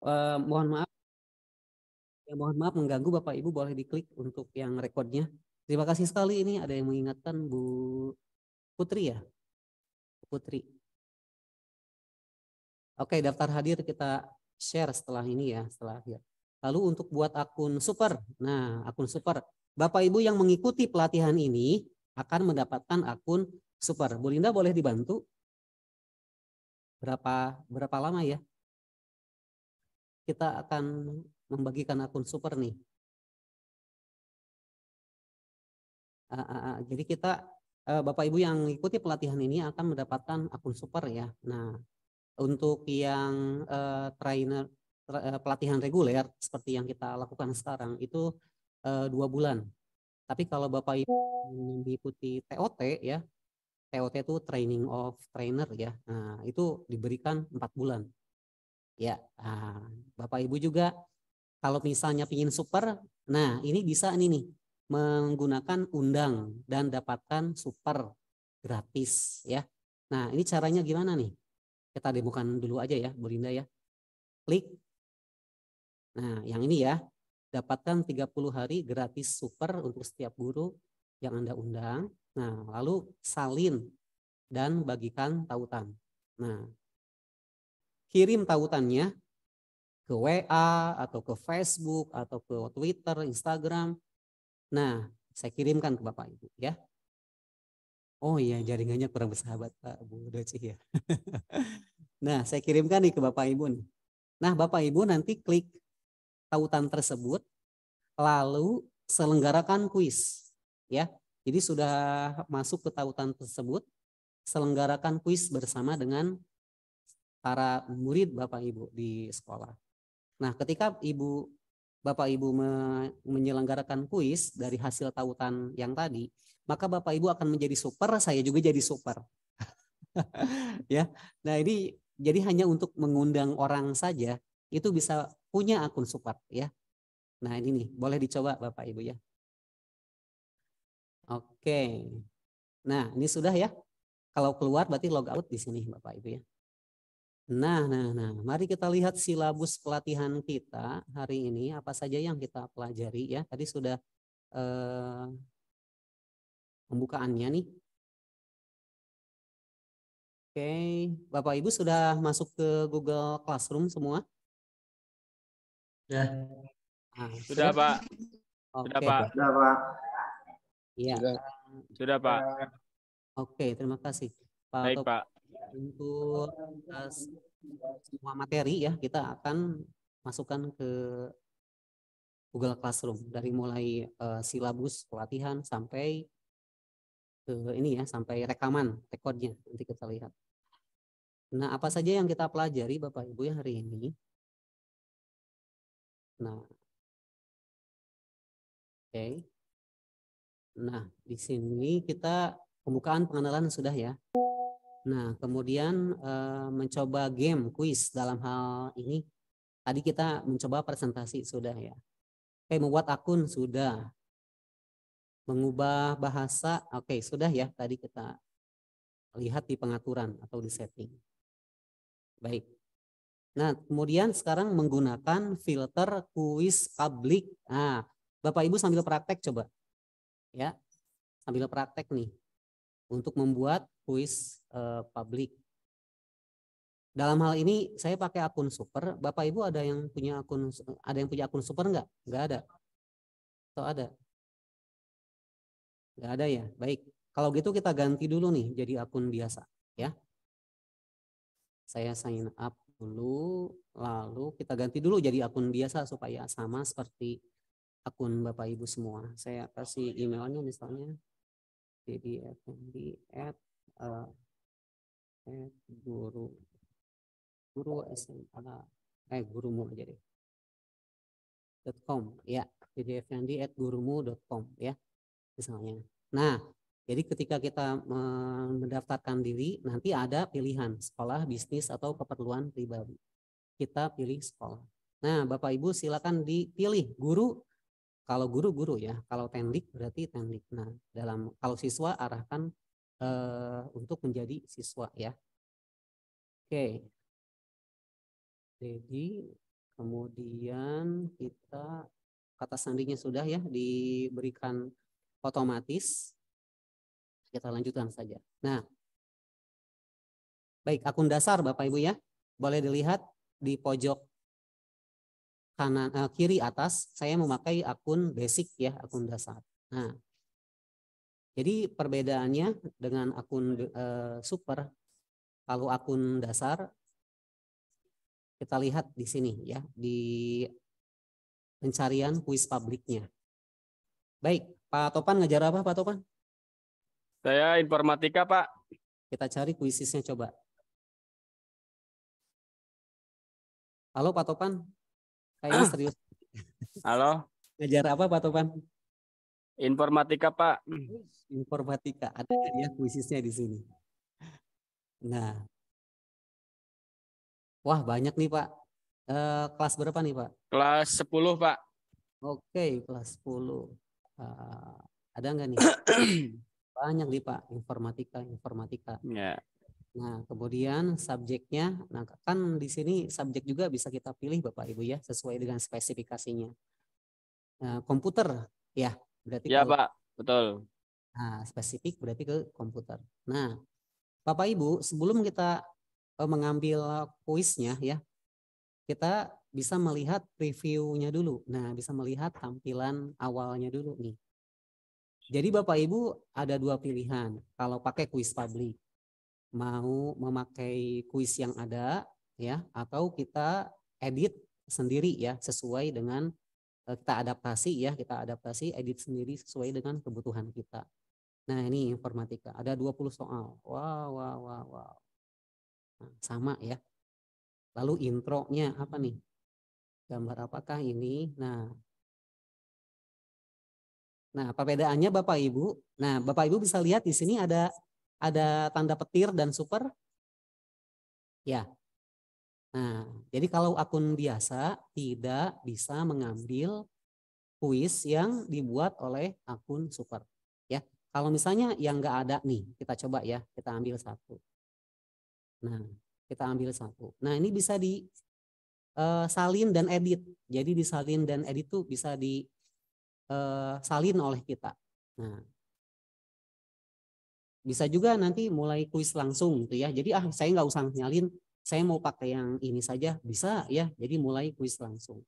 Eh, mohon maaf ya mohon maaf mengganggu Bapak Ibu boleh diklik untuk yang rekodnya terima kasih sekali ini ada yang mengingatkan Bu Putri ya Putri Oke daftar hadir kita share setelah ini ya setelah ya. Lalu untuk buat akun super, nah akun super Bapak Ibu yang mengikuti pelatihan ini akan mendapatkan akun super. Bu Linda boleh dibantu? Berapa berapa lama ya? kita akan membagikan akun super nih. Ah, ah, ah. Jadi kita eh, Bapak Ibu yang ikuti pelatihan ini akan mendapatkan akun super ya. Nah, untuk yang eh, trainer eh, pelatihan reguler seperti yang kita lakukan sekarang itu dua bulan. Tapi kalau Bapak Ibu mengikuti TOT ya, TOT itu training of trainer ya. Nah, itu diberikan empat bulan. Ya, nah, Bapak Ibu juga kalau misalnya ingin super, nah ini bisa ini nih menggunakan undang dan dapatkan super gratis ya. Nah ini caranya gimana nih? Kita ya, demokan dulu aja ya, Belinda ya. Klik. Nah yang ini ya, dapatkan 30 hari gratis super untuk setiap guru yang Anda undang. Nah lalu salin dan bagikan tautan. Nah kirim tautannya ke WA atau ke Facebook atau ke Twitter, Instagram. Nah, saya kirimkan ke Bapak Ibu ya. Oh iya, jaringannya kurang bersahabat Pak Bu Doci ya. nah, saya kirimkan nih ke Bapak Ibu nih. Nah, Bapak Ibu nanti klik tautan tersebut lalu selenggarakan kuis ya. Jadi sudah masuk ke tautan tersebut, selenggarakan kuis bersama dengan para murid Bapak Ibu di sekolah. Nah, ketika Ibu Bapak Ibu menyelenggarakan kuis dari hasil tautan yang tadi, maka Bapak Ibu akan menjadi super, saya juga jadi super. ya. Nah, ini jadi hanya untuk mengundang orang saja itu bisa punya akun super ya. Nah, ini nih, boleh dicoba Bapak Ibu ya. Oke. Nah, ini sudah ya. Kalau keluar berarti log out di sini Bapak Ibu ya. Nah, nah, nah, mari kita lihat silabus pelatihan kita hari ini apa saja yang kita pelajari ya. Tadi sudah eh, pembukaannya nih. Oke, Bapak Ibu sudah masuk ke Google Classroom semua? Ya. Nah, sudah, sudah, Pak. Okay. Sudah, Pak. Sudah, Pak. Iya. Sudah, Pak. Oke, terima kasih. Pak Baik, Pak untuk eh, semua materi ya kita akan masukkan ke Google Classroom dari mulai uh, silabus pelatihan sampai ke ini ya sampai rekaman rekodnya nanti kita lihat. Nah apa saja yang kita pelajari Bapak Ibu ya hari ini? Nah, oke. Okay. Nah di sini kita pembukaan pengenalan sudah ya. Nah, kemudian uh, mencoba game quiz dalam hal ini. Tadi kita mencoba presentasi sudah ya. Oke, membuat akun sudah. Mengubah bahasa, oke sudah ya. Tadi kita lihat di pengaturan atau di setting. Baik. Nah, kemudian sekarang menggunakan filter kuis publik. Nah, Bapak Ibu sambil praktek coba. Ya. Sambil praktek nih untuk membuat kuis uh, publik. Dalam hal ini saya pakai akun super. Bapak Ibu ada yang punya akun ada yang punya akun super enggak? Enggak ada. Atau ada? Enggak ada ya. Baik. Kalau gitu kita ganti dulu nih jadi akun biasa, ya. Saya sign up dulu lalu kita ganti dulu jadi akun biasa supaya sama seperti akun Bapak Ibu semua. Saya kasih emailnya misalnya jadi fmb at uh, at guru guru SMA eh gurumu aja deh dot com ya jadi fmb at gurumu dot com ya misalnya nah jadi ketika kita mendaftarkan diri nanti ada pilihan sekolah bisnis atau keperluan pribadi kita pilih sekolah nah bapak ibu silakan dipilih guru kalau guru guru ya, kalau tendik berarti tendik. Nah, dalam kalau siswa arahkan uh, untuk menjadi siswa ya. Oke. Okay. Jadi kemudian kita kata sandinya sudah ya diberikan otomatis. Kita lanjutkan saja. Nah, baik akun dasar Bapak Ibu ya, boleh dilihat di pojok kanan uh, kiri atas saya memakai akun basic ya akun dasar. Nah, jadi perbedaannya dengan akun uh, super, kalau akun dasar kita lihat di sini ya di pencarian kuis publiknya. Baik, Pak Topan ngejar apa Pak Topan? Saya informatika Pak. Kita cari kuisisnya coba. Halo Pak Topan, Kayaknya serius. Halo. Ngajar apa Pak Topan? Informatika Pak. Informatika. Ada ya kuisisnya di sini. Nah. Wah banyak nih Pak. E, kelas berapa nih Pak? Kelas 10 Pak. Oke kelas 10. E, eh, ada nggak nih? banyak nih Pak informatika informatika. Ya. Nah, kemudian subjeknya, nah kan di sini subjek juga bisa kita pilih Bapak Ibu ya, sesuai dengan spesifikasinya. Nah, komputer, ya berarti. Ya Pak, betul. Nah, spesifik berarti ke komputer. Nah, Bapak Ibu, sebelum kita eh, mengambil kuisnya ya, kita bisa melihat previewnya dulu. Nah, bisa melihat tampilan awalnya dulu nih. Jadi Bapak Ibu ada dua pilihan kalau pakai kuis publik mau memakai kuis yang ada ya atau kita edit sendiri ya sesuai dengan eh, kita adaptasi ya kita adaptasi edit sendiri sesuai dengan kebutuhan kita. Nah ini informatika ada 20 soal. Wow wow wow wow. Nah, sama ya. Lalu intronya apa nih? Gambar apakah ini? Nah Nah, perbedaannya Bapak Ibu. Nah, Bapak Ibu bisa lihat di sini ada ada tanda petir dan super? Ya. Nah, jadi kalau akun biasa tidak bisa mengambil kuis yang dibuat oleh akun super. Ya, kalau misalnya yang nggak ada nih, kita coba ya, kita ambil satu. Nah, kita ambil satu. Nah, ini bisa di uh, salin dan edit. Jadi disalin dan edit itu bisa disalin eh, uh, oleh kita. Nah, bisa juga nanti mulai kuis langsung gitu ya. Jadi ah saya nggak usah nyalin, saya mau pakai yang ini saja bisa ya. Jadi mulai kuis langsung.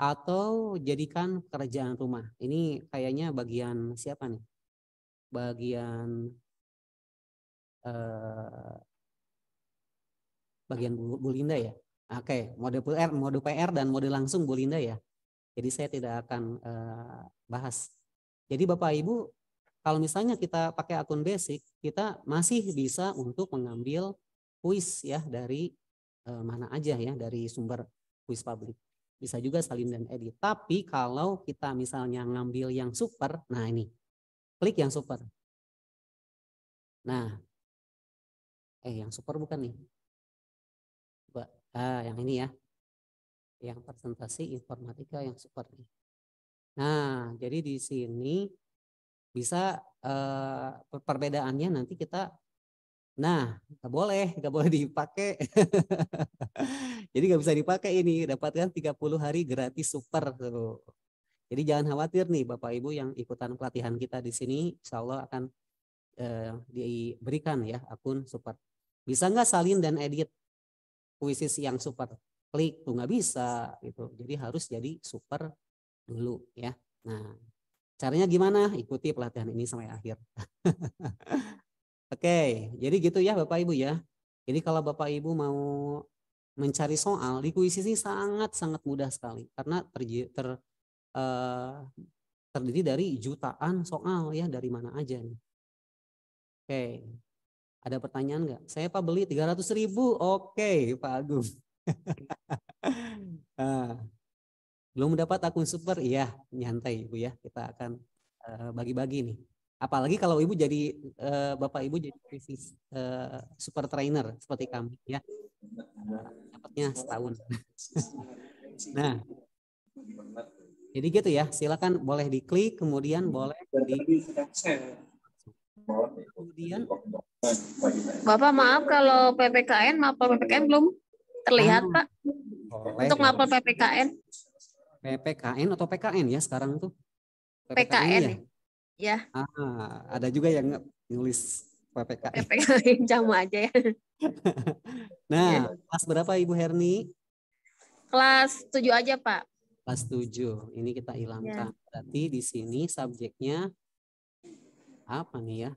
Atau jadikan kerjaan rumah. Ini kayaknya bagian siapa nih? Bagian eh, bagian Bu, Bu Linda ya. Oke, okay. mode PR, mode PR dan mode langsung Bu Linda ya. Jadi saya tidak akan eh, bahas. Jadi Bapak Ibu kalau misalnya kita pakai akun basic, kita masih bisa untuk mengambil kuis ya dari eh, mana aja ya dari sumber kuis publik. Bisa juga salin dan edit. Tapi kalau kita misalnya ngambil yang super, nah ini. Klik yang super. Nah, eh yang super bukan nih. Coba ah, yang ini ya. Yang presentasi informatika yang super nih. Nah, jadi di sini bisa uh, perbedaannya nanti kita nah nggak boleh nggak boleh dipakai jadi nggak bisa dipakai ini dapatkan 30 hari gratis super tuh jadi jangan khawatir nih Bapak Ibu yang ikutan pelatihan kita di sini, insya Allah akan uh, diberikan ya akun super. Bisa nggak salin dan edit kuisis yang super? Klik tuh nggak bisa gitu. Jadi harus jadi super dulu ya. Nah Caranya gimana? Ikuti pelatihan ini sampai akhir. Oke, okay, jadi gitu ya Bapak Ibu ya. Jadi kalau Bapak Ibu mau mencari soal di ini sangat-sangat mudah sekali karena ter, ter uh, terdiri dari jutaan soal ya dari mana aja nih. Oke. Okay. Ada pertanyaan nggak? Saya Pak beli 300 ribu. Oke okay, Pak Agung. nah, Belum mendapat akun super, iya nyantai Ibu ya. Kita akan eh, bagi-bagi nih. Apalagi kalau Ibu jadi eh, Bapak Ibu jadi krisis eh, super trainer seperti kami ya. Dapatnya setahun. nah. Jadi gitu ya, silakan boleh diklik, kemudian boleh di kemudian Bapak maaf kalau PPKN, maaf PPKN belum terlihat anu. Pak? Untuk maaf PPKN. PPKN atau PKN ya sekarang tuh? PPKN, PKN ya? ya. Ah, ada juga yang nulis PPKN. PPKN jamu aja ya. nah, ya. kelas berapa Ibu Herni? Kelas 7 aja, Pak. Kelas 7. Ini kita hilangkan. Ya. Berarti di sini subjeknya apa nih ya?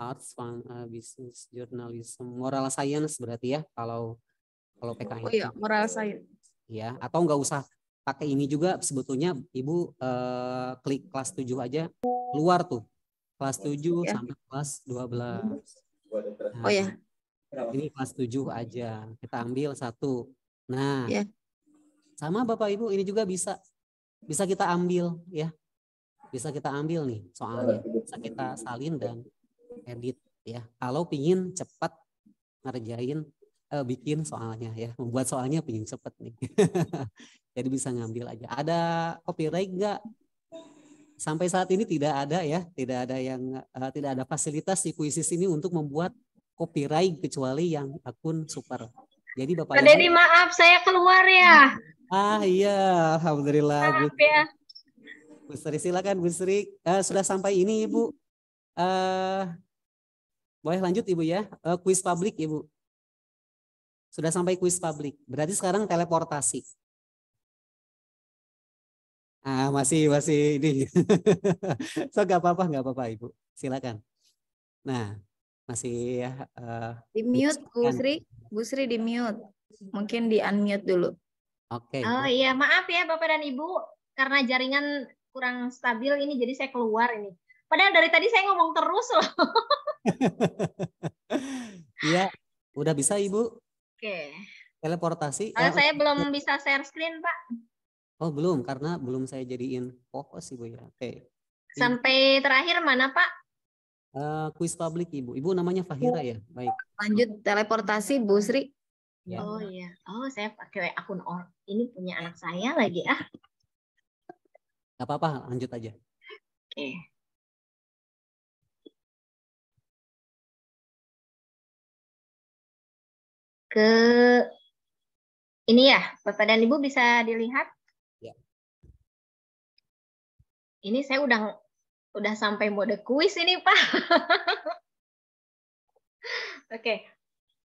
Arts, fun, uh, Business, Journalism, Moral Science berarti ya kalau kalau PKN. Oh iya, Moral Science ya atau nggak usah pakai ini juga sebetulnya ibu eh, klik kelas 7 aja keluar tuh kelas 7 ya. sampai kelas 12 nah, oh ya ini kelas 7 aja kita ambil satu nah ya. sama bapak ibu ini juga bisa bisa kita ambil ya bisa kita ambil nih soalnya bisa kita salin dan edit ya kalau pingin cepat ngerjain uh, bikin soalnya ya membuat soalnya pingin cepet nih jadi bisa ngambil aja ada copyright nggak sampai saat ini tidak ada ya tidak ada yang uh, tidak ada fasilitas di kuisis ini untuk membuat copyright kecuali yang akun super jadi bapak Jadi Dedi maaf saya keluar ya ah iya alhamdulillah maaf Bu. ya Bu Sri silakan Bu Sri uh, sudah sampai ini ibu uh, boleh lanjut ibu ya uh, kuis publik ibu sudah sampai kuis publik. Berarti sekarang teleportasi. Ah, masih masih ini. so nggak apa-apa, nggak apa-apa Ibu. Silakan. Nah, masih uh, di mute Bu Sri. Bu Sri di mute. Mungkin di unmute dulu. Oke. Okay. Oh iya, maaf ya Bapak dan Ibu karena jaringan kurang stabil ini jadi saya keluar ini. Padahal dari tadi saya ngomong terus loh. Iya, udah bisa Ibu? Oke. Teleportasi. Kalau oh, saya belum bisa share screen, Pak. Oh, belum karena belum saya jadiin fokus Ibu ya. Oke. Okay. Sampai terakhir mana, Pak? Uh, quiz publik Ibu. Ibu namanya Fahira ya. Baik. Lanjut teleportasi Bu Sri. Ya. Oh iya. Oh, saya pakai akun or. Ini punya anak saya lagi ah. Gak apa-apa, lanjut aja. Oke. Okay. ke ini ya, Bapak dan Ibu bisa dilihat. Ya. Ini saya udah udah sampai mode kuis ini, Pak. Oke.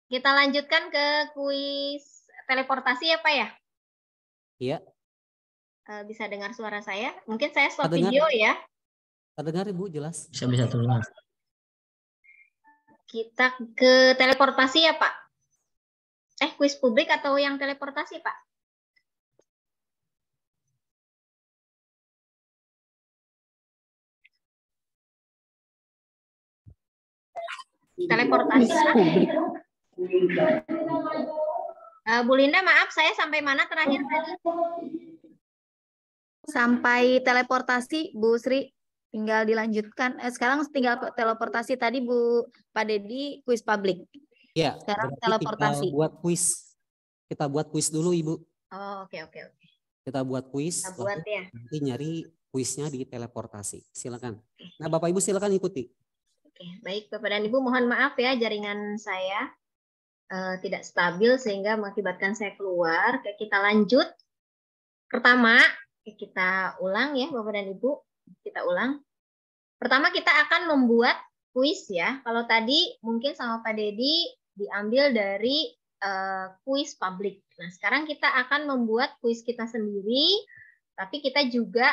Kita lanjutkan ke kuis teleportasi ya, Pak ya? Iya. Eh, bisa dengar suara saya? Mungkin saya stop Kedengar. video ya. Terdengar Ibu jelas. Bisa bisa terima Kita ke teleportasi ya, Pak. Eh, kuis publik atau yang teleportasi, Pak? Teleportasi. Uh, Bu Linda, maaf, saya sampai mana terakhir tadi? Sampai teleportasi, Bu Sri. Tinggal dilanjutkan. Eh, sekarang tinggal teleportasi tadi, Bu Pak Deddy, kuis publik. Ya, Sekarang teleportasi. Kita buat kuis. Kita buat kuis dulu, Ibu. Oh, oke okay, oke okay, oke. Okay. Kita buat kuis. Kita buat ya. Nanti nyari kuisnya di teleportasi. Silakan. Nah, Bapak Ibu silakan ikuti. Oke, baik Bapak dan Ibu mohon maaf ya jaringan saya uh, tidak stabil sehingga mengakibatkan saya keluar. Oke, kita lanjut. Pertama, kita ulang ya Bapak dan Ibu. Kita ulang. Pertama kita akan membuat kuis ya. Kalau tadi mungkin sama Pak Dedi diambil dari uh, kuis publik. Nah, sekarang kita akan membuat kuis kita sendiri, tapi kita juga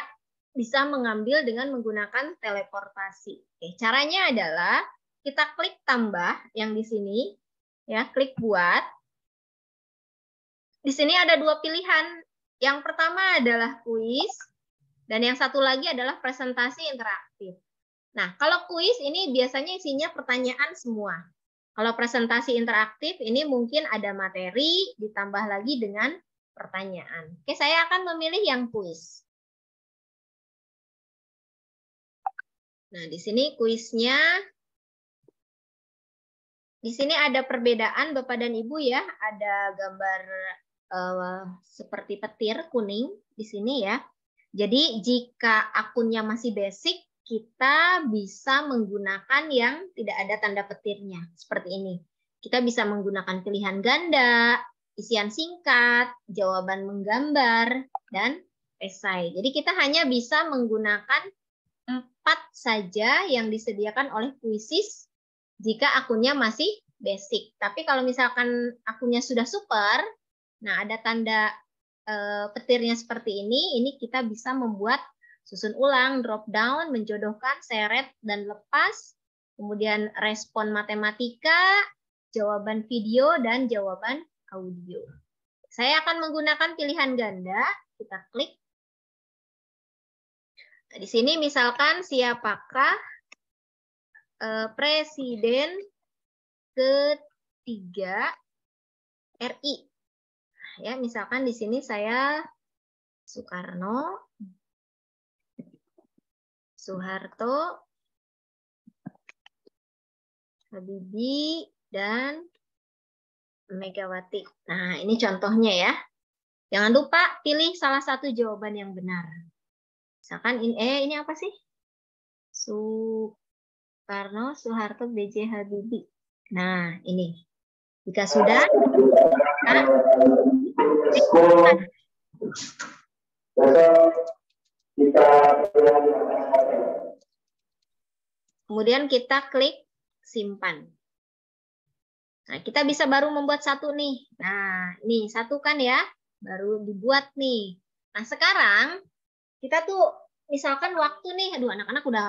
bisa mengambil dengan menggunakan teleportasi. Oke, caranya adalah kita klik tambah yang di sini, ya, klik buat. Di sini ada dua pilihan. Yang pertama adalah kuis, dan yang satu lagi adalah presentasi interaktif. Nah, kalau kuis ini biasanya isinya pertanyaan semua. Kalau presentasi interaktif ini mungkin ada materi ditambah lagi dengan pertanyaan. Oke, saya akan memilih yang kuis. Nah, di sini kuisnya di sini ada perbedaan Bapak dan Ibu ya, ada gambar uh, seperti petir kuning di sini ya. Jadi jika akunnya masih basic, kita bisa menggunakan yang tidak ada tanda petirnya, seperti ini. Kita bisa menggunakan pilihan ganda, isian singkat, jawaban menggambar, dan esai. Jadi kita hanya bisa menggunakan empat saja yang disediakan oleh puisis jika akunnya masih basic. Tapi kalau misalkan akunnya sudah super, nah ada tanda eh, petirnya seperti ini, ini kita bisa membuat Susun ulang, drop down, menjodohkan, seret, dan lepas. Kemudian respon matematika, jawaban video, dan jawaban audio. Saya akan menggunakan pilihan ganda. Kita klik. Nah, di sini misalkan siapakah eh, presiden ketiga RI. Nah, ya, misalkan di sini saya Soekarno Soeharto, Habibie, dan Megawati. Nah, ini contohnya ya. Jangan lupa pilih salah satu jawaban yang benar. Misalkan ini, eh ini apa sih? Soekarno, Soeharto, B.J. Habibie. Nah, ini. Jika sudah, kita... Kemudian kita klik simpan. Nah, kita bisa baru membuat satu nih. Nah, nih satu kan ya, baru dibuat nih. Nah, sekarang kita tuh misalkan waktu nih, aduh anak-anak udah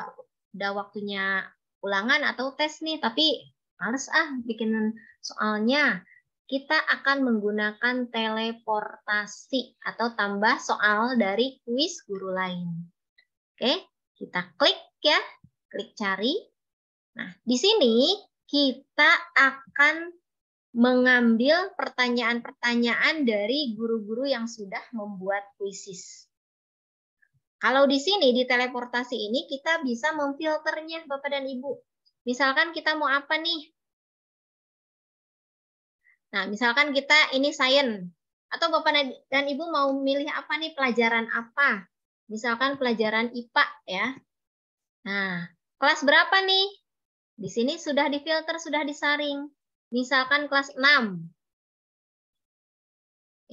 udah waktunya ulangan atau tes nih, tapi males ah bikin soalnya kita akan menggunakan teleportasi atau tambah soal dari kuis guru lain. Oke, kita klik ya, klik cari. Nah, di sini kita akan mengambil pertanyaan-pertanyaan dari guru-guru yang sudah membuat kuisis. Kalau di sini, di teleportasi ini, kita bisa memfilternya, Bapak dan Ibu. Misalkan kita mau apa nih? Nah, misalkan kita ini sains atau Bapak dan Ibu mau milih apa nih pelajaran apa? Misalkan pelajaran IPA ya. Nah, kelas berapa nih? Di sini sudah difilter, sudah disaring. Misalkan kelas 6.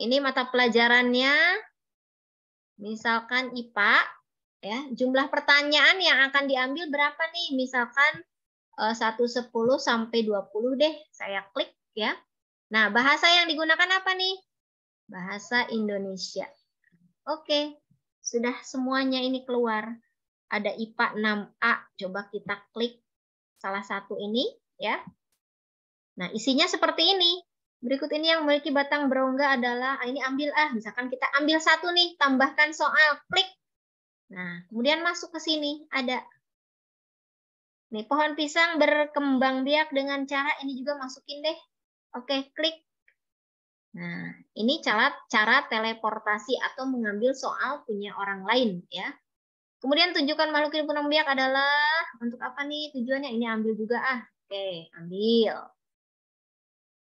Ini mata pelajarannya misalkan IPA ya. Jumlah pertanyaan yang akan diambil berapa nih? Misalkan 1 eh, 10 sampai 20 deh. Saya klik ya. Nah, bahasa yang digunakan apa nih? Bahasa Indonesia. Oke, sudah semuanya ini keluar. Ada IPA 6A, coba kita klik salah satu ini ya. Nah, isinya seperti ini. Berikut ini yang memiliki batang berongga adalah ah, ini ambil ah, misalkan kita ambil satu nih, tambahkan soal, klik. Nah, kemudian masuk ke sini ada nih pohon pisang berkembang biak dengan cara ini juga masukin deh Oke, klik. Nah, ini cara cara teleportasi atau mengambil soal punya orang lain ya. Kemudian tunjukkan makhluk hidup biak adalah untuk apa nih tujuannya? Ini ambil juga ah. Oke, ambil.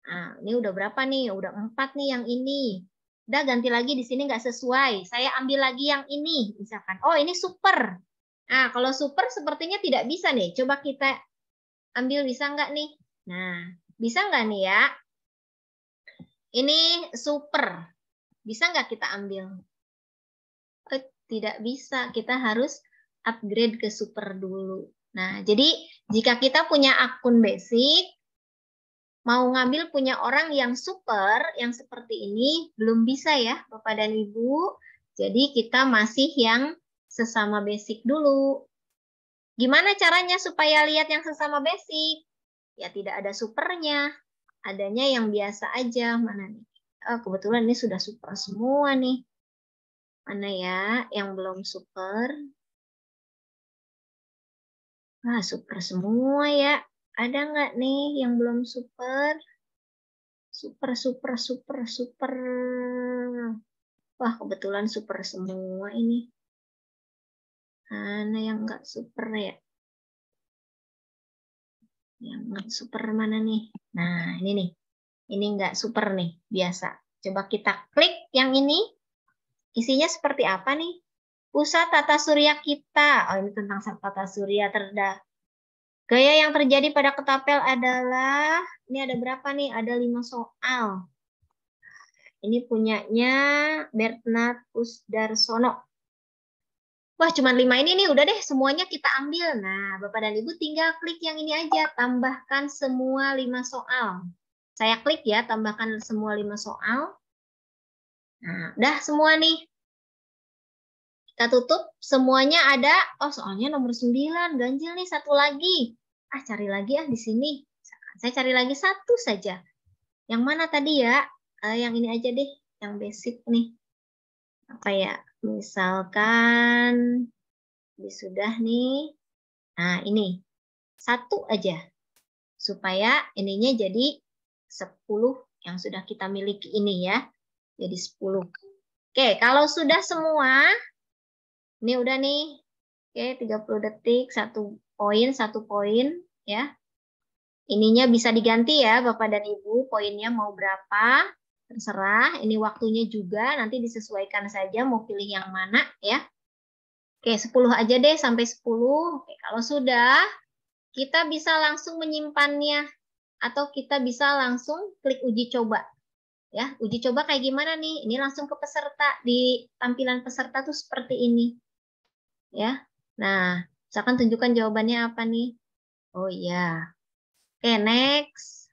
Nah, ini udah berapa nih? Udah empat nih yang ini. Udah ganti lagi di sini nggak sesuai. Saya ambil lagi yang ini misalkan. Oh, ini super. Nah, kalau super sepertinya tidak bisa nih. Coba kita ambil bisa nggak nih? Nah, bisa nggak nih ya? Ini super. Bisa nggak kita ambil? Eh, tidak bisa. Kita harus upgrade ke super dulu. Nah, jadi jika kita punya akun basic, mau ngambil punya orang yang super, yang seperti ini, belum bisa ya Bapak dan Ibu. Jadi kita masih yang sesama basic dulu. Gimana caranya supaya lihat yang sesama basic? Ya tidak ada supernya adanya yang biasa aja mana nih oh, kebetulan ini sudah super semua nih mana ya yang belum super ah super semua ya. Ada nggak nih yang belum super? Super, super, super, super. Wah, kebetulan super semua ini. Mana yang nggak super ya? yang nggak super mana nih? Nah, ini nih. Ini nggak super nih, biasa. Coba kita klik yang ini. Isinya seperti apa nih? Pusat tata surya kita. Oh, ini tentang tata surya terda. Gaya yang terjadi pada ketapel adalah, ini ada berapa nih? Ada lima soal. Ini punyanya Bernard Pusdarsono wah cuma lima ini nih udah deh semuanya kita ambil. Nah, Bapak dan Ibu tinggal klik yang ini aja, tambahkan semua lima soal. Saya klik ya, tambahkan semua lima soal. Nah, udah semua nih. Kita tutup, semuanya ada. Oh, soalnya nomor 9, ganjil nih satu lagi. Ah, cari lagi ya di sini. Saya cari lagi satu saja. Yang mana tadi ya? Eh, yang ini aja deh, yang basic nih. Apa ya? Misalkan ini sudah nih. Nah, ini. Satu aja. Supaya ininya jadi 10 yang sudah kita miliki ini ya. Jadi 10. Oke, kalau sudah semua, ini udah nih. Oke, 30 detik, satu poin, satu poin ya. Ininya bisa diganti ya Bapak dan Ibu, poinnya mau berapa terserah. Ini waktunya juga nanti disesuaikan saja mau pilih yang mana ya. Oke, 10 aja deh sampai 10. Oke, kalau sudah kita bisa langsung menyimpannya atau kita bisa langsung klik uji coba. Ya, uji coba kayak gimana nih? Ini langsung ke peserta di tampilan peserta tuh seperti ini. Ya. Nah, saya akan tunjukkan jawabannya apa nih? Oh iya. Oke, next.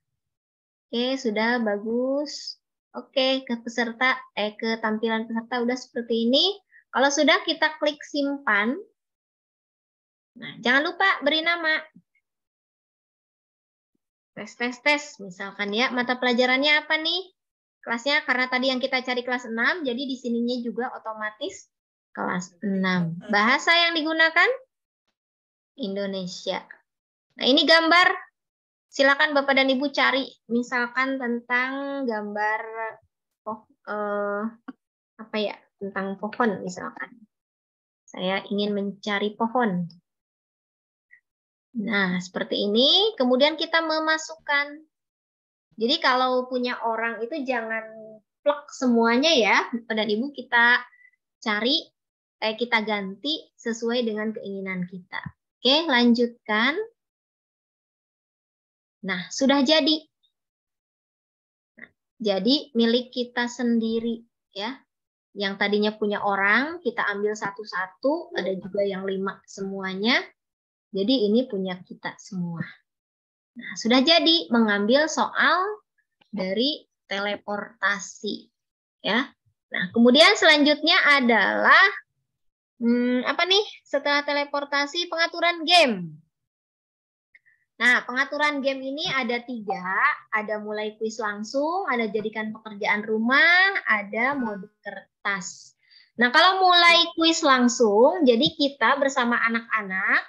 Oke, sudah bagus. Oke, ke peserta eh ke tampilan peserta udah seperti ini. Kalau sudah kita klik simpan. Nah, jangan lupa beri nama. Tes tes tes misalkan ya, mata pelajarannya apa nih? Kelasnya karena tadi yang kita cari kelas 6, jadi di sininya juga otomatis kelas 6. Bahasa yang digunakan Indonesia. Nah, ini gambar Silakan Bapak dan Ibu cari misalkan tentang gambar oh, eh, apa ya tentang pohon misalkan. Saya ingin mencari pohon. Nah, seperti ini. Kemudian kita memasukkan. Jadi kalau punya orang itu jangan plek semuanya ya. Bapak dan Ibu kita cari eh, kita ganti sesuai dengan keinginan kita. Oke, lanjutkan. Nah, sudah jadi. jadi milik kita sendiri ya. Yang tadinya punya orang, kita ambil satu-satu, ada juga yang lima semuanya. Jadi ini punya kita semua. Nah, sudah jadi mengambil soal dari teleportasi ya. Nah, kemudian selanjutnya adalah hmm, apa nih? Setelah teleportasi pengaturan game. Nah, pengaturan game ini ada tiga. Ada mulai kuis langsung, ada jadikan pekerjaan rumah, ada mode kertas. Nah, kalau mulai kuis langsung, jadi kita bersama anak-anak,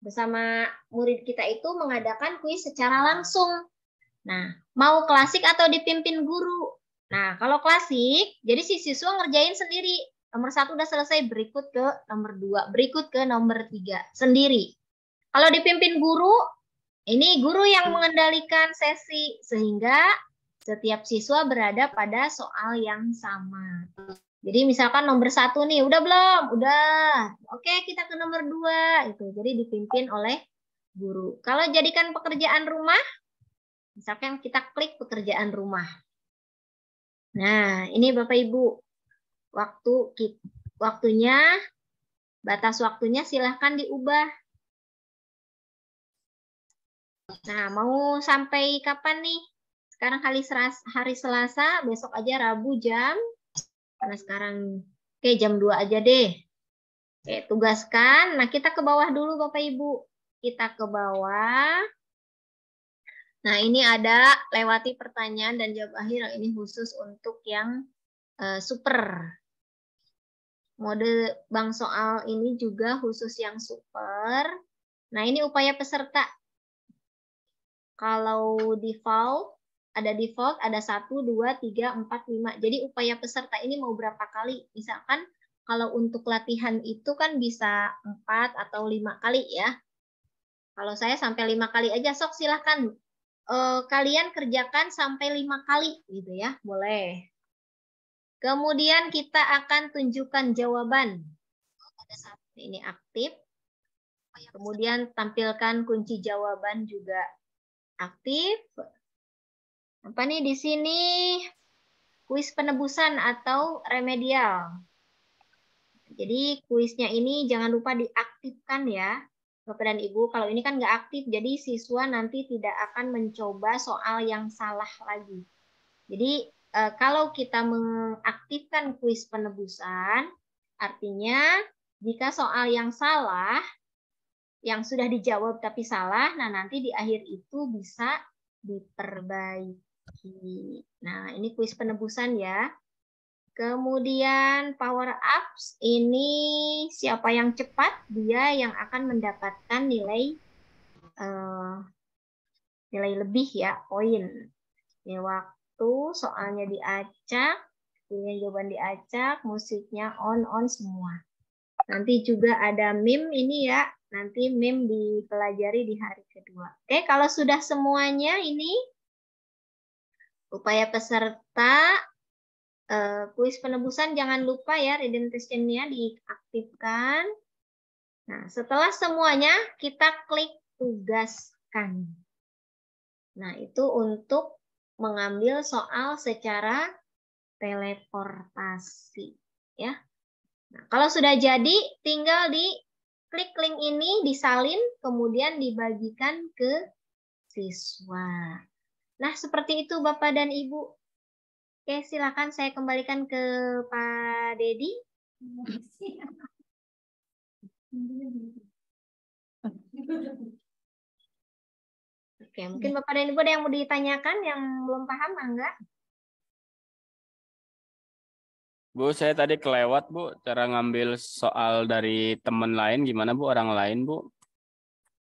bersama murid kita itu mengadakan kuis secara langsung. Nah, mau klasik atau dipimpin guru? Nah, kalau klasik, jadi si siswa ngerjain sendiri. Nomor satu udah selesai, berikut ke nomor dua, berikut ke nomor tiga, sendiri. Kalau dipimpin guru, ini guru yang mengendalikan sesi sehingga setiap siswa berada pada soal yang sama. Jadi misalkan nomor satu nih, udah belum? Udah. Oke, kita ke nomor dua. Itu jadi dipimpin oleh guru. Kalau jadikan pekerjaan rumah, misalkan kita klik pekerjaan rumah. Nah, ini Bapak Ibu, waktu waktunya, batas waktunya silahkan diubah Nah, mau sampai kapan nih? Sekarang hari Selasa, hari Selasa besok aja Rabu jam. Karena sekarang, oke jam 2 aja deh. Oke, tugaskan. Nah, kita ke bawah dulu Bapak-Ibu. Kita ke bawah. Nah, ini ada lewati pertanyaan dan jawab akhir. Ini khusus untuk yang uh, super. Mode bang soal ini juga khusus yang super. Nah, ini upaya peserta kalau default, ada default, ada 1, 2, 3, 4, 5. Jadi upaya peserta ini mau berapa kali? Misalkan kalau untuk latihan itu kan bisa 4 atau 5 kali ya. Kalau saya sampai 5 kali aja, sok silahkan. E, kalian kerjakan sampai 5 kali gitu ya, boleh. Kemudian kita akan tunjukkan jawaban. ini aktif. Kemudian tampilkan kunci jawaban juga aktif. Apa nih di sini? Kuis penebusan atau remedial. Jadi kuisnya ini jangan lupa diaktifkan ya. Bapak dan Ibu, kalau ini kan nggak aktif, jadi siswa nanti tidak akan mencoba soal yang salah lagi. Jadi eh, kalau kita mengaktifkan kuis penebusan, artinya jika soal yang salah, yang sudah dijawab tapi salah, nah nanti di akhir itu bisa diperbaiki. Nah, ini kuis penebusan ya. Kemudian power ups ini siapa yang cepat dia yang akan mendapatkan nilai uh, nilai lebih ya poin. Ini waktu soalnya diacak, pilihan jawaban diacak, musiknya on on semua. Nanti juga ada meme ini ya Nanti MIM dipelajari di hari kedua. Oke, kalau sudah semuanya ini upaya peserta eh, kuis penebusan jangan lupa ya identitasnya diaktifkan. Nah, setelah semuanya kita klik tugaskan. Nah, itu untuk mengambil soal secara teleportasi ya. Nah, kalau sudah jadi tinggal di Klik link ini disalin, kemudian dibagikan ke siswa. Nah, seperti itu Bapak dan Ibu. Oke, silakan saya kembalikan ke Pak Dedi. Oke, mungkin Bapak dan Ibu ada yang mau ditanyakan yang belum paham, enggak? Bu, saya tadi kelewat, Bu. Cara ngambil soal dari teman lain gimana, Bu? Orang lain, Bu?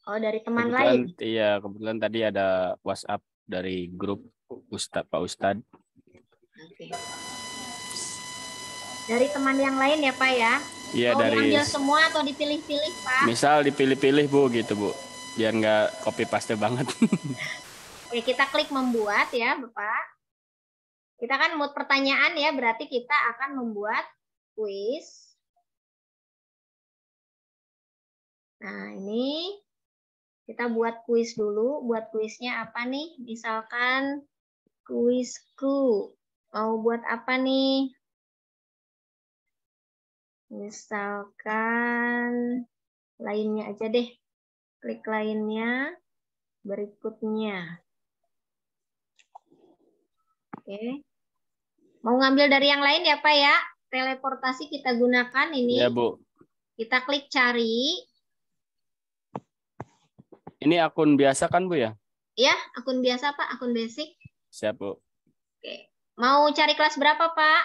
Oh, dari teman kebetulan, lain? Iya, kebetulan tadi ada WhatsApp dari grup Ustadz, Pak Ustadz. Dari teman yang lain ya, Pak, ya? Iya, oh, dari... diambil semua atau dipilih-pilih, Pak? Misal dipilih-pilih, Bu, gitu, Bu. Biar nggak copy paste banget. Oke, kita klik membuat ya, Bapak. Kita kan mood pertanyaan ya, berarti kita akan membuat kuis. Nah, ini kita buat kuis dulu. Buat kuisnya apa nih? Misalkan kuisku. Mau buat apa nih? Misalkan lainnya aja deh. Klik lainnya, berikutnya. Oke, Mau ngambil dari yang lain ya Pak ya? Teleportasi kita gunakan ini. Iya Bu. Kita klik cari. Ini akun biasa kan Bu ya? Iya, akun biasa Pak, akun basic. Siap Bu. Oke. Mau cari kelas berapa Pak?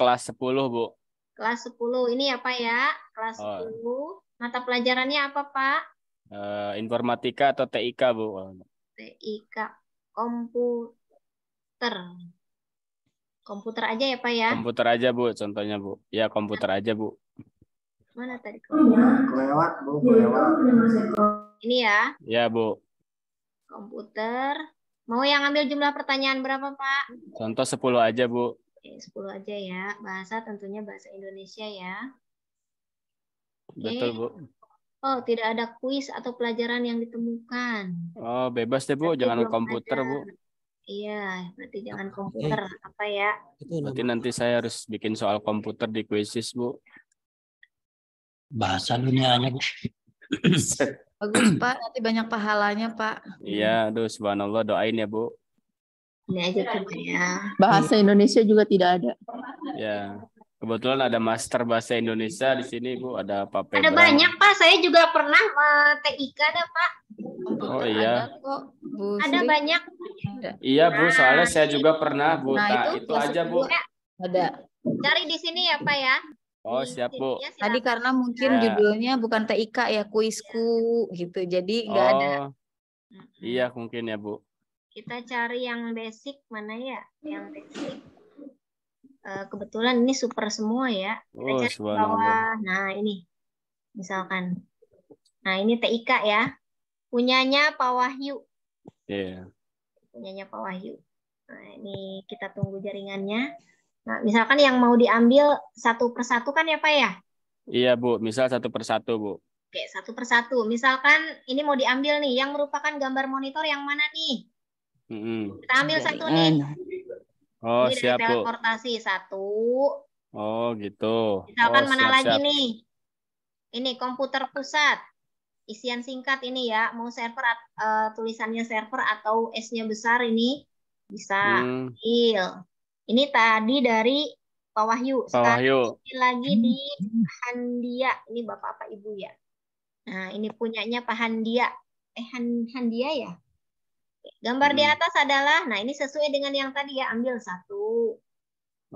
kelas 10 Bu. Kelas 10, ini ya Pak ya? Kelas oh. 10. Mata pelajarannya apa Pak? Eh, informatika atau TIK Bu. TIK, komputer komputer. Komputer aja ya Pak ya? Komputer aja Bu, contohnya Bu. Ya komputer aja Bu. Mana tadi? Oh, ya. Kelewat Bu, iya, kelewat. Ini ya? Ya Bu. Komputer. Mau yang ambil jumlah pertanyaan berapa Pak? Contoh 10 aja Bu. Oke, 10 aja ya. Bahasa tentunya bahasa Indonesia ya. Oke. Betul Bu. Oh, tidak ada kuis atau pelajaran yang ditemukan. Oh, bebas deh Bu, jangan komputer Bu. Iya, berarti jangan komputer eh, apa ya? Berarti nanti saya harus bikin soal komputer di kuisis, Bu. Bahasa aja, Bu. Bagus, Pak. Nanti banyak pahalanya, Pak. Iya, aduh subhanallah doain ya, Bu. Ini aja ya. Bahasa Indonesia juga tidak ada. Ya. Kebetulan ada master bahasa Indonesia di sini, Bu. Ada Pak Ada banyak, Pak. Saya juga pernah uh, eh, TIK ada, Pak. Oh iya. Ada, kok, ada banyak. Iya Bu, soalnya saya nah, juga pernah Bu. Nah, nah itu, itu aja Bu. Ada. Cari di sini ya Pak ya. Oh siap Bu. Iya, Tadi karena mungkin ya. judulnya bukan TIK ya kuisku gitu, jadi nggak oh, ada. Iya mungkin ya Bu. Kita cari yang basic mana ya? Yang basic. Uh, kebetulan ini super semua ya. Kita oh, cari bawah. Nah ini, misalkan. Nah ini TIK ya. Punyanya Pak Wahyu. Iya. Yeah. Punyanya Pak Wahyu. Nah, ini kita tunggu jaringannya. Nah, misalkan yang mau diambil satu persatu kan ya Pak ya? Iya Bu, misal satu persatu Bu. Oke, satu persatu. Misalkan ini mau diambil nih, yang merupakan gambar monitor yang mana nih? Mm -hmm. Kita ambil satu nih. Oh, ini siap, Bu. Teleportasi satu. Oh, gitu. Misalkan oh, mana siap, lagi nih? Ini komputer pusat isian singkat ini ya mau server uh, tulisannya server atau S-nya besar ini bisa hmm. ini tadi dari Pak Wahyu sekarang Wahyu. lagi di Handia ini bapak apa ibu ya nah ini punyanya Pak Handia eh Han Handia ya gambar hmm. di atas adalah nah ini sesuai dengan yang tadi ya ambil satu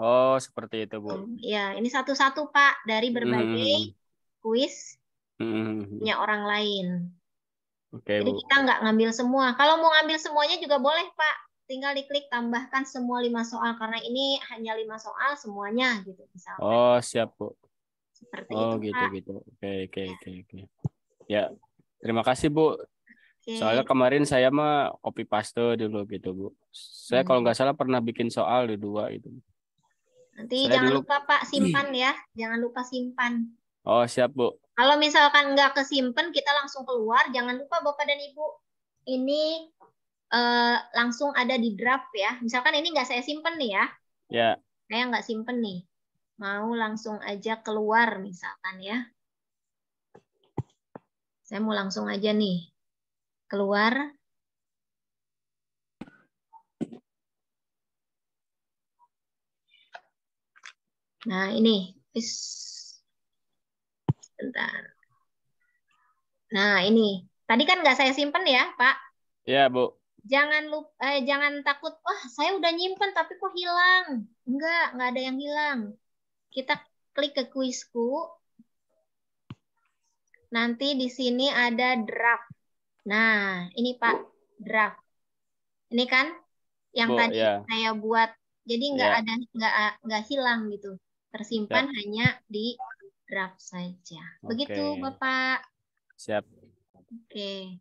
oh seperti itu bu ya ini satu-satu Pak dari berbagai hmm. kuis Mm-hmm. punya orang lain. Okay, Jadi Bu. kita nggak ngambil semua. Kalau mau ngambil semuanya juga boleh Pak. Tinggal diklik tambahkan semua lima soal karena ini hanya lima soal semuanya gitu misalnya. Oh siap Bu. Seperti oh, itu. gitu Pak. gitu. Oke oke ya. oke oke. Ya terima kasih Bu. Okay. Soalnya kemarin saya mah copy paste dulu gitu Bu. Saya hmm. kalau nggak salah pernah bikin soal di dua itu. Nanti saya jangan dulu... lupa Pak simpan ya. Jangan lupa simpan. Oh, siap, Bu. Kalau misalkan nggak kesimpan, kita langsung keluar. Jangan lupa Bapak dan Ibu, ini eh, langsung ada di draft ya. Misalkan ini nggak saya simpen nih ya. Ya. Saya nggak simpen nih. Mau langsung aja keluar misalkan ya. Saya mau langsung aja nih. Keluar. Nah, ini. Is Bentar. Nah, ini. Tadi kan nggak saya simpen ya, Pak? Iya, Bu. Jangan lupa, eh, jangan takut, wah oh, saya udah nyimpen tapi kok hilang. Enggak, nggak ada yang hilang. Kita klik ke kuisku. Nanti di sini ada draft. Nah, ini Pak, draft. Ini kan yang Bu, tadi ya. saya buat. Jadi nggak ya. ada nggak nggak hilang gitu. Tersimpan ya. hanya di draft saja. Begitu, Bapak. Siap. Oke.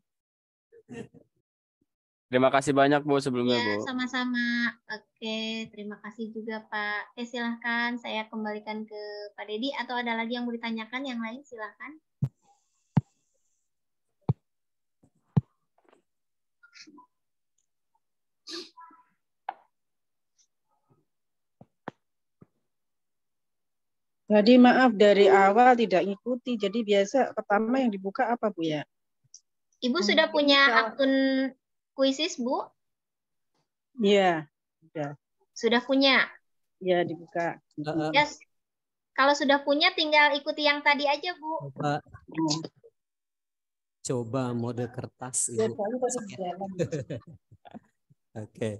Terima kasih banyak Bu sebelumnya ya, Bu. Sama-sama. Oke, terima kasih juga Pak. Eh silahkan saya kembalikan ke Pak Dedi atau ada lagi yang mau ditanyakan yang lain silahkan. Jadi maaf dari awal tidak ngikuti. Jadi biasa pertama yang dibuka apa Bu ya? Ibu hmm, sudah punya akun kuisis Bu? Iya, sudah. Sudah punya? Iya, dibuka. Eh. Yes. Kalau sudah punya tinggal ikuti yang tadi aja Bu. Coba, coba mode kertas iya, Ibu. Oke. okay.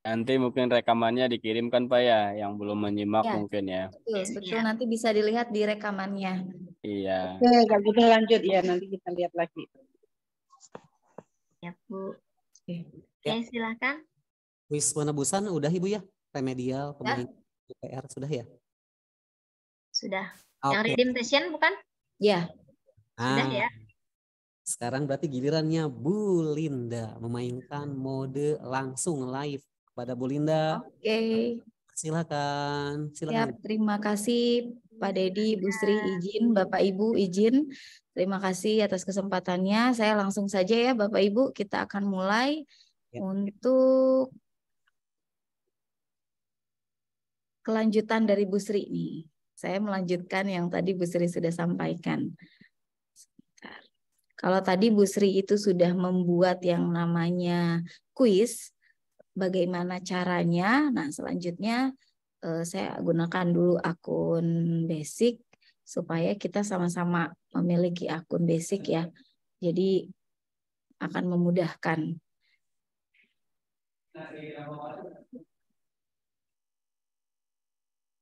Nanti mungkin rekamannya dikirimkan Pak ya, yang belum menyimak ya, mungkin ya. Betul, betul. Nanti bisa dilihat di rekamannya. Iya. Oke, kita lanjut ya, nanti kita lihat lagi. Ya Bu. Oke, ya. silakan. Wis penebusan udah Ibu ya? Remedial, kemudian DPR sudah ya? Sudah. Okay. Yang redeem session bukan? iya Ah. Sudah ya. Sekarang berarti gilirannya Bu Linda memainkan mode langsung live kepada Bu Linda. Oke. Okay. Silakan. Silakan. Ya, terima kasih Pak Dedi, Bu Sri izin, Bapak Ibu izin. Terima kasih atas kesempatannya. Saya langsung saja ya Bapak Ibu, kita akan mulai ya. untuk kelanjutan dari Bu Sri nih. Saya melanjutkan yang tadi Bu Sri sudah sampaikan. Kalau tadi Bu Sri itu sudah membuat yang namanya kuis, bagaimana caranya. Nah, selanjutnya eh, saya gunakan dulu akun basic supaya kita sama-sama memiliki akun basic ya. Jadi akan memudahkan.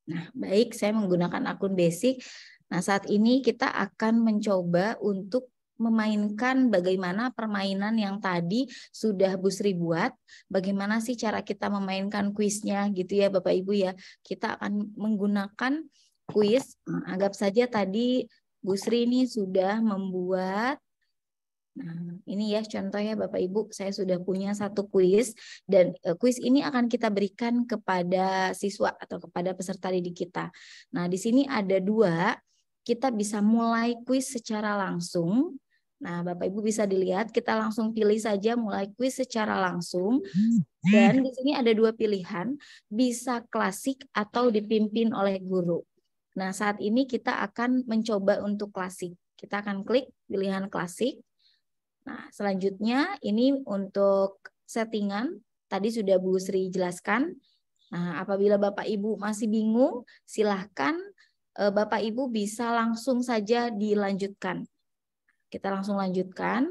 Nah, baik saya menggunakan akun basic. Nah, saat ini kita akan mencoba untuk memainkan bagaimana permainan yang tadi sudah Bu Sri buat, bagaimana sih cara kita memainkan kuisnya gitu ya Bapak Ibu ya. Kita akan menggunakan kuis, nah, anggap saja tadi Bu Sri ini sudah membuat Nah, ini ya contohnya Bapak Ibu, saya sudah punya satu kuis dan eh, kuis ini akan kita berikan kepada siswa atau kepada peserta didik kita. Nah, di sini ada dua, kita bisa mulai kuis secara langsung Nah, Bapak Ibu bisa dilihat, kita langsung pilih saja mulai kuis secara langsung. Hmm, eh. Dan di sini ada dua pilihan, bisa klasik atau dipimpin oleh guru. Nah, saat ini kita akan mencoba untuk klasik. Kita akan klik pilihan klasik. Nah, selanjutnya ini untuk settingan. Tadi sudah Bu Sri jelaskan. Nah, apabila Bapak Ibu masih bingung, silahkan eh, Bapak Ibu bisa langsung saja dilanjutkan kita langsung lanjutkan.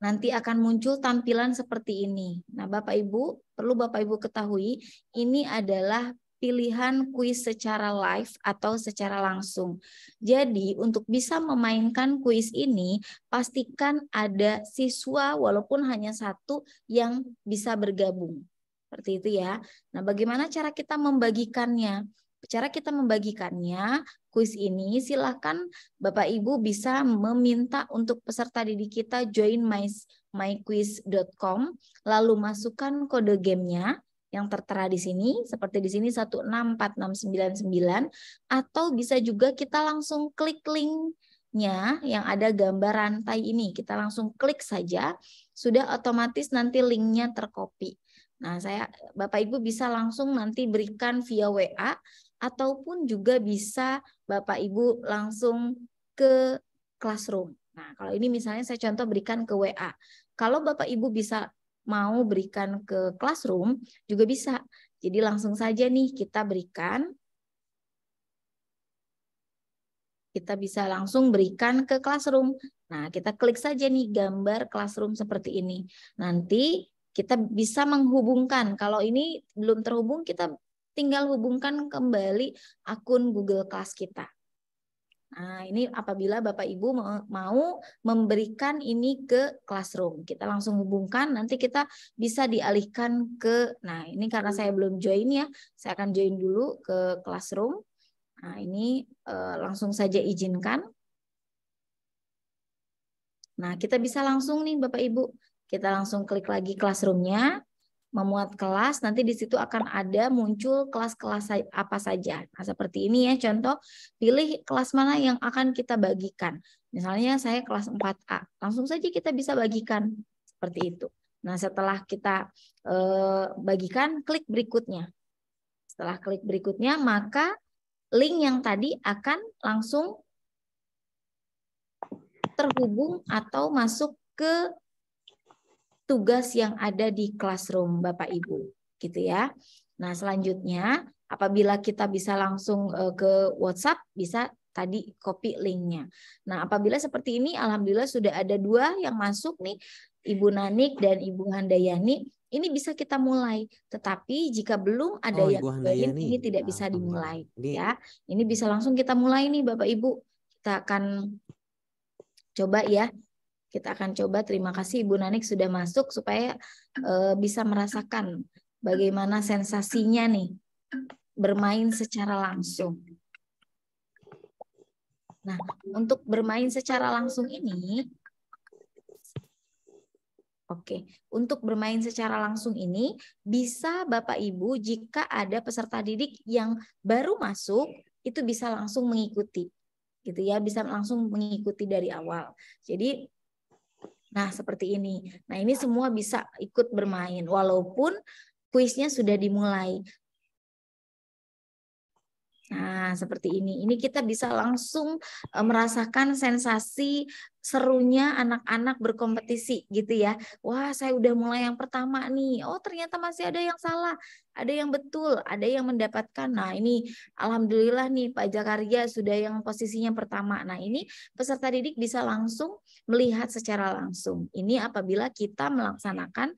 Nanti akan muncul tampilan seperti ini. Nah, Bapak Ibu, perlu Bapak Ibu ketahui, ini adalah pilihan kuis secara live atau secara langsung. Jadi, untuk bisa memainkan kuis ini, pastikan ada siswa walaupun hanya satu yang bisa bergabung. Seperti itu ya. Nah, bagaimana cara kita membagikannya? Cara kita membagikannya, kuis ini silahkan Bapak Ibu bisa meminta untuk peserta didik kita join my, myquiz.com, lalu masukkan kode gamenya yang tertera di sini, seperti di sini 164699, atau bisa juga kita langsung klik linknya yang ada gambar rantai ini. Kita langsung klik saja, sudah otomatis nanti linknya terkopi. Nah, saya Bapak Ibu bisa langsung nanti berikan via WA ataupun juga bisa Bapak Ibu langsung ke classroom. Nah, kalau ini misalnya saya contoh berikan ke WA. Kalau Bapak Ibu bisa mau berikan ke classroom juga bisa. Jadi langsung saja nih kita berikan kita bisa langsung berikan ke classroom. Nah, kita klik saja nih gambar classroom seperti ini. Nanti kita bisa menghubungkan. Kalau ini belum terhubung, kita tinggal hubungkan kembali akun Google Class kita. Nah, ini apabila Bapak Ibu mau memberikan ini ke classroom, kita langsung hubungkan nanti kita bisa dialihkan ke Nah, ini karena saya belum join ya, saya akan join dulu ke classroom. Nah, ini eh, langsung saja izinkan. Nah, kita bisa langsung nih Bapak Ibu, kita langsung klik lagi classroomnya memuat kelas, nanti di situ akan ada muncul kelas-kelas apa saja. Nah, seperti ini ya contoh, pilih kelas mana yang akan kita bagikan. Misalnya saya kelas 4A, langsung saja kita bisa bagikan seperti itu. Nah, setelah kita eh, bagikan, klik berikutnya. Setelah klik berikutnya, maka link yang tadi akan langsung terhubung atau masuk ke tugas yang ada di classroom Bapak Ibu gitu ya. Nah, selanjutnya apabila kita bisa langsung e, ke WhatsApp bisa tadi copy linknya. Nah, apabila seperti ini, alhamdulillah sudah ada dua yang masuk nih, Ibu Nanik dan Ibu Handayani. Ini bisa kita mulai, tetapi jika belum ada oh, yang lain ini tidak bisa dimulai. Ini. Ya, ini bisa langsung kita mulai nih, Bapak Ibu. Kita akan coba ya kita akan coba. Terima kasih Ibu Nanik sudah masuk supaya uh, bisa merasakan bagaimana sensasinya nih bermain secara langsung. Nah, untuk bermain secara langsung ini, oke, okay. untuk bermain secara langsung ini bisa Bapak Ibu jika ada peserta didik yang baru masuk itu bisa langsung mengikuti, gitu ya, bisa langsung mengikuti dari awal. Jadi Nah, seperti ini. Nah, ini iya. semua bisa ikut bermain walaupun kuisnya sudah dimulai. Nah, seperti ini. Ini kita bisa langsung eh, merasakan sensasi serunya anak-anak berkompetisi gitu ya. Wah, saya udah mulai yang pertama nih. Oh, ternyata masih ada yang salah, ada yang betul, ada yang mendapatkan. Nah, ini alhamdulillah nih Pak Jakaria sudah yang posisinya pertama. Nah, ini peserta didik bisa langsung melihat secara langsung. Ini apabila kita melaksanakan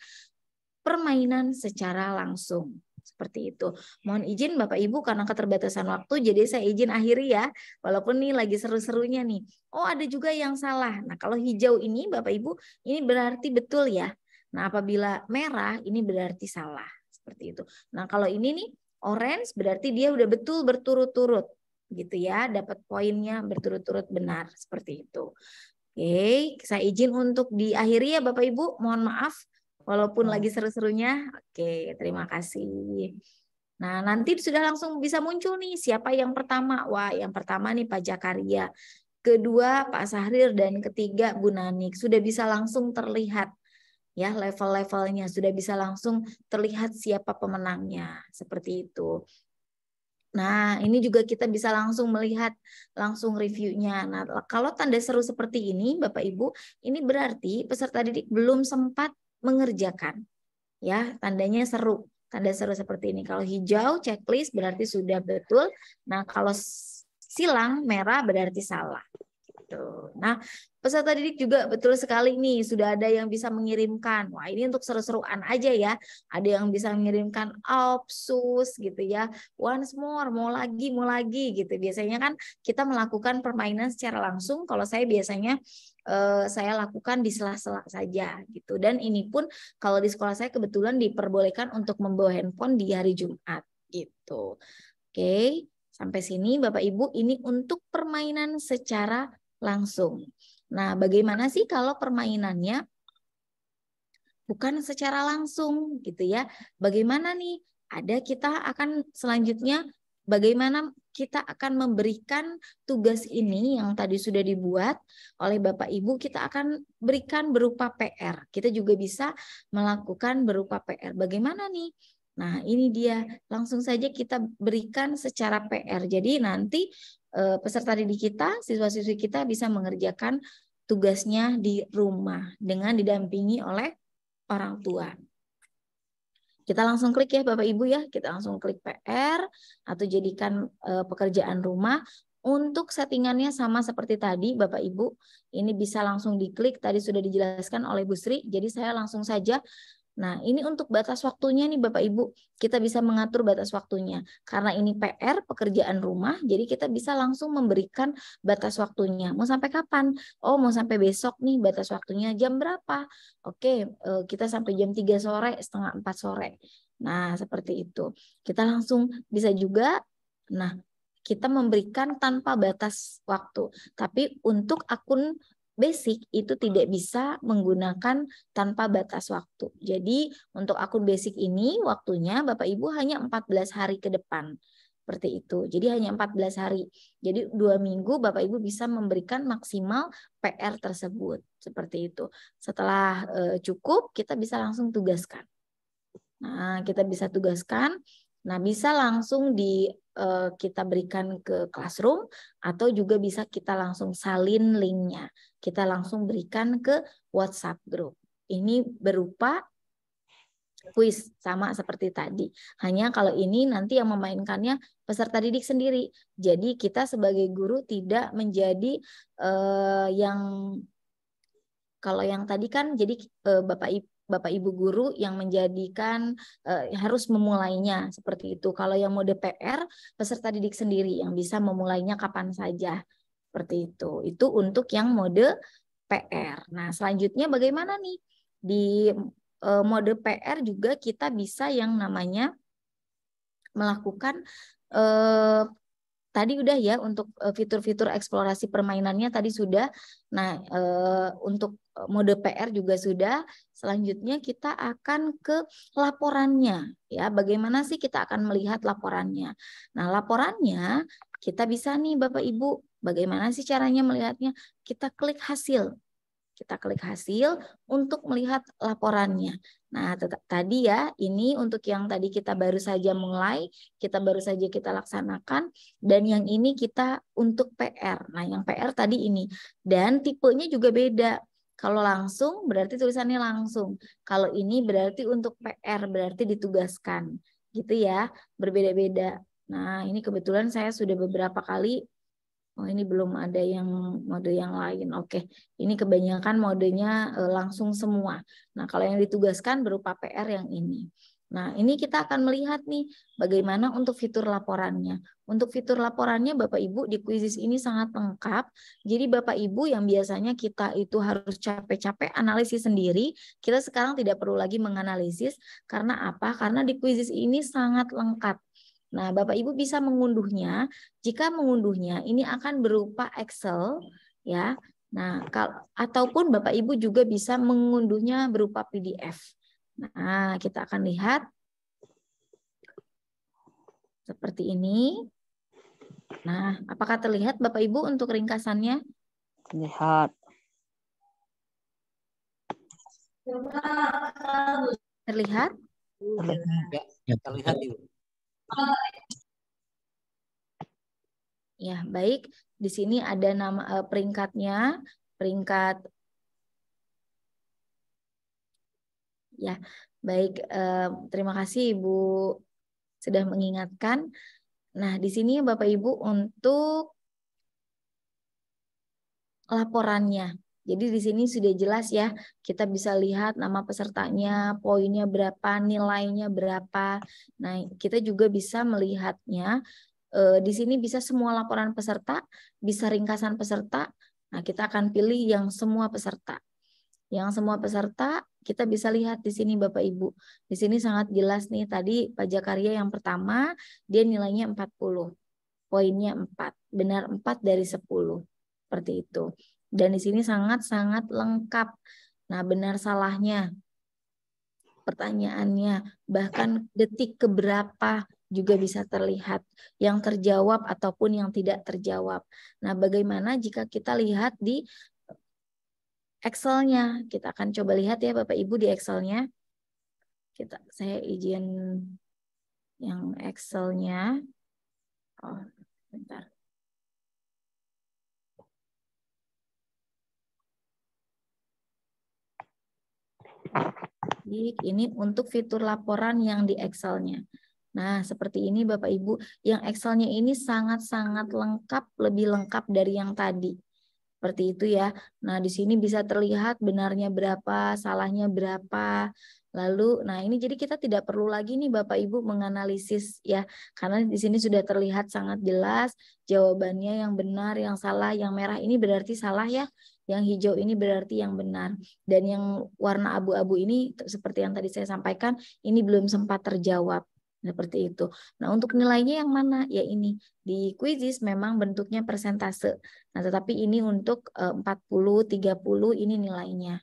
permainan secara langsung. Seperti itu. Mohon izin Bapak Ibu karena keterbatasan waktu jadi saya izin akhiri ya. Walaupun nih lagi seru-serunya nih. Oh, ada juga yang salah. Nah, kalau hijau ini Bapak Ibu, ini berarti betul ya. Nah, apabila merah ini berarti salah. Seperti itu. Nah, kalau ini nih orange berarti dia udah betul berturut-turut gitu ya, dapat poinnya berturut-turut benar seperti itu. Oke, saya izin untuk diakhiri ya Bapak Ibu. Mohon maaf Walaupun lagi seru-serunya, oke, terima kasih. Nah, nanti sudah langsung bisa muncul nih siapa yang pertama. Wah, yang pertama nih Pak Jakaria, kedua Pak Sahrir dan ketiga Bu Nanik. Sudah bisa langsung terlihat ya level-levelnya, sudah bisa langsung terlihat siapa pemenangnya. Seperti itu. Nah, ini juga kita bisa langsung melihat langsung reviewnya. Nah, kalau tanda seru seperti ini, Bapak Ibu, ini berarti peserta didik belum sempat mengerjakan. Ya, tandanya seru. Tanda seru seperti ini. Kalau hijau checklist berarti sudah betul. Nah, kalau silang merah berarti salah. Gitu. Nah, peserta didik juga betul sekali nih sudah ada yang bisa mengirimkan. Wah, ini untuk seru-seruan aja ya. Ada yang bisa mengirimkan opsus gitu ya. Once more, mau lagi, mau lagi gitu. Biasanya kan kita melakukan permainan secara langsung. Kalau saya biasanya eh, saya lakukan di sela-sela saja gitu. Dan ini pun kalau di sekolah saya kebetulan diperbolehkan untuk membawa handphone di hari Jumat gitu. Oke, sampai sini Bapak Ibu ini untuk permainan secara langsung. Nah, bagaimana sih kalau permainannya bukan secara langsung gitu ya. Bagaimana nih? Ada kita akan selanjutnya bagaimana kita akan memberikan tugas ini yang tadi sudah dibuat oleh Bapak Ibu, kita akan berikan berupa PR. Kita juga bisa melakukan berupa PR. Bagaimana nih? Nah, ini dia. Langsung saja kita berikan secara PR. Jadi nanti eh, peserta didik kita, siswa-siswi kita bisa mengerjakan tugasnya di rumah dengan didampingi oleh orang tua. Kita langsung klik ya Bapak Ibu ya, kita langsung klik PR atau jadikan eh, pekerjaan rumah. Untuk settingannya sama seperti tadi Bapak Ibu, ini bisa langsung diklik, tadi sudah dijelaskan oleh Bu Sri, jadi saya langsung saja Nah, ini untuk batas waktunya nih Bapak Ibu, kita bisa mengatur batas waktunya. Karena ini PR, pekerjaan rumah, jadi kita bisa langsung memberikan batas waktunya. Mau sampai kapan? Oh, mau sampai besok nih batas waktunya jam berapa? Oke, eh, kita sampai jam 3 sore, setengah 4 sore. Nah, seperti itu. Kita langsung bisa juga Nah, kita memberikan tanpa batas waktu. Tapi untuk akun basic itu tidak bisa menggunakan tanpa batas waktu. Jadi untuk akun basic ini waktunya Bapak Ibu hanya 14 hari ke depan seperti itu. Jadi hanya 14 hari. Jadi dua minggu Bapak Ibu bisa memberikan maksimal PR tersebut seperti itu. Setelah eh, cukup kita bisa langsung tugaskan. Nah kita bisa tugaskan Nah, bisa langsung di uh, kita berikan ke classroom atau juga bisa kita langsung salin linknya. Kita langsung berikan ke WhatsApp group. Ini berupa kuis sama seperti tadi. Hanya kalau ini nanti yang memainkannya peserta didik sendiri. Jadi kita sebagai guru tidak menjadi uh, yang kalau yang tadi kan jadi uh, Bapak Bapak Ibu guru yang menjadikan uh, harus memulainya seperti itu. Kalau yang mode PR, peserta didik sendiri yang bisa memulainya kapan saja. Seperti itu. Itu untuk yang mode PR. Nah, selanjutnya bagaimana nih di uh, mode PR juga kita bisa yang namanya melakukan eh, Tadi udah ya untuk eh, fitur-fitur eksplorasi permainannya tadi sudah. Nah, eh, untuk eh, mode PR juga sudah. Selanjutnya kita akan ke laporannya ya. Bagaimana sih kita akan melihat laporannya? Nah, laporannya kita bisa nih Bapak Ibu, bagaimana sih caranya melihatnya? Kita klik hasil. Kita klik hasil untuk melihat laporannya. Nah, tadi ya, ini untuk yang tadi kita baru saja mulai, kita baru saja kita laksanakan, dan yang ini kita untuk PR. Nah, yang PR tadi ini. Dan tipenya juga beda. Kalau langsung berarti tulisannya langsung. Kalau ini berarti untuk PR, berarti ditugaskan. Gitu ya, berbeda-beda. Nah, ini kebetulan saya sudah beberapa kali oh ini belum ada yang mode yang lain. Oke, ini kebanyakan modenya e, langsung semua. Nah, kalau yang ditugaskan berupa PR yang ini. Nah, ini kita akan melihat nih bagaimana untuk fitur laporannya. Untuk fitur laporannya Bapak Ibu di kuisis ini sangat lengkap. Jadi Bapak Ibu yang biasanya kita itu harus capek-capek analisis sendiri, kita sekarang tidak perlu lagi menganalisis karena apa? Karena di kuisis ini sangat lengkap Nah, Bapak Ibu bisa mengunduhnya. Jika mengunduhnya, ini akan berupa Excel, ya. Nah, kalau ataupun Bapak Ibu juga bisa mengunduhnya berupa PDF. Nah, kita akan lihat seperti ini. Nah, apakah terlihat Bapak Ibu untuk ringkasannya? Lihat. Terlihat? Terlihat. Ya, terlihat, Ibu. Ya, baik. Di sini ada nama eh, peringkatnya, peringkat Ya, baik. Eh, terima kasih Ibu sudah mengingatkan. Nah, di sini Bapak Ibu untuk laporannya. Jadi di sini sudah jelas ya, kita bisa lihat nama pesertanya, poinnya berapa, nilainya berapa. Nah, kita juga bisa melihatnya. Eh, di sini bisa semua laporan peserta, bisa ringkasan peserta. Nah, kita akan pilih yang semua peserta. Yang semua peserta kita bisa lihat di sini Bapak Ibu. Di sini sangat jelas nih tadi pajak karya yang pertama dia nilainya 40. Poinnya 4. Benar 4 dari 10. Seperti itu. Dan di sini sangat-sangat lengkap. Nah, benar salahnya, pertanyaannya, bahkan detik keberapa juga bisa terlihat yang terjawab ataupun yang tidak terjawab. Nah, bagaimana jika kita lihat di Excel-nya? Kita akan coba lihat ya Bapak Ibu di Excel-nya. Kita saya izin yang Excel-nya. Oh, bentar. Jadi ini untuk fitur laporan yang di Excel-nya. Nah, seperti ini Bapak Ibu, yang Excel-nya ini sangat-sangat lengkap, lebih lengkap dari yang tadi. Seperti itu ya. Nah, di sini bisa terlihat benarnya berapa, salahnya berapa. Lalu, nah ini jadi kita tidak perlu lagi nih Bapak Ibu menganalisis ya, karena di sini sudah terlihat sangat jelas jawabannya yang benar, yang salah, yang merah ini berarti salah ya yang hijau ini berarti yang benar dan yang warna abu-abu ini seperti yang tadi saya sampaikan ini belum sempat terjawab seperti itu. Nah, untuk nilainya yang mana? Ya ini. Di kuisis memang bentuknya persentase. Nah, tetapi ini untuk 40, eh, 30 ini nilainya.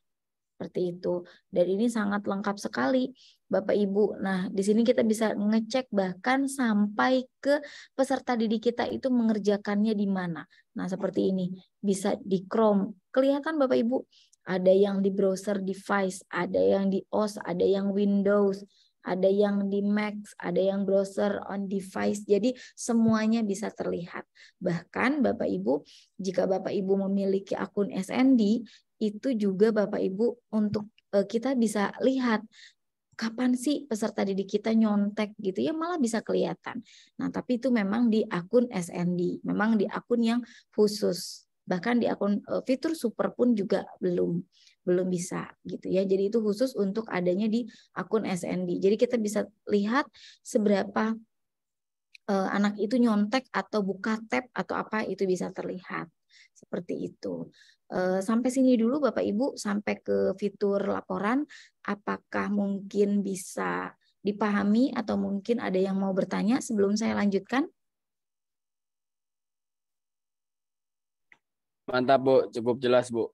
Seperti itu. Dan ini sangat lengkap sekali, Bapak Ibu. Nah, di sini kita bisa ngecek bahkan sampai ke peserta didik kita itu mengerjakannya di mana. Nah, seperti ini. Bisa di Chrome. Kelihatan Bapak Ibu, ada yang di browser device, ada yang di OS, ada yang Windows, ada yang di Mac, ada yang browser on device. Jadi semuanya bisa terlihat. Bahkan Bapak Ibu, jika Bapak Ibu memiliki akun SND, itu juga Bapak Ibu untuk eh, kita bisa lihat kapan sih peserta didik kita nyontek gitu ya malah bisa kelihatan. Nah, tapi itu memang di akun SND, memang di akun yang khusus. Bahkan di akun e, fitur super pun juga belum belum bisa gitu ya. Jadi itu khusus untuk adanya di akun SND. Jadi kita bisa lihat seberapa e, anak itu nyontek atau buka tab atau apa itu bisa terlihat seperti itu. E, sampai sini dulu Bapak Ibu sampai ke fitur laporan apakah mungkin bisa dipahami atau mungkin ada yang mau bertanya sebelum saya lanjutkan? Mantap, Bu. Cukup jelas, Bu.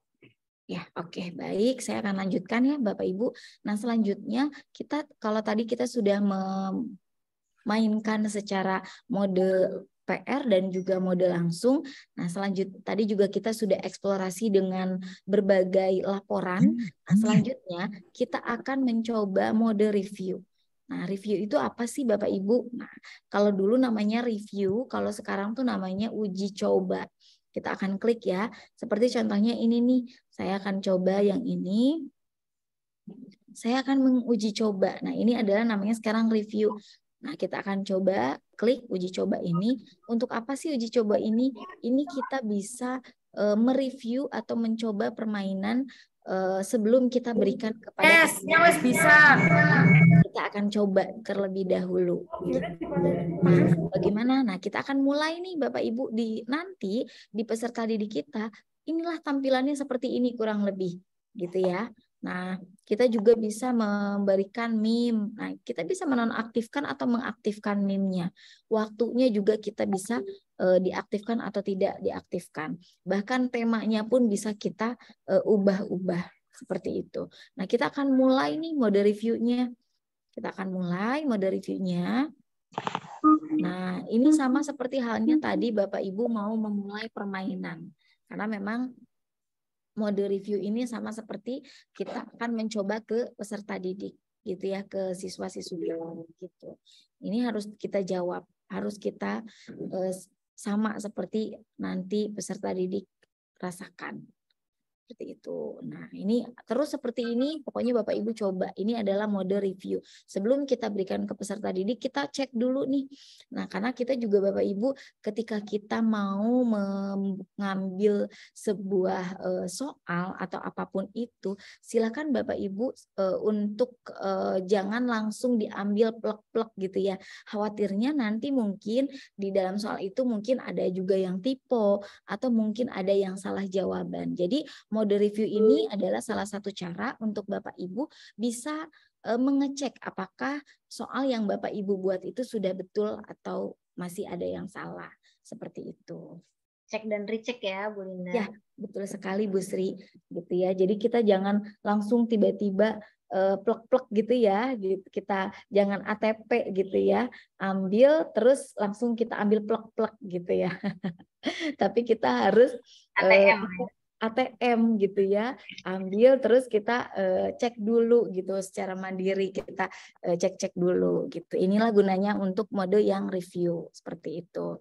Ya, oke, okay, baik. Saya akan lanjutkan ya, Bapak Ibu. Nah, selanjutnya kita kalau tadi kita sudah memainkan secara mode PR dan juga mode langsung. Nah, selanjutnya tadi juga kita sudah eksplorasi dengan berbagai laporan. Hmm, nah, hmm. selanjutnya kita akan mencoba mode review. Nah, review itu apa sih Bapak Ibu? Nah, kalau dulu namanya review, kalau sekarang tuh namanya uji coba. Kita akan klik ya. Seperti contohnya ini nih, saya akan coba yang ini. Saya akan menguji coba. Nah, ini adalah namanya sekarang review. Nah, kita akan coba klik uji coba ini. Untuk apa sih uji coba ini? Ini kita bisa uh, mereview atau mencoba permainan uh, sebelum kita berikan kepada Yes, ya wes bisa. Kita akan coba terlebih dahulu. bagaimana? Nah, kita akan mulai nih Bapak Ibu di nanti di peserta didik kita inilah tampilannya seperti ini kurang lebih gitu ya. Nah, kita juga bisa memberikan meme. Nah, kita bisa menonaktifkan atau mengaktifkan meme-nya. Waktunya juga kita bisa e, diaktifkan atau tidak diaktifkan. Bahkan temanya pun bisa kita ubah eh, ubah-ubah seperti itu. Nah, kita akan mulai nih mode review-nya. Kita akan mulai mode review-nya. Nah, ini sama seperti halnya tadi Bapak Ibu mau memulai permainan. Karena memang mode review ini sama seperti kita akan mencoba ke peserta didik gitu ya ke siswa-siswi iya. gitu. Ini harus kita jawab, harus kita eh, sama seperti nanti peserta didik rasakan seperti itu. Nah, ini terus seperti ini, pokoknya Bapak Ibu coba. Ini adalah mode review. Sebelum kita berikan ke peserta didik, kita cek dulu nih. Nah, karena kita juga Bapak Ibu ketika kita mau mengambil sebuah eh, soal atau apapun itu, silakan Bapak Ibu eh, untuk eh, jangan langsung diambil plek-plek gitu ya. Khawatirnya nanti mungkin di dalam soal itu mungkin ada juga yang tipe atau mungkin ada yang salah jawaban. Jadi Mode review ini adalah salah satu cara untuk Bapak Ibu bisa e, mengecek apakah soal yang Bapak Ibu buat itu sudah betul atau masih ada yang salah. Seperti itu. Cek dan recheck ya, Bu Linda. Ya, betul sekali Bu Sri. Gitu ya. Jadi kita jangan langsung tiba-tiba e, plek-plek gitu ya, kita jangan ATP gitu ya, ambil terus langsung kita ambil plek-plek gitu ya. Tapi kita harus e, ATM. Uh, ATM gitu ya ambil terus kita uh, cek dulu gitu secara mandiri kita cek cek cek dulu gitu inilah gunanya untuk mode yang review seperti itu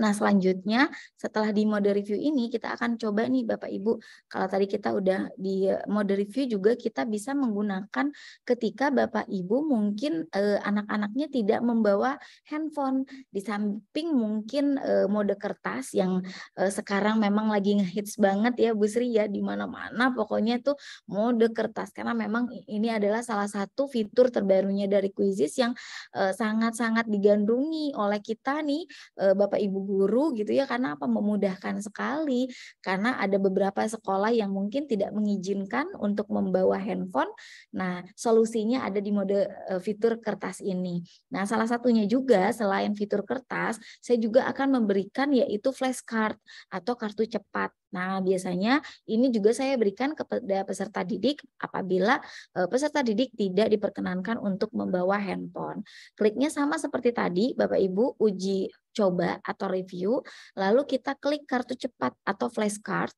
Nah, selanjutnya setelah di mode review ini kita akan coba nih Bapak Ibu, kalau tadi kita udah di mode review juga kita bisa menggunakan ketika Bapak Ibu mungkin eh, anak-anaknya tidak membawa handphone di samping mungkin eh, mode kertas yang eh, sekarang memang lagi ngehits banget ya Bu Sri ya di mana-mana pokoknya tuh mode kertas karena memang ini adalah salah satu fitur terbarunya dari Quizzes yang eh, sangat-sangat digandrungi oleh kita nih eh, Bapak Ibu guru gitu ya karena apa memudahkan sekali karena ada beberapa sekolah yang mungkin tidak mengizinkan untuk membawa handphone. Nah, solusinya ada di mode e, fitur kertas ini. Nah, salah satunya juga selain fitur kertas, saya juga akan memberikan yaitu flashcard atau kartu cepat. Nah, biasanya ini juga saya berikan kepada peserta didik apabila eh, peserta didik tidak diperkenankan untuk membawa handphone. Kliknya sama seperti tadi, Bapak Ibu, uji coba atau review, lalu kita klik kartu cepat atau flashcard.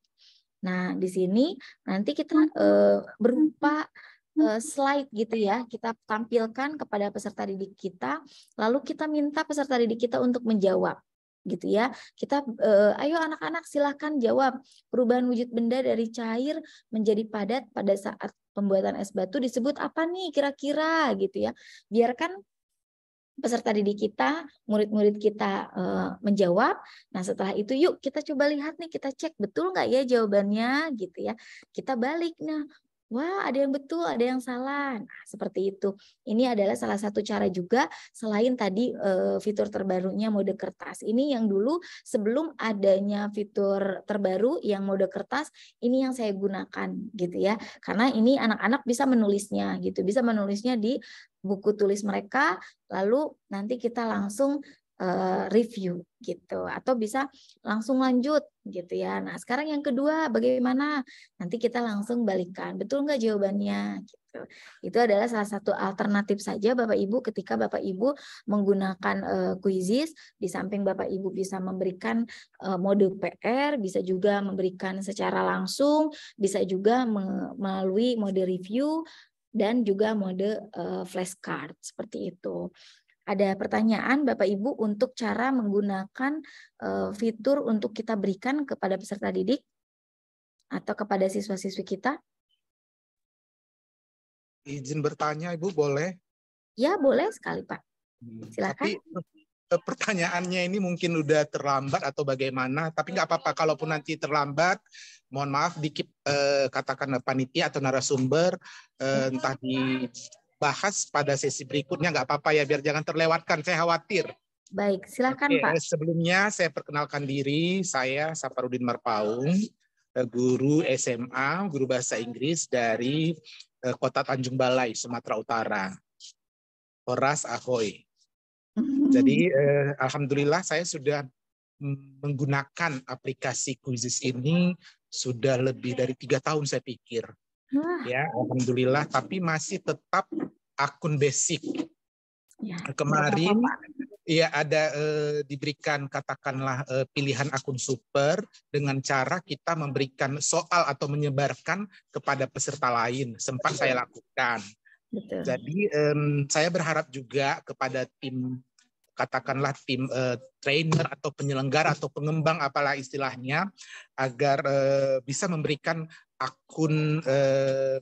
Nah, di sini nanti kita eh, berupa eh, slide gitu ya kita tampilkan kepada peserta didik kita lalu kita minta peserta didik kita untuk menjawab gitu ya. Kita eh, ayo anak-anak silahkan jawab perubahan wujud benda dari cair menjadi padat pada saat pembuatan es batu disebut apa nih kira-kira gitu ya. Biarkan peserta didik kita, murid-murid kita e, menjawab. Nah setelah itu yuk kita coba lihat nih, kita cek betul nggak ya jawabannya gitu ya. Kita balik nah, Wah, ada yang betul, ada yang salah. Nah, seperti itu. Ini adalah salah satu cara juga selain tadi eh, fitur terbarunya mode kertas. Ini yang dulu sebelum adanya fitur terbaru yang mode kertas, ini yang saya gunakan gitu ya. Karena ini anak-anak bisa menulisnya gitu, bisa menulisnya di buku tulis mereka lalu nanti kita langsung Eh, review gitu atau bisa langsung lanjut gitu ya. Nah, sekarang yang kedua bagaimana? Nanti kita langsung balikan. Betul nggak jawabannya? Gitu. Itu adalah salah satu alternatif saja Bapak Ibu ketika Bapak Ibu menggunakan uh, kuisis di samping Bapak Ibu bisa memberikan uh, mode PR, bisa juga memberikan secara langsung, bisa juga melalui mode review dan juga mode flashcard seperti itu ada pertanyaan Bapak Ibu untuk cara menggunakan eh, fitur untuk kita berikan kepada peserta didik atau kepada siswa-siswi kita? Izin bertanya Ibu boleh? Ya boleh sekali Pak. Hmm, Silakan. Tapi eh, pertanyaannya ini mungkin udah terlambat atau bagaimana, tapi nggak apa-apa kalaupun nanti terlambat, mohon maaf dikit eh, katakan panitia atau narasumber eh, entah di bahas pada sesi berikutnya nggak apa-apa ya biar jangan terlewatkan saya khawatir baik silahkan Oke, pak sebelumnya saya perkenalkan diri saya Saparudin Marpaung eh, guru SMA guru bahasa Inggris dari eh, kota Tanjung Balai Sumatera Utara Horas Ahoy jadi eh, alhamdulillah saya sudah menggunakan aplikasi kuisis ini sudah lebih dari tiga tahun saya pikir ya alhamdulillah tapi masih tetap akun basic ya, kemarin ya ada eh, diberikan katakanlah eh, pilihan akun super dengan cara kita memberikan soal atau menyebarkan kepada peserta lain sempat saya lakukan. Betul. Jadi eh, saya berharap juga kepada tim katakanlah tim eh, trainer atau penyelenggara atau pengembang apalah istilahnya agar eh, bisa memberikan akun eh,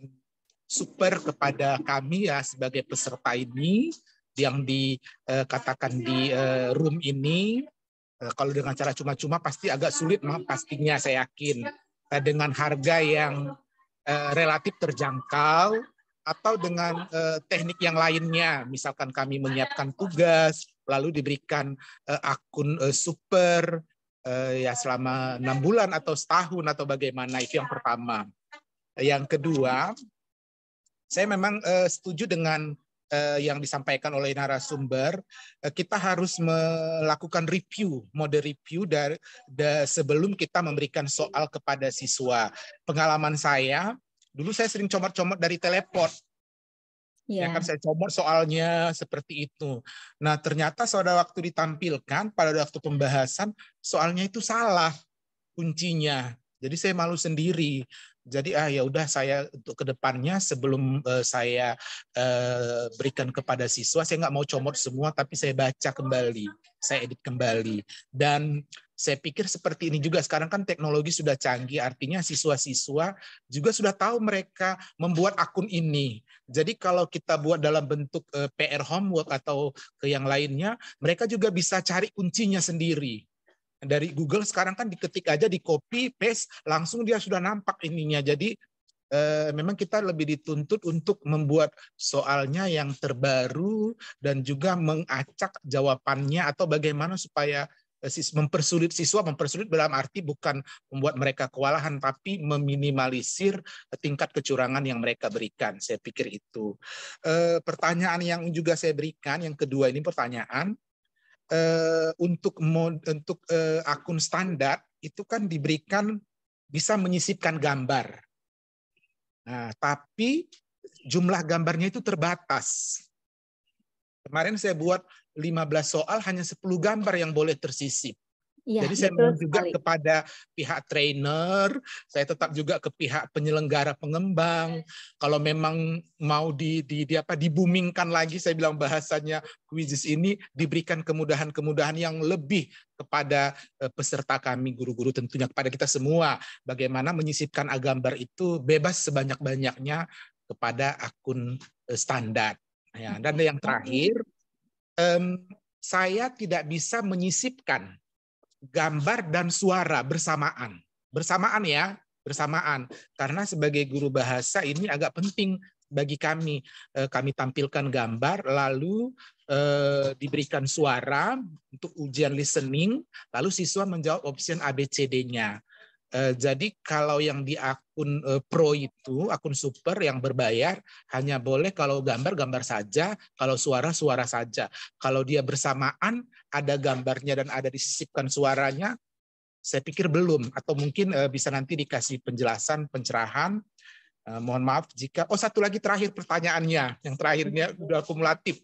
super kepada kami ya sebagai peserta ini yang dikatakan eh, di eh, room ini eh, kalau dengan cara cuma-cuma pasti agak sulit mah pastinya saya yakin eh, dengan harga yang eh, relatif terjangkau atau dengan eh, teknik yang lainnya misalkan kami menyiapkan tugas lalu diberikan eh, akun eh, super uh, ya selama enam bulan atau setahun atau bagaimana itu yang pertama. Yang kedua, saya memang uh, setuju dengan uh, yang disampaikan oleh narasumber, Uh, kita harus melakukan review, mode review dari da, sebelum kita memberikan soal kepada siswa. Pengalaman saya, dulu saya sering comot-comot dari teleport yeah. ya iya. kan saya comot soalnya seperti itu. Nah ternyata saudara waktu ditampilkan pada waktu pembahasan soalnya itu salah kuncinya. Jadi saya malu sendiri. Jadi ah ya udah saya untuk kedepannya sebelum uh, saya uh, berikan kepada siswa saya nggak mau comot semua tapi saya baca kembali, saya edit kembali dan saya pikir seperti ini juga sekarang kan teknologi sudah canggih artinya siswa-siswa juga sudah tahu mereka membuat akun ini jadi kalau kita buat dalam bentuk eh, PR homework atau ke yang lainnya, mereka juga bisa cari kuncinya sendiri. Dari Google sekarang kan diketik aja di copy paste langsung dia sudah nampak ininya. Jadi eh, memang kita lebih dituntut untuk membuat soalnya yang terbaru dan juga mengacak jawabannya atau bagaimana supaya Eh, mempersulit siswa, mempersulit dalam arti bukan membuat mereka kewalahan, tapi meminimalisir eh, tingkat kecurangan yang mereka berikan. Saya pikir itu. E, pertanyaan yang juga saya berikan, yang kedua ini pertanyaan e, untuk mod, untuk e, akun standar itu kan diberikan bisa menyisipkan gambar. Nah, tapi jumlah gambarnya itu terbatas. Kemarin saya buat 15 soal hanya 10 gambar yang boleh tersisip. Ya, Jadi saya mohon juga sekali. kepada pihak trainer, saya tetap juga ke pihak penyelenggara pengembang. Kalau memang mau di, di, di apa dibumingkan lagi, saya bilang bahasanya kuisis ini diberikan kemudahan-kemudahan yang lebih kepada eh, peserta kami, guru-guru tentunya kepada kita semua. Bagaimana menyisipkan agambar itu bebas sebanyak-banyaknya kepada akun eh, standar. Ya, dan yang terakhir, um, saya tidak bisa menyisipkan gambar dan suara bersamaan. Bersamaan ya, bersamaan. Karena sebagai guru bahasa ini agak penting bagi kami. Eh, kami tampilkan gambar, lalu e, diberikan suara untuk ujian listening, lalu siswa menjawab option ABCD-nya. Eh, jadi kalau yang di akun eh, pro itu akun super yang berbayar hanya boleh kalau gambar gambar saja, kalau suara suara saja. Kalau dia bersamaan ada gambarnya dan ada disisipkan suaranya, saya pikir belum atau mungkin eh, bisa nanti dikasih penjelasan pencerahan. Mohon maaf jika oh satu lagi terakhir pertanyaannya yang terakhirnya udah kumulatif.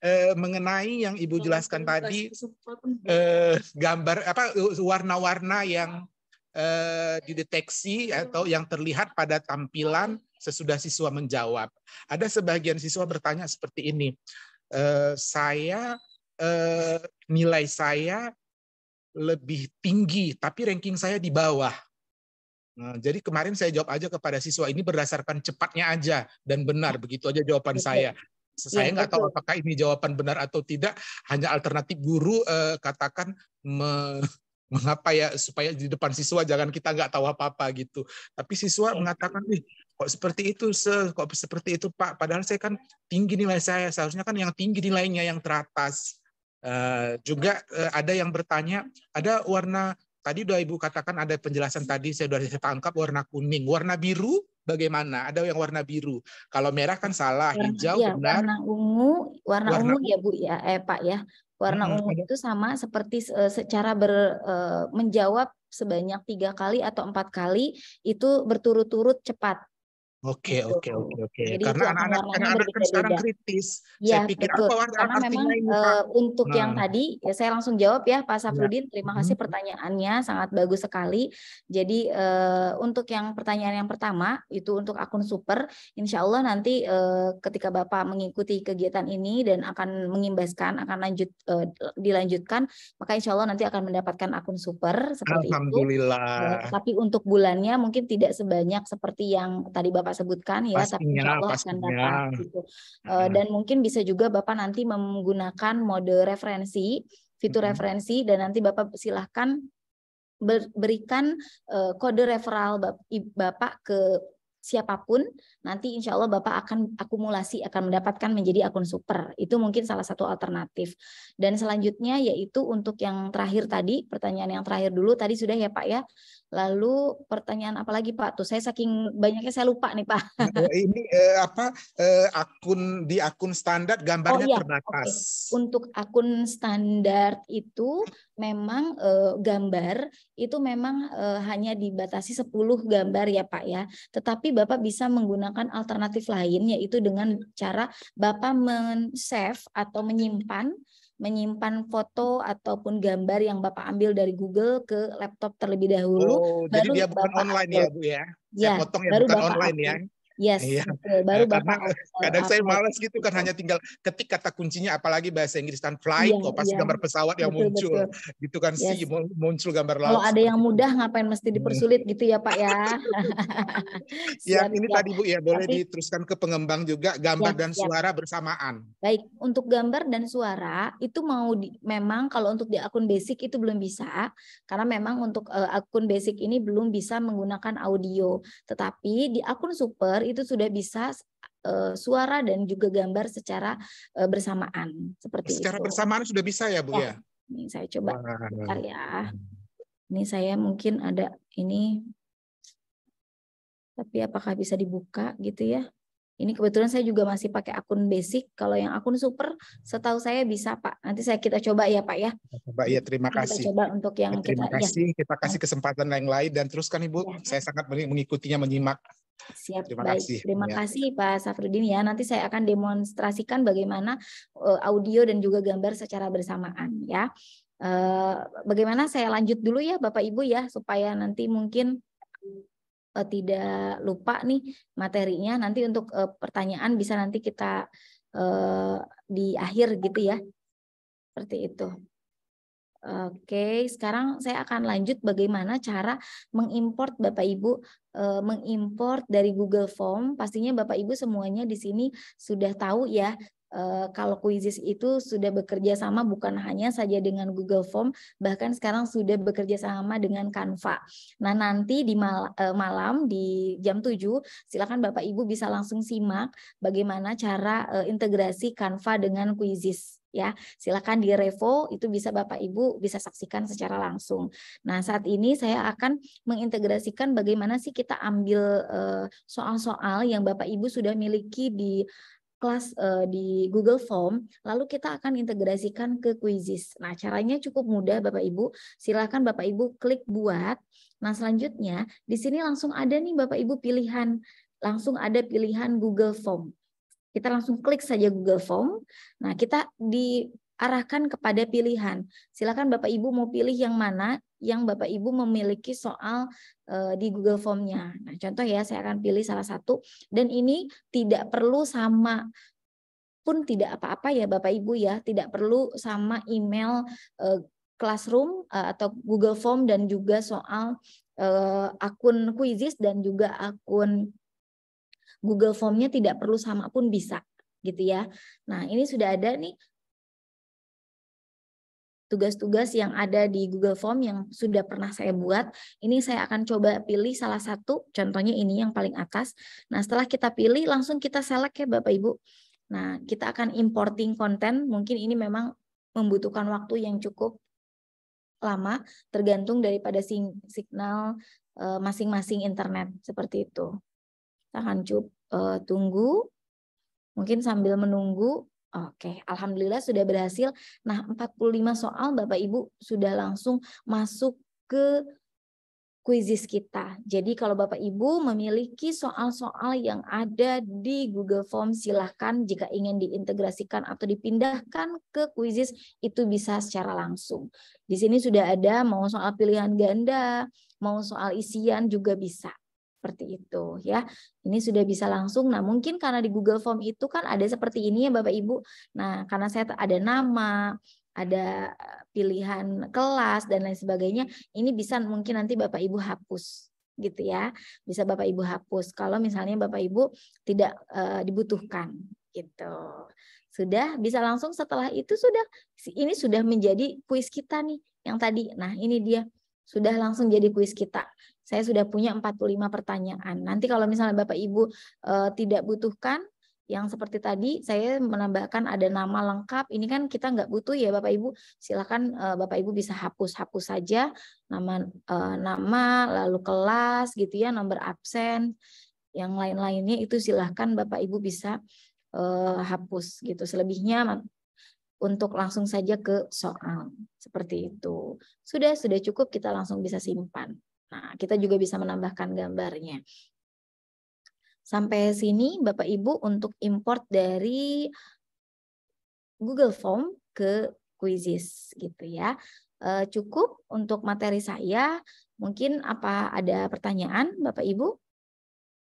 Eh, mengenai yang ibu jelaskan tadi eh, gambar apa warna-warna yang Eh, dideteksi iya. atau yang terlihat pada tampilan sesudah siswa menjawab. Ada sebagian siswa bertanya seperti ini, e, saya e, nilai saya lebih tinggi, tapi ranking saya di bawah. Nah, jadi kemarin saya jawab aja kepada siswa ini berdasarkan cepatnya aja dan benar begitu aja jawaban betul. Iya. saya. Saya ya, tahu apakah ini jawaban benar atau tidak. Hanya alternatif guru eh, katakan me mengapa ya supaya di depan siswa jangan kita nggak tahu apa-apa gitu. Tapi siswa mengatakan nih kok seperti itu se kok seperti itu Pak. Padahal saya kan tinggi nilai saya seharusnya kan yang tinggi nilainya yang teratas. Uh, juga uh, ada yang bertanya ada warna tadi udah ibu katakan ada penjelasan tadi saya sudah saya tangkap warna kuning warna biru bagaimana? Ada yang warna biru. Kalau merah kan salah, hijau ya, benar. Warna ungu, warna, warna ungu ya Bu ya, eh Pak ya. Warna hmm. itu sama seperti uh, secara ber, uh, menjawab sebanyak tiga kali atau empat kali itu berturut-turut cepat. Gitu. Oke, oke, oke, oke. Karena anak-anak anak-anak kan sekarang kritis. Ya, saya pikir betul. apa artinya Karena memang ini, eh, Pak? untuk nah. yang tadi ya saya langsung jawab ya Pak iya. Safrudin, terima hmm. kasih pertanyaannya sangat bagus sekali. Jadi eh, untuk yang pertanyaan yang pertama itu untuk akun super, insya Allah nanti eh, ketika Bapak mengikuti kegiatan ini dan akan mengimbaskan akan lanjut eh, dilanjutkan, maka insya Allah nanti akan mendapatkan akun super seperti Alhamdulillah. itu. Alhamdulillah. Eh, tapi untuk bulannya mungkin tidak sebanyak seperti yang tadi Bapak sebutkan ya, pastinya, tapi insya Allah pastinya. akan datang. gitu. Uh, dan mungkin bisa juga Bapak nanti menggunakan mode referensi, fitur uh. referensi, dan nanti Bapak silahkan berikan eh, kode referral Bapak ke siapapun, nanti insya Allah Bapak akan akumulasi, akan mendapatkan menjadi akun super. Itu mungkin salah satu alternatif. Dan selanjutnya yaitu untuk yang terakhir tadi, pertanyaan yang terakhir dulu, tadi sudah ya Pak ya. Lalu pertanyaan apa lagi Pak? Tuh saya saking banyaknya saya lupa nih Pak. Oh, ini eh, apa eh, akun di akun standar gambarnya oh, iya. terbatas. Okay. Untuk akun standar itu memang eh, gambar itu memang eh, hanya dibatasi 10 gambar ya Pak ya. Tetapi Bapak bisa menggunakan alternatif lain yaitu dengan cara Bapak men-save atau menyimpan menyimpan foto ataupun gambar yang Bapak ambil dari Google ke laptop terlebih dahulu. Oh, baru jadi dia bukan Bapak online ya Bu ya? Saya ya, potong ya bukan Bapak online ya. Yes, iya. betul. Baru nah, Karena Bapak kadang saya malas gitu kan hanya tinggal ketik kata kuncinya apalagi bahasa Inggris kan fly iya, kok pas iya. gambar pesawat yang betul, muncul. Betul. Gitu kan yes. sih muncul gambar laut. Kalau ada yang mudah ngapain mesti hmm. dipersulit gitu ya Pak ya. siap, ya ini siap. tadi Bu ya boleh Tapi, diteruskan ke pengembang juga gambar siap, dan siap. suara bersamaan. Baik, untuk gambar dan suara itu mau di, memang kalau untuk di akun basic itu belum bisa karena memang untuk uh, akun basic ini belum bisa menggunakan audio. Tetapi di akun super itu sudah bisa eh, suara dan juga gambar secara eh, bersamaan seperti secara itu. bersamaan sudah bisa ya Bu ya. ya? Ini saya coba Wah, ya. Ini saya mungkin ada ini tapi apakah bisa dibuka gitu ya? Ini kebetulan saya juga masih pakai akun basic. Kalau yang akun super, setahu saya bisa Pak. Nanti saya kita coba ya Pak ya. Coba ya, terima kasih. coba untuk yang ya, terima kita, ya. kasih. Ya. Kita kasih kesempatan yang lain dan teruskan Ibu. Ya. Saya sangat mengikutinya, menyimak. Siap. Terima Baik. kasih. Terima ya. kasih Pak Safrudin ya. Nanti saya akan demonstrasikan bagaimana eh, audio dan juga gambar secara bersamaan ya. Eh, bagaimana saya lanjut dulu ya Bapak Ibu ya supaya nanti mungkin uh, tidak lupa nih materinya nanti untuk uh, pertanyaan bisa nanti kita uh, di akhir gitu ya. Seperti itu. Oke, sekarang saya akan lanjut bagaimana cara mengimport Bapak Ibu mengimport dari Google Form. Pastinya Bapak Ibu semuanya di sini sudah tahu ya Eh, kalau Quizzes itu sudah bekerja sama bukan hanya saja dengan Google Form, bahkan sekarang sudah bekerja sama dengan Canva. Nah, nanti di mal eh, malam di jam 7, silakan Bapak Ibu bisa langsung simak bagaimana cara eh, integrasi Canva dengan Quizzes ya. Silakan di Revo itu bisa Bapak Ibu bisa saksikan secara langsung. Nah, saat ini saya akan mengintegrasikan bagaimana sih kita ambil soal-soal yang Bapak Ibu sudah miliki di kelas uh, di Google Form, lalu kita akan integrasikan ke kuisis. Nah, caranya cukup mudah Bapak Ibu. Silakan Bapak Ibu klik buat. Nah, selanjutnya di sini langsung ada nih Bapak Ibu pilihan, langsung ada pilihan Google Form. Kita langsung klik saja Google Form. Nah, kita diarahkan kepada pilihan. Silakan Bapak Ibu mau pilih yang mana, yang Bapak Ibu memiliki soal eh, di Google Form-nya. Nah, contoh ya, saya akan pilih salah satu dan ini tidak perlu sama pun tidak apa-apa ya Bapak Ibu ya, tidak perlu sama email eh, Classroom eh, atau Google Form dan juga soal akun Quizzes dan juga akun Google Form-nya tidak perlu sama pun bisa gitu ya. Nah, ini sudah ada nih tugas-tugas yang ada di Google Form yang sudah pernah saya buat. Ini saya akan coba pilih salah satu, contohnya ini yang paling atas. Nah, setelah kita pilih, langsung kita select ya Bapak Ibu. Nah, kita akan importing konten. Mungkin ini memang membutuhkan waktu yang cukup lama, tergantung daripada signal eh, masing-masing internet, seperti itu. Kita akan coba eh, tunggu, mungkin sambil menunggu Oke, alhamdulillah sudah berhasil. Nah, 45 soal Bapak Ibu sudah langsung masuk ke kuisis kita. Jadi kalau Bapak Ibu memiliki soal-soal yang ada di Google Form silahkan jika ingin diintegrasikan atau dipindahkan ke kuisis itu bisa secara langsung. Di sini sudah ada mau soal pilihan ganda, mau soal isian juga bisa seperti itu ya. Ini sudah bisa langsung. Nah, mungkin karena di Google Form itu kan ada seperti ini ya Bapak Ibu. Nah, karena saya ada nama, ada eh, pilihan kelas dan lain sebagainya, ini bisa mungkin nanti Bapak Ibu hapus gitu ya. Bisa Bapak Ibu hapus kalau misalnya Bapak Ibu tidak e, dibutuhkan gitu. Sudah bisa langsung setelah itu sudah ini sudah menjadi kuis kita nih yang tadi. Nah, ini dia sudah langsung jadi kuis kita. Saya sudah punya 45 pertanyaan. Nanti kalau misalnya Bapak Ibu e, tidak butuhkan yang seperti tadi saya menambahkan ada nama lengkap ini kan kita nggak butuh ya bapak ibu silakan e, bapak ibu bisa hapus hapus saja nama e, nama lalu kelas gitu ya nomor absen yang lain-lainnya itu silakan bapak ibu bisa e, hapus gitu selebihnya untuk langsung saja ke soal. Seperti itu. Sudah, sudah cukup kita langsung bisa simpan. Nah, kita juga bisa menambahkan gambarnya. Sampai sini Bapak Ibu untuk import dari Google Form ke Quizzes gitu ya. Eh, cukup untuk materi saya. Mungkin apa ada pertanyaan Bapak Ibu?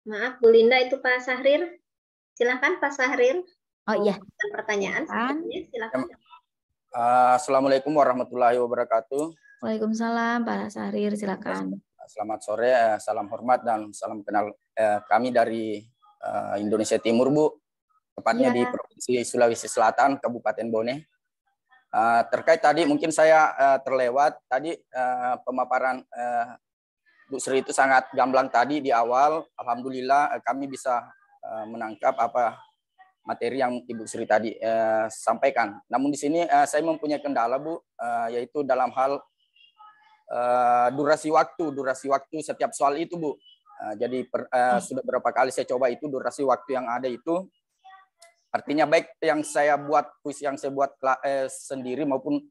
Maaf Bu Linda itu Pak Sahrir. Silahkan Pak Sahrir. Oh iya. Pertanyaan silakan. Eh, Assalamualaikum warahmatullahi wabarakatuh. Waalaikumsalam Pak Sarir, silakan. Selamat sore, eh, salam hormat dan salam kenal eh, kami dari Indonesia Timur, Bu. Tepatnya ya. di iya. Provinsi Sulawesi Selatan, Kabupaten Bone. terkait tadi mungkin saya terlewat tadi pemaparan Bu Sri itu sangat gamblang tadi di awal. Alhamdulillah kami bisa menangkap apa materi yang Ibu Sri tadi uh, sampaikan. Namun di sini uh, saya mempunyai kendala Bu, uh, yaitu dalam hal uh, durasi waktu, durasi waktu setiap soal itu Bu. Uh, jadi per, uh, sudah berapa kali saya coba itu durasi waktu yang ada itu, artinya baik yang saya buat puisi yang saya buat uh, sendiri maupun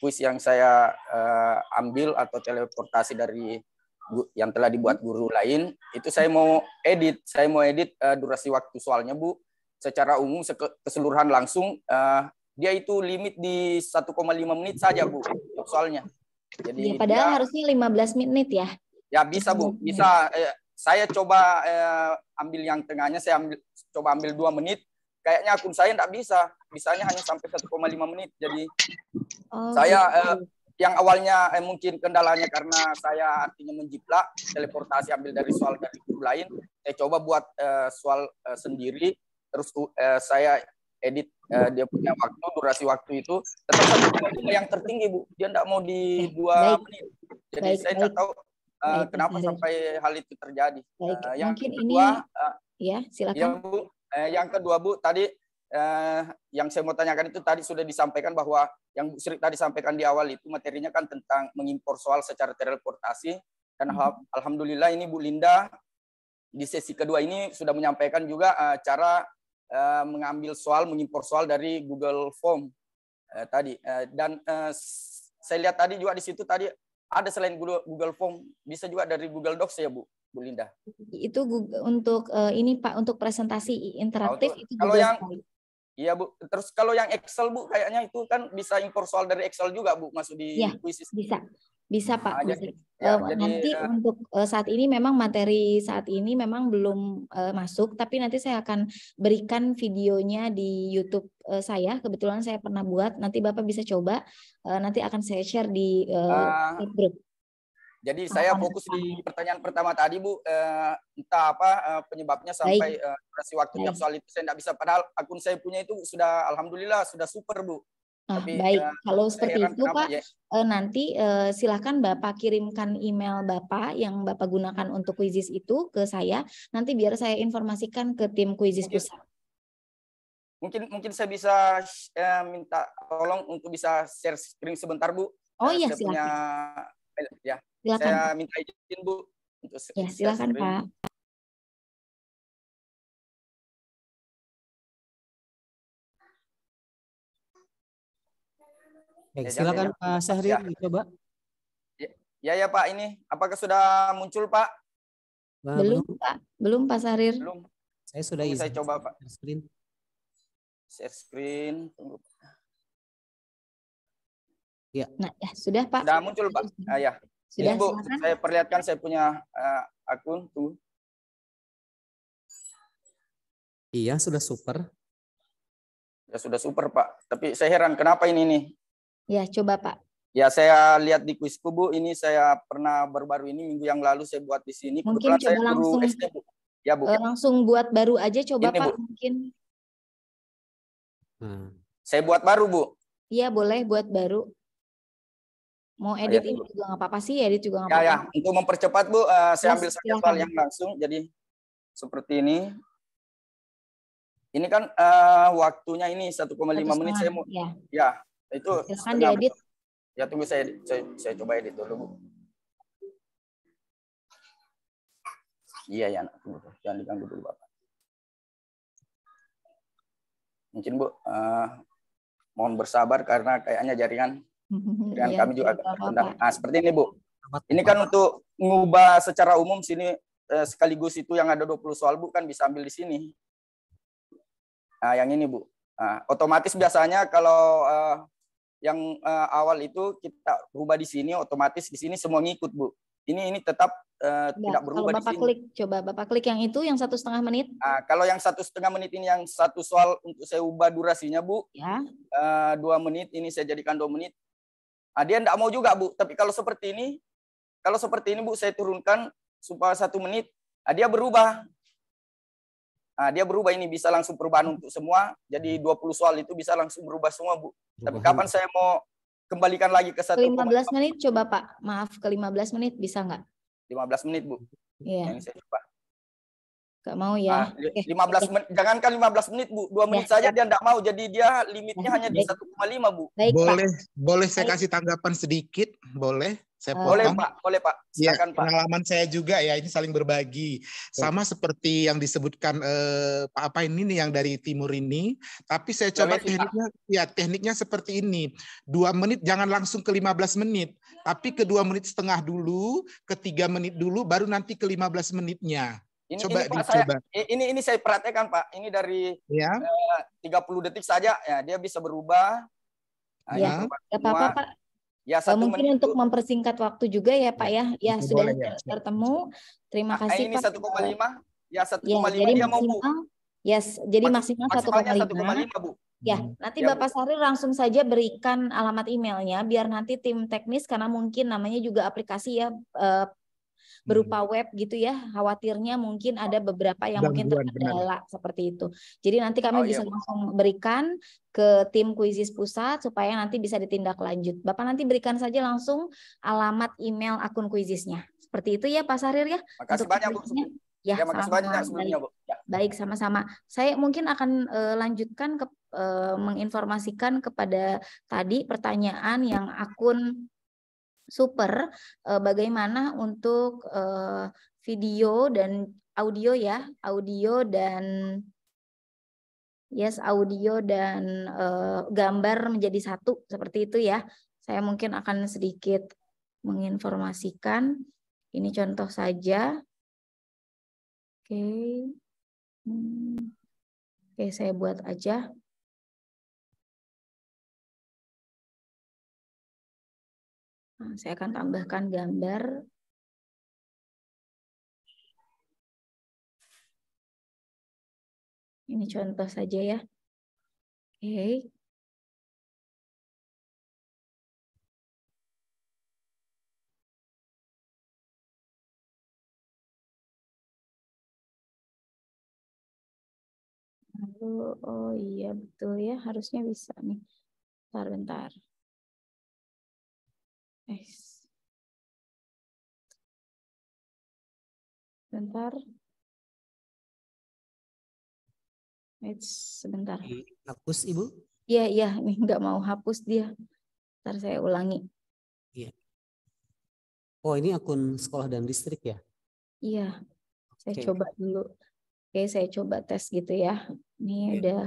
puisi yang saya uh, ambil atau teleportasi dari yang telah dibuat hmm. guru lain itu saya mau edit saya mau edit uh, durasi waktu soalnya bu secara umum keseluruhan langsung uh, dia itu limit di 1,5 menit saja Bu soalnya. Jadi ya, padahal dia, harusnya 15 menit ya. Ya bisa Bu, iya. bisa eh, saya coba eh, ambil yang tengahnya saya ambil coba ambil dua menit kayaknya akun saya tidak bisa. Bisanya hanya sampai 1,5 menit. Jadi oh, saya gitu. eh, yang awalnya eh, mungkin kendalanya karena saya artinya menjiplak teleportasi ambil dari soal dari guru lain saya coba buat eh, soal eh, sendiri terus uh, saya edit uh, dia punya waktu durasi waktu itu tetap satu yang tertinggi bu dia tidak mau di dua menit jadi baik, saya tidak tahu uh, baik, kenapa baik. sampai hal itu terjadi Uh, yang Mungkin kedua ini... ya silakan yang, bu, uh, yang kedua bu tadi uh, yang saya mau tanyakan itu tadi sudah disampaikan bahwa yang Bu Sri tadi sampaikan di awal itu materinya kan tentang mengimpor soal secara teleportasi dan hmm. alhamdulillah ini Bu Linda di sesi kedua ini sudah menyampaikan juga uh, cara Eh, mengambil soal, mengimpor soal dari Google Form eh, tadi. Eh, dan saya lihat tadi juga di situ tadi ada selain Google, Form, bisa juga dari Google Docs ya Bu, Bu Linda. Itu Google, untuk ini Pak untuk presentasi interaktif itu, kalau yang Iya Bu, terus kalau yang Excel Bu kayaknya itu kan bisa impor soal dari Excel juga Bu masuk di ya, Bisa. Bisa Pak. Bisa. Eh, ya, uh, jadi, nanti uh, eh, untuk uh, saat ini memang materi saat ini memang belum uh, masuk, tapi nanti saya akan berikan videonya di YouTube uh, saya. Kebetulan saya pernah buat, nanti Bapak bisa coba. Uh, nanti akan saya share di uh, uh, grup. Jadi saya fokus di pertanyaan pertama tadi Bu, uh, entah apa uh, penyebabnya sampai uh, waktu waktunya soal itu saya tidak bisa. Padahal akun saya punya itu sudah alhamdulillah sudah super Bu. Nah, Tapi, baik. Uh, Kalau seperti itu, Pak, ya. Eh, nanti uh, eh, silahkan Bapak kirimkan email Bapak yang Bapak gunakan untuk kuisis itu ke saya. Nanti biar saya informasikan ke tim kuisis pusat. Mungkin mungkin saya bisa uh, minta tolong untuk bisa share screen sebentar, Bu. Oh iya, silakan. Punya, ya, silakan. Saya minta izin, Bu. Untuk ya, silakan, Pak. Baik, ya, silakan ya. Pak Sahri, ya. coba. Ya, ya ya Pak ini apakah sudah muncul Pak? belum, belum Pak, belum Pak Syahrir. Belum. Saya sudah izin. Saya coba Pak. Share screen. Share screen. Tunggu. Ya. Nah, ya sudah Pak. Sudah muncul Pak. Ah, ya. Sudah. Ya, Bu, silakan. saya perlihatkan saya punya uh, akun tuh. Iya, sudah super. Ya sudah super Pak. Tapi saya heran kenapa ini nih Ya, coba Pak. Ya, saya lihat di kuisku Bu, ini saya pernah baru-baru ini minggu yang lalu saya buat di sini. Mungkin Kebetulan coba saya langsung SD, Bu. Ya, Bu. Eh, langsung buat baru aja coba ini, Pak, Bu. mungkin. Hmm. Saya buat baru, Bu. Iya, boleh buat baru. Mau oh, ya, edit ini juga nggak apa-apa sih, edit juga nggak apa-apa. Ya, ya, untuk mempercepat Bu, uh, saya Mas, iya, ambil saja yang langsung. Jadi seperti ini. Ini kan uh, waktunya ini 1,5 menit saya mau ya. ya. Itu silakan diedit. Ya tunggu saya, saya saya coba edit dulu, Bu. Iya ya, anak. tunggu jangan diganggu dulu Bapak. Mungkin Bu, uh, mohon bersabar karena kayaknya jaringan jaringan iya, kami juga iya, agak rendah. Nah, seperti ini Bu. Ini kan untuk mengubah secara umum sini eh, sekaligus itu yang ada 20 soal Bu kan bisa ambil di sini. Nah, yang ini Bu. Nah, otomatis biasanya kalau eh, yang uh, awal itu kita rubah di sini otomatis di sini semua ngikut bu ini ini tetap uh, ya, tidak berubah kalau bapak di sini. klik coba bapak klik yang itu yang satu setengah menit nah, kalau yang satu setengah menit ini yang satu soal untuk saya ubah durasinya bu ya uh, dua menit ini saya jadikan dua menit nah, dia tidak mau juga bu tapi kalau seperti ini kalau seperti ini bu saya turunkan supaya satu menit nah, dia berubah Nah, dia berubah ini bisa langsung perubahan hmm. untuk semua. Jadi 20 hmm. soal itu bisa langsung berubah semua, Bu. Tapi kapan saya mau kembalikan lagi ke satu? 15 menit coba, Pak. Maaf, ke 15 menit bisa nggak? 15 menit, Bu. Iya. Yang saya coba. Gak mau ya. Nah, okay. 15 menit, jangankan 15 menit, Bu. 2 menit ya. saja dia nggak mau. Jadi dia limitnya hanya di 1,5, Bu. Baik, boleh, boleh saya Baik. kasih tanggapan sedikit, boleh? Saya potong. Boleh Pak, boleh Pak. Iya, Silakan, ya, Pak. Pengalaman saya juga ya, ini saling berbagi. Sama seperti yang disebutkan eh, Pak apa ini nih yang dari timur ini, tapi saya coba boleh, tekniknya Pak. ya tekniknya seperti ini. Dua menit jangan langsung ke 15 menit, tapi ke dua menit setengah dulu, ke tiga menit dulu, baru nanti ke 15 menitnya. Ini, coba ini, Pak, Saya, ini ini saya perhatikan Pak. Ini dari ya. eh, 30 detik saja ya dia bisa berubah. Nah, ya. apa-apa Pak. Ya, eh, satu mungkin menit untuk mempersingkat waktu juga ya Pak ya. Ya sudah ya. bertemu. Terima nah, kasih ini Pak. Ini 1,5? Ya 1,5 ya, jadi dia maksimal, mau Bu. Yes, jadi maksimal 1,5. 1,5 Bu. Ya, hmm. nanti ya, Bapak Sari langsung saja berikan alamat emailnya biar nanti tim teknis karena mungkin namanya juga aplikasi ya eh, berupa hmm. web gitu ya. Khawatirnya mungkin ada beberapa yang Dan mungkin terkendala benar. seperti itu. Jadi nanti kami oh, iya, bisa iya. langsung berikan ke tim kuisis pusat supaya nanti bisa ditindak lanjut. Bapak nanti berikan saja langsung alamat email akun kuisisnya. Seperti itu ya Pak Sarir ya. Makasih Untuk banyak Bu. Ya, ya sama -sama. Ya. Baik, sama-sama. Saya mungkin akan uh, lanjutkan ke uh, menginformasikan kepada tadi pertanyaan yang akun super eh, bagaimana untuk eh, video dan audio ya, audio dan yes audio dan eh, gambar menjadi satu seperti itu ya. Saya mungkin akan sedikit menginformasikan. Ini contoh saja. Oke. Okay. Hmm. Oke, okay, saya buat aja. Hmm, saya akan tambahkan gambar Ini contoh saja ya. Oke. Okay. Lalu, oh iya betul ya, harusnya bisa nih. Bentar, bentar. Sebentar. Bentar. Eits, sebentar. Hapus Ibu? Iya, iya, nggak mau hapus dia. Ntar saya ulangi. Iya. Oh, ini akun sekolah dan listrik ya? Iya. Saya okay. coba dulu. Oke, saya coba tes gitu ya. Ini ya. udah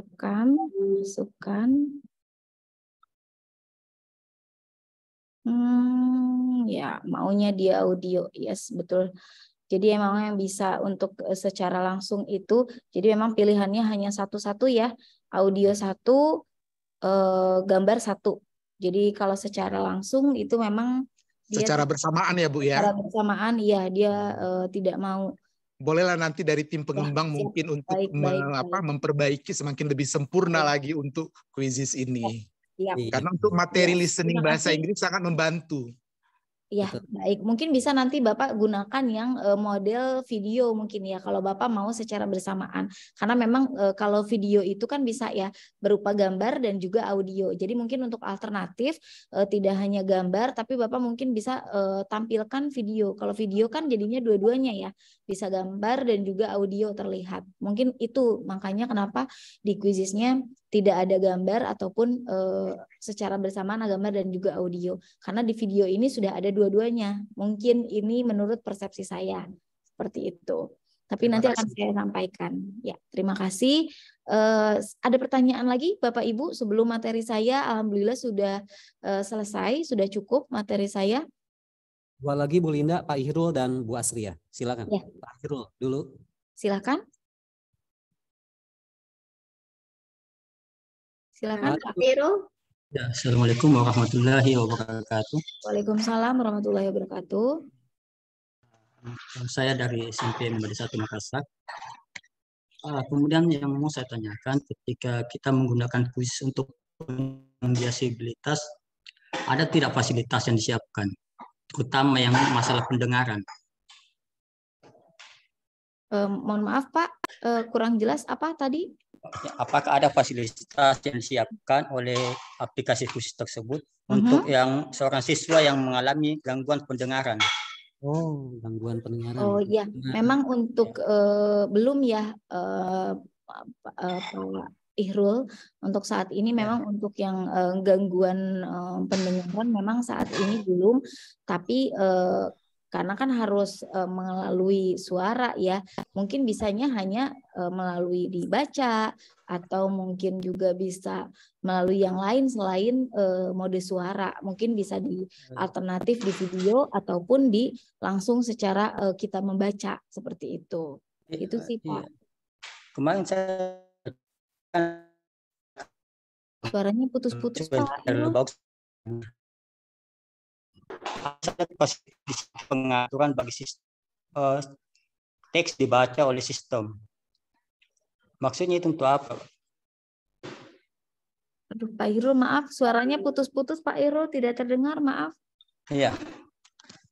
rekam, masukkan. Hmm, ya maunya dia audio, yes betul. Jadi emang yang bisa untuk eh, secara langsung itu, jadi memang pilihannya hanya satu-satu ya, audio satu, eh, gambar satu. Jadi kalau secara langsung itu memang dia secara bersamaan ya bu ya. Secara bersamaan, iya dia eh, tidak mau. Bolehlah nanti dari tim pengembang ya, mungkin untuk baik, me, baik. Apa, iya. memperbaiki semakin lebih sempurna ya. lagi untuk kuisis ini. Iya. Ya. Karena untuk materi iya. listening bahasa Inggris sangat membantu. Ya, baik. Mungkin bisa nanti Bapak gunakan yang e, model video mungkin ya kalau Bapak mau secara bersamaan. Karena memang e, kalau video itu kan bisa ya berupa gambar dan juga audio. Jadi mungkin untuk alternatif e, tidak hanya gambar tapi Bapak mungkin bisa tampilkan video. Kalau video kan jadinya dua-duanya ya. Bisa gambar dan juga audio terlihat. Mungkin itu makanya kenapa di kuisisnya tidak ada gambar ataupun uh, secara bersamaan gambar dan juga audio. Karena di video ini sudah ada dua-duanya. Mungkin ini menurut persepsi saya seperti itu. Tapi terima nanti kasih. akan saya sampaikan. Ya, terima kasih. Uh, ada pertanyaan lagi, Bapak Ibu? Sebelum materi saya, alhamdulillah sudah uh, selesai, sudah cukup materi saya. Dua lagi Bu Linda, Pak Ihrul dan Bu Asri Silakan. Ya. Pak Ihrul dulu. Silakan. Silakan Pak Irul. Ya, Assalamualaikum warahmatullahi wabarakatuh. Waalaikumsalam warahmatullahi wabarakatuh. Saya dari SMP Mbadi Satu Makassar. Ah, kemudian yang mau saya tanyakan ketika kita menggunakan kuis untuk membiasibilitas, ada tidak fasilitas yang disiapkan, terutama yang masalah pendengaran? Uh, mohon maaf Pak, uh, kurang jelas apa tadi Ya, apakah ada fasilitas yang disiapkan oleh aplikasi khusus tersebut uh-huh. untuk yang seorang siswa yang mengalami gangguan pendengaran? Oh, gangguan pendengaran. Oh iya, nah, memang iya. untuk uh, belum ya uh, uh, Pak Ihrul untuk saat ini iya. memang ya. untuk yang uh, gangguan uh, pendengaran memang saat ini belum, tapi uh, karena kan harus e, melalui suara ya. Mungkin bisanya hanya e, melalui dibaca atau mungkin juga bisa melalui yang lain selain e, mode suara. Mungkin bisa di iya. alternatif di video ataupun di langsung secara e, kita membaca seperti itu. ya, itu sih Pak. ya. Kemarin saya suaranya putus-putus Pak pengaturan bagi sistem, uh, teks dibaca oleh sistem. Maksudnya itu untuk apa? Aduh, Pak Irul, maaf. Suaranya putus-putus, Pak Irul. Tidak terdengar, maaf. Iya.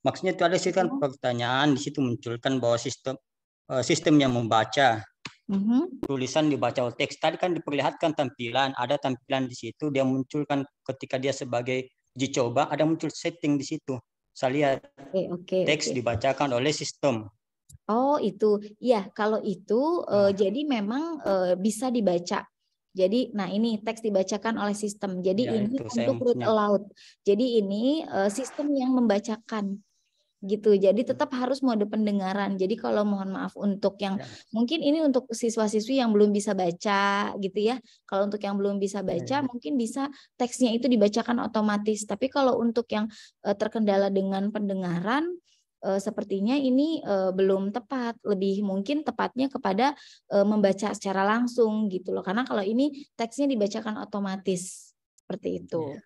Maksudnya itu ada sih kan oh. pertanyaan. Di situ munculkan bahwa sistem uh, sistem yang membaca. Mm-hmm. Tulisan dibaca oleh teks. Tadi kan diperlihatkan tampilan. Ada tampilan di situ. Dia munculkan ketika dia sebagai uji coba ada muncul setting di situ. Saya lihat okay, okay, teks okay. dibacakan oleh sistem. Oh itu, ya kalau itu eh, nah. uh, jadi memang uh, bisa dibaca jadi, nah ini teks dibacakan oleh sistem. Jadi ya, ini untuk root aloud. Jadi ini uh, sistem yang membacakan gitu. Jadi tetap harus mode pendengaran. Jadi kalau mohon maaf untuk yang ya. mungkin ini untuk siswa-siswi yang belum bisa baca gitu ya. Kalau untuk yang belum bisa ya, baca ya. mungkin bisa teksnya itu dibacakan otomatis. Tapi kalau untuk yang uh, terkendala dengan pendengaran uh, sepertinya ini uh, belum tepat. Lebih mungkin tepatnya kepada uh, membaca secara langsung gitu loh. Karena kalau ini teksnya dibacakan otomatis seperti itu. Ya.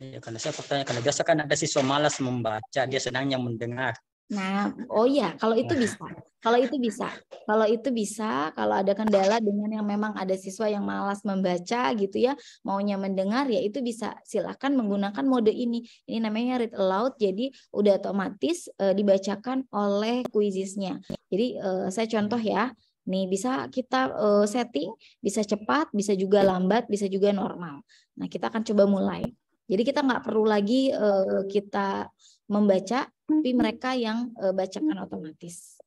Ya, karena saya pertanyaan karena biasa kan ada siswa malas membaca, dia senangnya mendengar. Nah, oh iya, kalau itu nah. bisa. Kalau itu bisa. Kalau itu bisa, kalau ada kendala dengan yang memang ada siswa yang malas membaca gitu ya, maunya mendengar ya itu bisa. Silakan menggunakan mode ini. Ini namanya read aloud jadi udah otomatis e, dibacakan oleh kuisisnya. Jadi e, saya contoh ya, nih bisa kita e, setting bisa cepat, bisa juga lambat, bisa juga normal. Nah, kita akan coba mulai. Jadi kita nggak perlu lagi uh, kita membaca, tapi mm-hmm. mereka yang uh, bacakan mm-hmm. otomatis.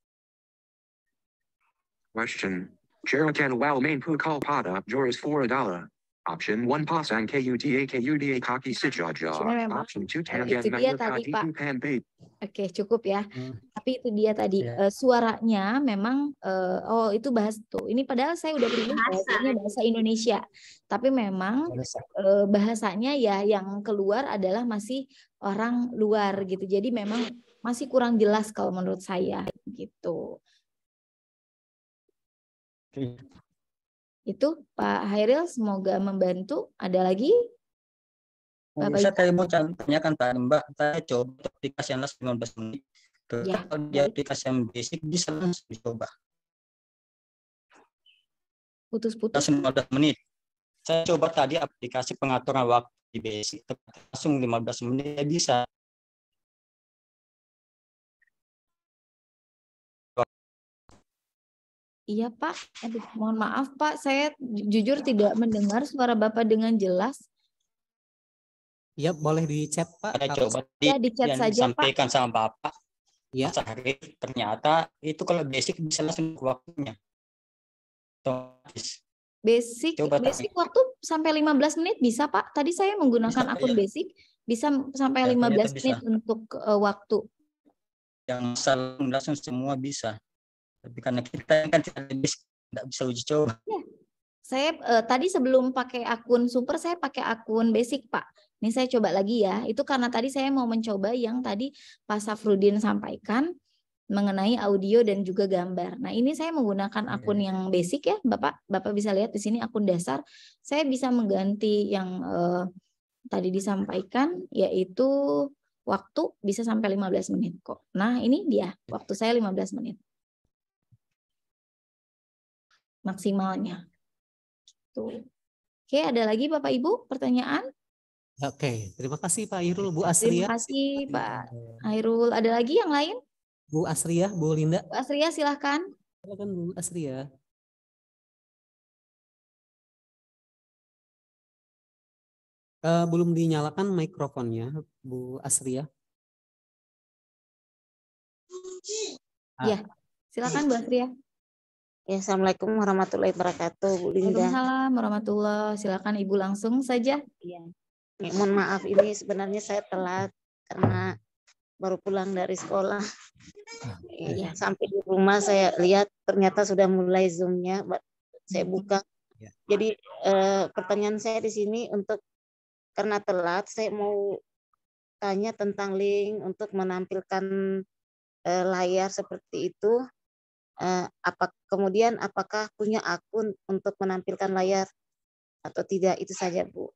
Question. Cheritan wow main pu pada joris for a dollar. Option one pasang KUTA KUDA kaki sejajar. Option two tangyan kaki pan Oke, cukup ya. Hmm. Tapi itu dia tadi ya. eh, suaranya memang eh, oh itu bahas tuh. Ini padahal saya udah pilih bahasanya bahasa Indonesia. Tapi memang uh, bahasanya ya yang keluar adalah masih orang luar gitu. Jadi memang masih kurang jelas kalau menurut saya gitu. Itu Pak Hairil semoga membantu. Ada lagi? Bapak Bisa tadi mau tanyakan Pak Mbak, saya coba aplikasi yang 15 menit. ya. kalau di aplikasi yang basic bisa langsung dicoba. Putus-putus. 15 menit. Saya coba tadi aplikasi pengaturan waktu di basic, langsung 15 menit bisa. Iya Pak, Aduh, mohon maaf Pak, saya jujur tidak mendengar suara Bapak dengan jelas. Iya, boleh di chat Pak. Saya coba iya, di, ya, di chat yang saja disampaikan Pak. sama Bapak. Iya. Mas Arif, ternyata itu kalau basic bisa langsung waktunya. Otomatis. Basic, coba basic tanya. waktu sampai 15 menit bisa Pak? Tadi saya menggunakan bisa, akun ya. basic, bisa sampai ya, 15 bisa. menit untuk uh, waktu. Yang langsung semua bisa. Tapi karena kita kan tidak bisa uji coba. Ya. Saya eh, tadi sebelum pakai akun super, saya pakai akun basic, Pak. Ini saya coba lagi ya. Itu karena tadi saya mau mencoba yang tadi Pak Safrudin sampaikan mengenai audio dan juga gambar. Nah, ini saya menggunakan iya. akun yang basic ya, Bapak. Bapak bisa lihat di sini akun dasar. Saya bisa mengganti yang eh, tadi disampaikan yaitu waktu bisa sampai 15 menit kok. Nah, ini dia waktu saya 15 menit maksimalnya. Gitu. Oke, ada lagi Bapak Ibu pertanyaan? Oke, terima kasih Pak Irul, Bu Asriya. Terima kasih Pak Irul. Ada lagi yang lain? Bu Asriya, Bu Linda. Bu Asriya silahkan. Silakan Bu Asriya. Uh, eh, belum dinyalakan mikrofonnya, Bu Asriya. Ah. Ya, silakan Bu Asriya. Ya, Assalamualaikum warahmatullahi wabarakatuh, Bu Linda. Waalaikumsalam warahmatullahi Silakan Ibu langsung saja. Iya. Ya, mohon maaf, ini sebenarnya saya telat karena baru pulang dari sekolah. Ya, ya. Sampai di rumah saya lihat ternyata sudah mulai zoomnya, saya hmm. buka. Iya. Jadi eh, pertanyaan saya di sini untuk karena telat, saya mau tanya tentang link untuk menampilkan eh, layar seperti itu eh, apa kemudian apakah punya akun untuk menampilkan layar atau tidak itu saja Bu.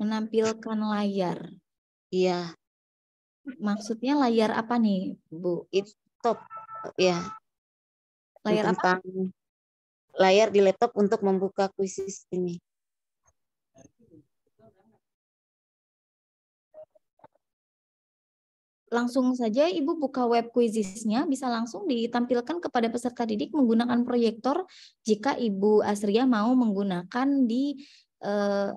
Menampilkan layar. Iya. Maksudnya layar apa nih Bu? Itu top ya. Layar apa? Layar di laptop untuk membuka kuisis ini. Langsung saja Ibu buka web kuisisnya, bisa langsung ditampilkan kepada peserta didik menggunakan proyektor jika Ibu Asria mau menggunakan di uh,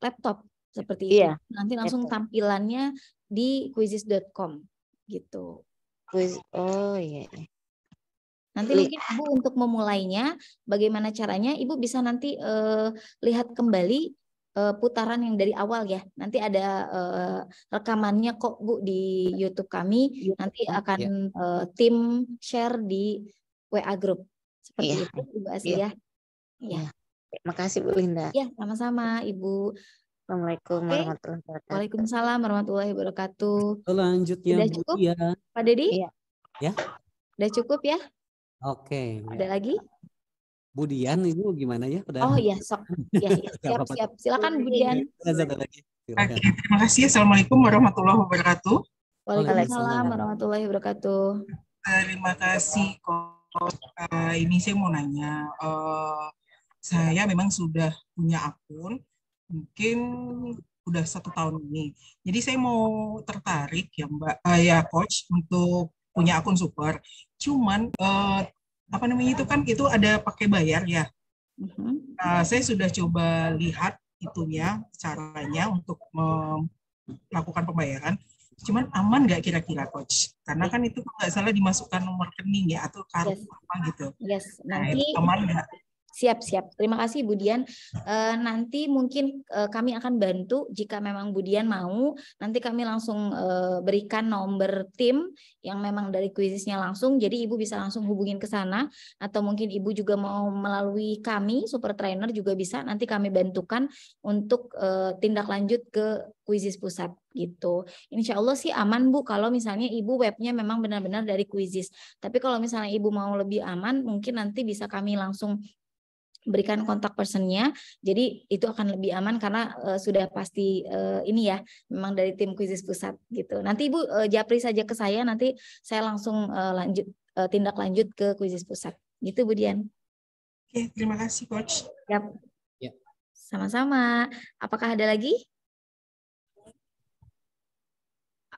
laptop seperti itu. Iya, nanti langsung laptop. tampilannya di kuisis.com gitu. Kuis, oh iya. iya. Nanti mungkin Ibu untuk memulainya, bagaimana caranya Ibu bisa nanti uh, lihat kembali Eh, putaran yang dari awal ya. Nanti ada eh, rekamannya kok Bu di YouTube kami. Nanti ya. akan ya. tim share di WA group. Seperti iya. iya. ya. itu Ibu Asia. Ya. ya. Terima kasih Bu Linda. Iya, sama-sama Ibu. Assalamualaikum okay. warahmatullahi wabarakatuh. Waalaikumsalam warahmatullahi wabarakatuh. Selanjutnya Sudah cukup? ya. Pak Dedi? Ya. ya. Udah cukup ya? Oke. Okay. Iya. Ada ya. lagi? Budian itu gimana ya? Udah. Oh iya, sok. Ya, ya. Siap, siap. Silakan Budian. Oke, terima kasih. Assalamualaikum warahmatullahi wabarakatuh. Waalaikumsalam warahmatullahi wabarakatuh. Terima kasih, Coach. Uh, ini saya mau nanya. Uh, saya memang sudah punya akun, mungkin udah satu tahun ini. Jadi saya mau tertarik ya Mbak, uh, ya Coach, untuk punya akun super. Cuman uh, apa namanya itu kan itu ada pakai bayar ya. Mm-hmm. Nah, saya sudah coba lihat itunya caranya untuk melakukan pembayaran. Cuman aman nggak kira-kira coach? Karena kan itu nggak salah dimasukkan nomor rekening ya atau kartu yes. apa gitu. Yes. Nah, nanti nah, aman nggak? Siap, siap. Terima kasih Budian. Eh, nanti mungkin eh, kami akan bantu jika memang Budian mau. Nanti kami langsung eh, berikan nomor tim yang memang dari kuisisnya langsung. Jadi Ibu bisa langsung hubungin ke sana atau mungkin Ibu juga mau melalui kami super trainer juga bisa. Nanti kami bantukan untuk tindak lanjut ke kuisis pusat gitu. Insya Allah sih aman Bu kalau misalnya Ibu webnya memang benar-benar dari kuisis. Tapi kalau misalnya Ibu mau lebih aman mungkin nanti bisa kami langsung berikan kontak personnya jadi itu akan lebih aman karena uh, sudah pasti uh, ini ya memang dari tim kuisis pusat gitu nanti ibu uh, japri saja ke saya nanti saya langsung uh, lanjut uh, tindak lanjut ke kuisis pusat gitu bu Dian oke terima kasih coach Ya. ya sama-sama apakah ada lagi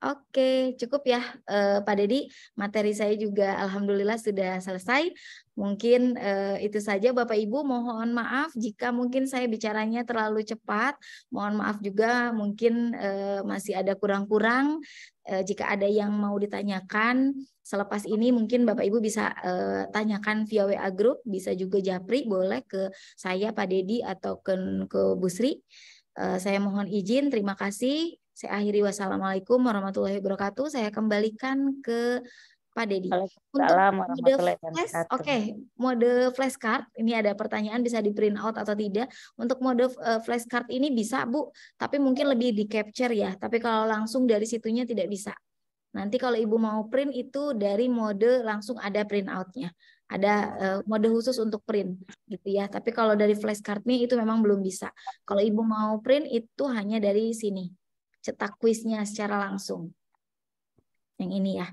Oke, cukup ya uh, Pak Dedi. Materi saya juga alhamdulillah sudah selesai. Mungkin uh, itu saja Bapak Ibu, mohon maaf jika mungkin saya bicaranya terlalu cepat. Mohon maaf juga mungkin uh, masih ada kurang-kurang Uh, jika ada yang mau ditanyakan selepas ini mungkin Bapak Ibu bisa uh, tanyakan via WA group, bisa juga Japri boleh ke saya Pak Dedi atau ke ke Busri Sri. saya mohon izin, terima kasih. Saya akhiri wassalamualaikum warahmatullahi wabarakatuh. Saya kembalikan ke Pak Deddy Untuk mode flash, oke, okay, mode flashcard ini ada pertanyaan bisa di print out atau tidak. Untuk mode eh, flashcard ini bisa Bu, tapi mungkin lebih di capture ya. Tapi kalau langsung dari situnya tidak bisa. Nanti kalau Ibu mau print itu dari mode langsung ada print outnya. Ada eh, mode khusus untuk print gitu ya. Tapi kalau dari flashcard flashcard-nya itu memang belum bisa. Kalau Ibu mau print itu hanya dari sini cetak kuisnya secara langsung. Yang ini ya.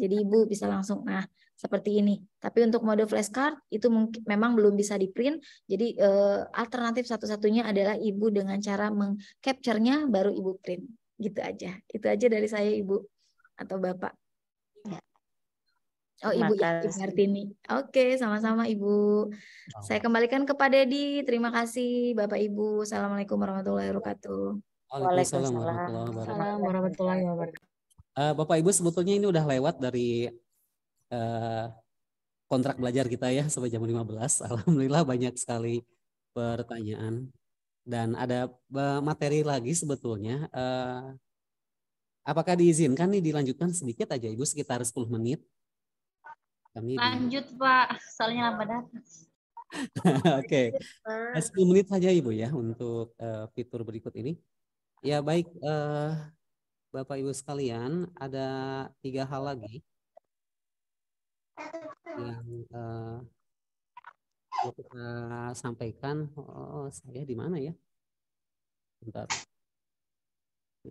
Jadi Ibu bisa langsung nah seperti ini. Tapi untuk mode flashcard itu mungkin memang belum bisa di-print. Jadi eh, alternatif satu-satunya adalah Ibu dengan cara mengcapturenya nya baru Ibu print. Gitu aja. Itu aja dari saya Ibu atau Bapak. Ya. Oh Ibu ya, Ibu Martini. Oke, sama-sama Ibu. Saya kembalikan kepada Di. Terima kasih Bapak Ibu. Assalamualaikum warahmatullahi wabarakatuh. Waalaikumsalam warahmatullahi wabarakatuh. Uh, Bapak Ibu sebetulnya ini udah lewat dari uh, kontrak belajar kita ya sampai jam 15. Alhamdulillah banyak sekali pertanyaan dan ada eh, materi lagi sebetulnya. Uh, apakah diizinkan nih dilanjutkan sedikit aja Ibu sekitar 10 menit? Kami Lanjut di... Pak, soalnya lama datang. Oke, okay. 10 menit saja Ibu ya untuk uh, fitur berikut ini. Ya baik uh, Bapak Ibu sekalian, ada tiga hal lagi yang uh, kita sampaikan. Oh saya di mana ya? Bentar.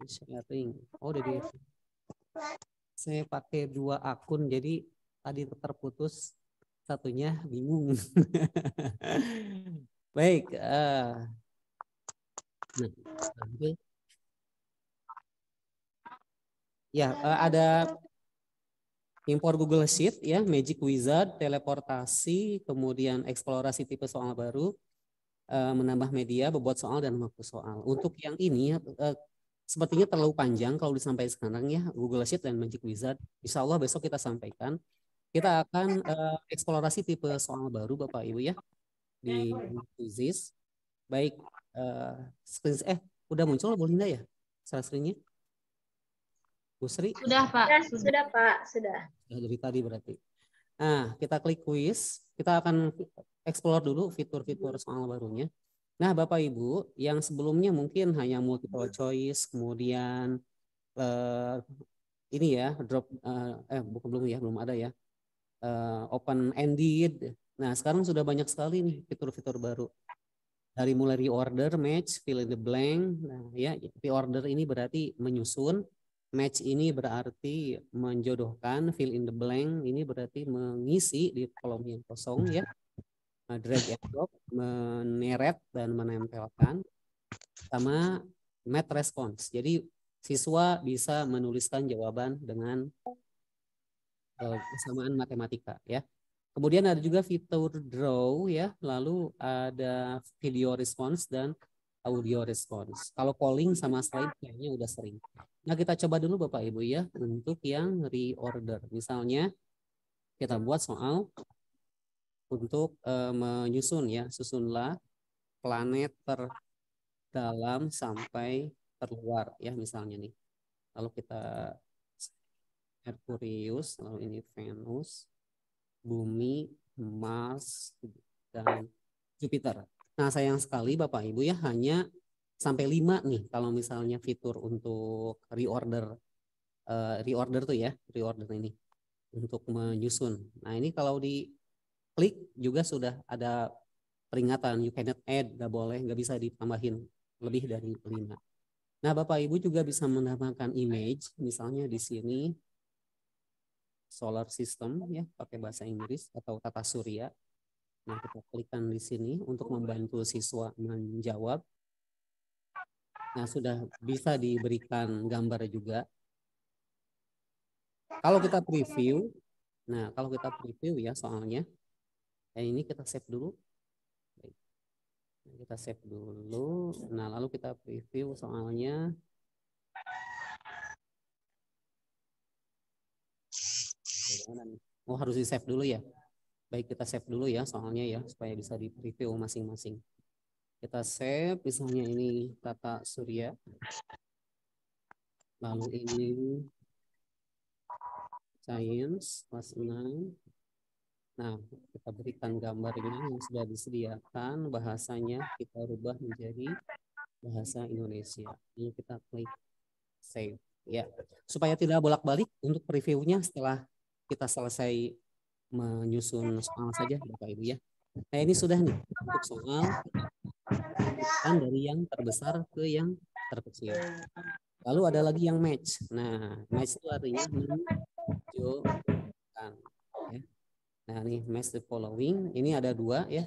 Sharing. Oh di. saya pakai dua akun jadi tadi terputus satunya bingung. baik. Uh, Nah, Ya, uh, ada impor Google Sheet ya, Magic Wizard, teleportasi, kemudian eksplorasi tipe soal baru, uh, menambah media, bobot soal dan menghapus soal. Untuk yang ini uh, sepertinya terlalu panjang kalau disampaikan sekarang ya, Google Sheet dan Magic Wizard. Insya Allah besok kita sampaikan. Kita akan uh, eksplorasi tipe soal baru Bapak Ibu ya di Quizzes. Baik, uh, screen eh udah muncul boleh enggak ya? Salah screennya? Bu Sri? Sudah Pak. Ya, sudah, sudah, Pak, sudah. Sudah ya, dari tadi berarti. Nah, kita klik quiz. Kita akan explore dulu fitur-fitur soal barunya. Nah, Bapak Ibu, yang sebelumnya mungkin hanya multiple choice, kemudian uh, ini ya, drop eh, eh bukan belum ya, belum ada ya. Uh, open ended. Nah, sekarang sudah banyak sekali nih fitur-fitur baru. Dari mulai reorder, match, fill in the blank. Nah, ya, reorder ini berarti menyusun match ini berarti menjodohkan fill in the blank ini berarti mengisi di kolom yang kosong ya eh, drag and drop meneret dan menempelkan sama match response jadi siswa bisa menuliskan jawaban dengan eh, kesamaan matematika ya kemudian ada juga fitur draw ya lalu ada video response dan audio response kalau calling sama slide kayaknya udah sering Nah, kita coba dulu Bapak Ibu ya untuk yang reorder. Misalnya kita buat soal untuk e, menyusun ya, susunlah planet terdalam sampai terluar ya misalnya nih. Lalu kita Merkurius, lalu ini Venus, Bumi, Mars dan Jupiter. Nah, sayang sekali Bapak Ibu ya hanya sampai lima nih kalau misalnya fitur untuk reorder uh, reorder tuh ya, reorder ini untuk menyusun. Nah, ini kalau di klik juga sudah ada peringatan you cannot add, nggak boleh, nggak bisa ditambahin lebih dari lima Nah, Bapak Ibu juga bisa menambahkan image misalnya di sini solar system ya pakai bahasa Inggris atau tata surya. Nah, kita klikkan di sini untuk membantu siswa menjawab Nah, sudah bisa diberikan gambar juga. Kalau kita preview, nah kalau kita preview ya soalnya, dan eh, ini kita save dulu. Baik. Kita save dulu. Nah, lalu kita preview soalnya. Oh, harus di-save dulu ya. Baik, kita save dulu ya soalnya ya supaya bisa di-preview masing-masing. Kita save, misalnya ini tata surya. Lalu ini science, kelas 6. Nah, kita berikan gambar gambarnya yang sudah disediakan, bahasanya kita rubah menjadi bahasa Indonesia. Ini kita klik save. Ya, supaya tidak bolak-balik untuk previewnya setelah kita selesai menyusun soal saja Bapak Ibu ya. Nah ini sudah nih untuk soal kan dari yang terbesar ke yang terkecil. Lalu ada lagi yang match. Nah, match itu artinya menunjukkan. Nah, ini match the following. Ini ada dua ya.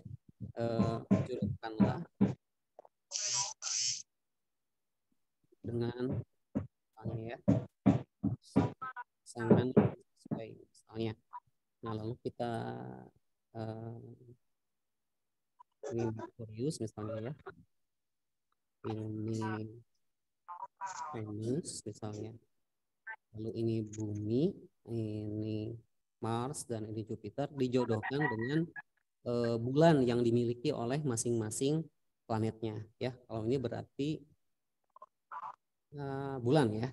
Menunjukkanlah. dengan ya. Sangat sesuai soalnya. Nah, lalu kita uh, ini Victorious misalnya ya ini Venus misalnya lalu ini bumi ini Mars dan ini Jupiter dijodohkan dengan uh, bulan yang dimiliki oleh masing-masing planetnya ya kalau ini berarti uh, bulan ya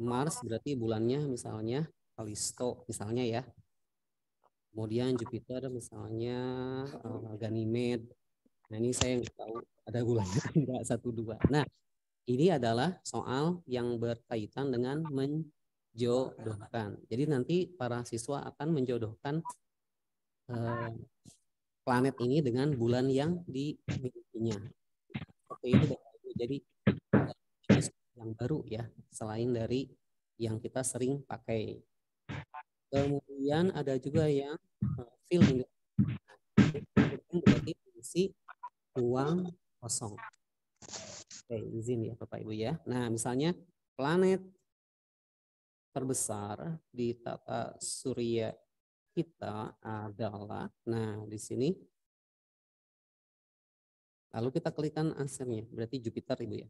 Mars berarti bulannya misalnya Kalisto misalnya ya Kemudian Jupiter misalnya uh, Ganymede. Nah ini saya nggak tahu ada bulannya enggak satu dua. Nah ini adalah soal yang berkaitan dengan menjodohkan. Jadi nanti para siswa akan menjodohkan uh, planet ini dengan bulan yang dimilikinya. Oke itu jadi eh, yang baru ya selain dari yang kita sering pakai. Kemudian ada juga yang eh, fill hingga Berarti isi ruang kosong. Oke, izin ya Bapak Ibu ya. Nah, misalnya planet terbesar di tata surya kita adalah nah di sini lalu kita klikkan asernya berarti Jupiter ibu ya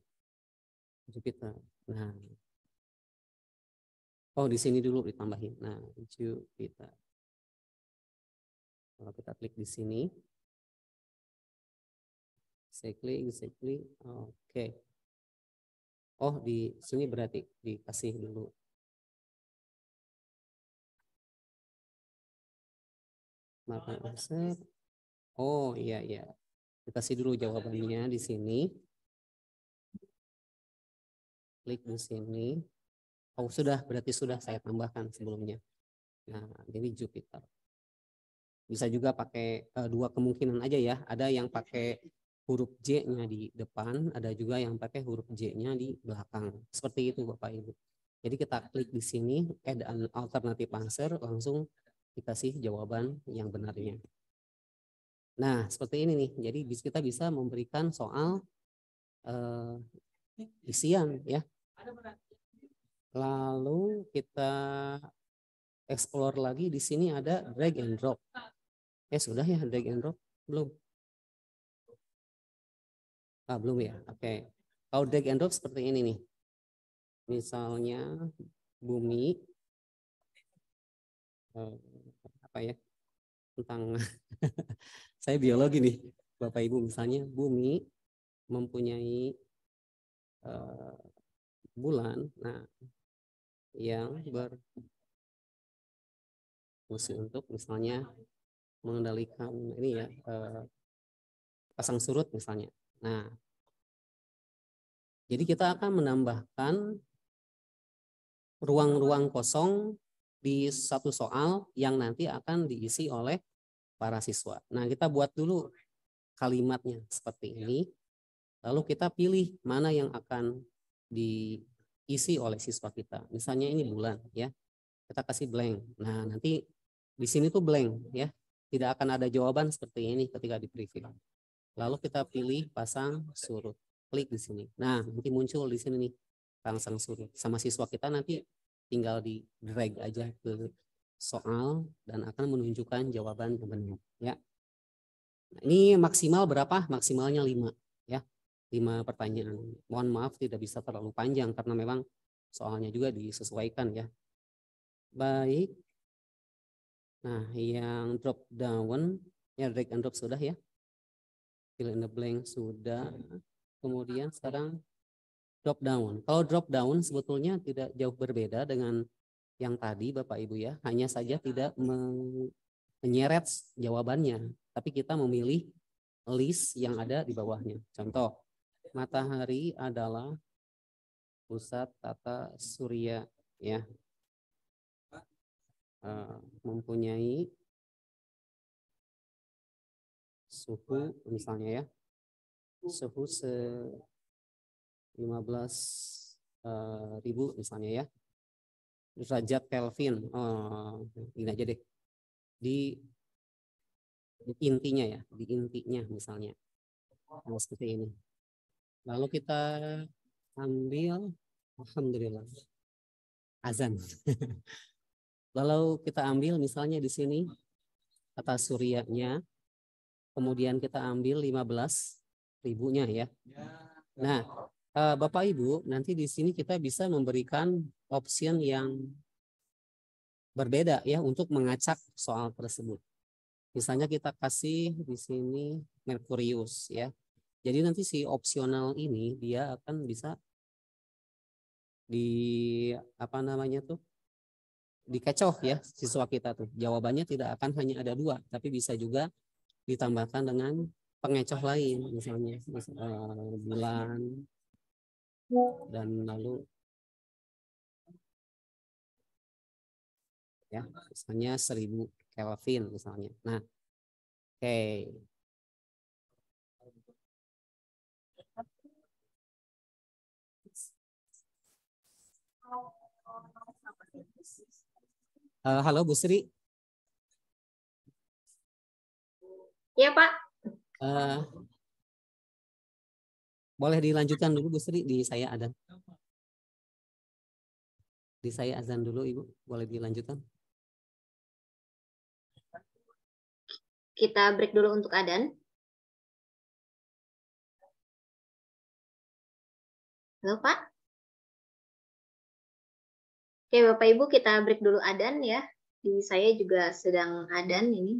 Jupiter nah Oh, di sini dulu ditambahin. Nah, hijau kita. Kalau kita klik di sini. saya klik saya klik. Oke. Okay. Oh, di sini berarti dikasih dulu. Markan offset. Oh, oh, iya, iya. Dikasih dulu jawabannya di sini. Klik di sini. Oh sudah, berarti sudah saya tambahkan sebelumnya. Nah, jadi Jupiter. Bisa juga pakai e, dua kemungkinan aja ya. Ada yang pakai huruf J-nya di depan, ada juga yang pakai huruf J-nya di belakang. Seperti itu Bapak Ibu. Jadi kita klik di sini, add an alternative answer, langsung kita sih jawaban yang benarnya. Nah, seperti ini nih. Jadi kita bisa memberikan soal e, isian ya. Lalu kita explore lagi di sini ada drag and drop. Eh sudah ya drag and drop? Belum. Ah, belum ya. Oke. Okay. Kalau drag and drop seperti ini nih. Misalnya bumi eh, apa ya? Tentang saya biologi nih. Bapak Ibu misalnya bumi mempunyai uh, bulan. Nah, yang berfungsi untuk misalnya mengendalikan ini ya eh, pasang surut misalnya. Nah, jadi kita akan menambahkan ruang-ruang kosong di satu soal yang nanti akan diisi oleh para siswa. Nah, kita buat dulu kalimatnya seperti ini. Lalu kita pilih mana yang akan di isi oleh siswa kita. Misalnya ini bulan ya. Kita kasih blank. Nah, nanti di sini tuh blank ya. Tidak akan ada jawaban seperti ini ketika di preview. Lalu kita pilih pasang surut. Klik di sini. Nah, nanti muncul di sini nih pasang surut. Sama siswa kita nanti tinggal di drag aja ke soal dan akan menunjukkan jawaban yang benar ya. Nah, ini maksimal berapa? Maksimalnya 5 ya lima pertanyaan. Mohon maaf tidak bisa terlalu panjang karena memang soalnya juga disesuaikan ya. Baik. Nah, yang drop down, ya drag and drop sudah ya. Fill in the blank sudah. Kemudian sekarang drop down. Kalau drop down sebetulnya tidak jauh berbeda dengan yang tadi Bapak Ibu ya, hanya saja tidak menyeret jawabannya, tapi kita memilih list yang ada di bawahnya. Contoh, matahari adalah pusat tata surya ya uh, mempunyai suhu misalnya ya suhu se 15 uh, eh, ribu misalnya ya derajat Kelvin oh, ini aja deh di, intinya ya di intinya misalnya nah, seperti ini Lalu kita ambil alhamdulillah azan. Lalu kita ambil misalnya di sini kata surianya. Kemudian kita ambil 15 ribunya ya. Nah, eh, Bapak Ibu, nanti di sini kita bisa memberikan opsi yang berbeda ya untuk mengacak soal tersebut. Misalnya kita kasih di sini Merkurius ya. Jadi nanti si opsional ini dia akan bisa di apa namanya tuh dikecoh ya siswa kita tuh. Jawabannya tidak akan hanya ada dua, tapi bisa juga ditambahkan dengan pengecoh lain misalnya uh, bulan dan lalu ya misalnya seribu Kelvin misalnya. Nah, oke. Okay. Eh, halo Bu Sri. Iya Pak. Uh, boleh dilanjutkan dulu Bu Sri di saya Adan. Di saya azan dulu Ibu, boleh dilanjutkan? Kita break dulu untuk Adan. Halo Pak. Oke, Bapak Ibu kita break dulu adan ya. Di saya juga sedang adan ini.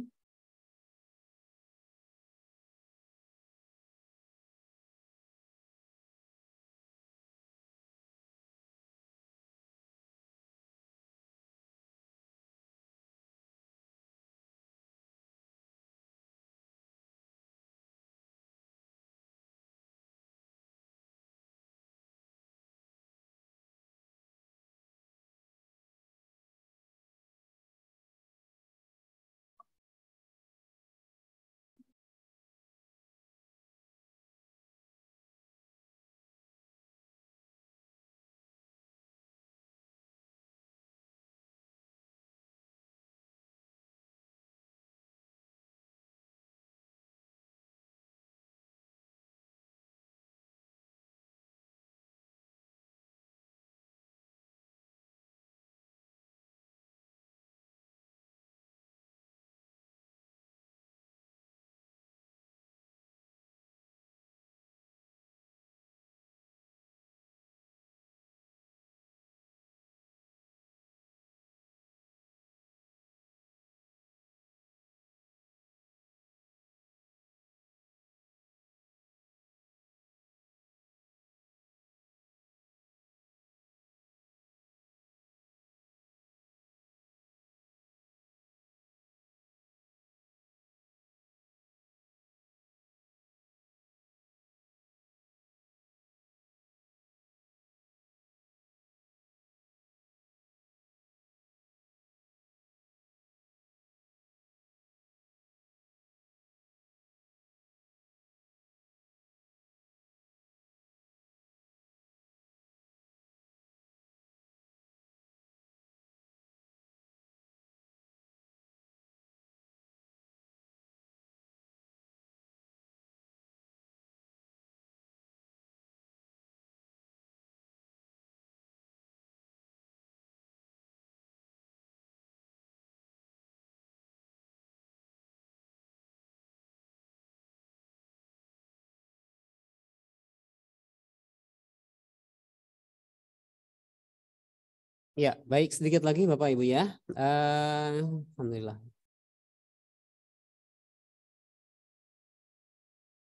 Ya, baik sedikit lagi Bapak Ibu ya. Uh, Alhamdulillah.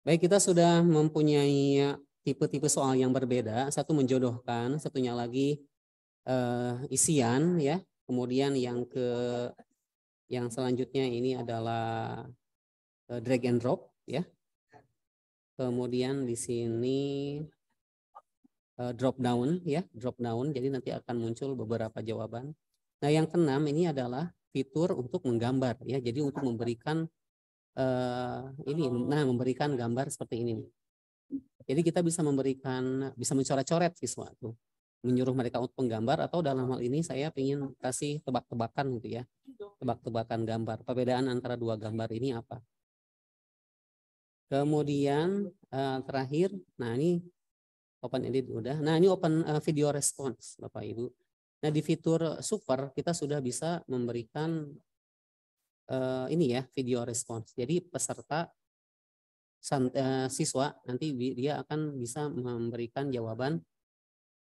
Baik, kita sudah mempunyai tipe-tipe soal yang berbeda. Satu menjodohkan, satunya lagi uh, isian ya. Kemudian yang ke yang selanjutnya ini adalah uh, drag and drop ya. Kemudian di sini Eh, drop down ya, drop down. Jadi nanti akan muncul beberapa jawaban. Nah, yang keenam ini adalah fitur untuk menggambar ya. Jadi untuk memberikan uh, ini nah memberikan gambar seperti ini. Jadi kita bisa memberikan bisa mencoret-coret siswa tuh menyuruh mereka untuk menggambar atau dalam hal ini saya ingin kasih tebak-tebakan gitu ya tebak-tebakan gambar perbedaan antara dua gambar ini apa kemudian uh, terakhir nah ini Open edit udah. Nah, ini open uh, video response Bapak Ibu. Nah, di fitur super kita sudah bisa memberikan uh, ini ya, video response. Jadi peserta eh, siswa nanti dia akan bisa memberikan jawaban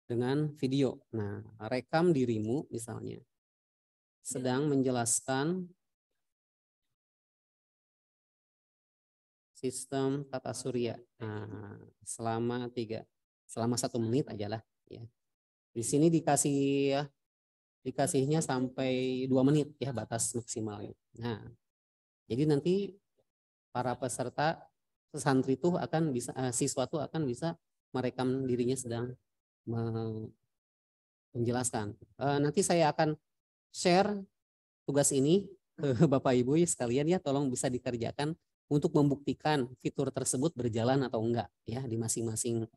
dengan video. Nah, rekam dirimu misalnya sedang menjelaskan sistem tata surya nah, selama tiga selama satu menit aja lah ya di sini dikasih ya, dikasihnya sampai dua menit ya batas maksimalnya nah jadi nanti para peserta santri itu akan bisa eh, siswa itu akan bisa merekam dirinya sedang menjelaskan eh, nanti saya akan share tugas ini ke bapak ibu ya sekalian ya tolong bisa dikerjakan untuk membuktikan fitur tersebut berjalan atau enggak ya di masing-masing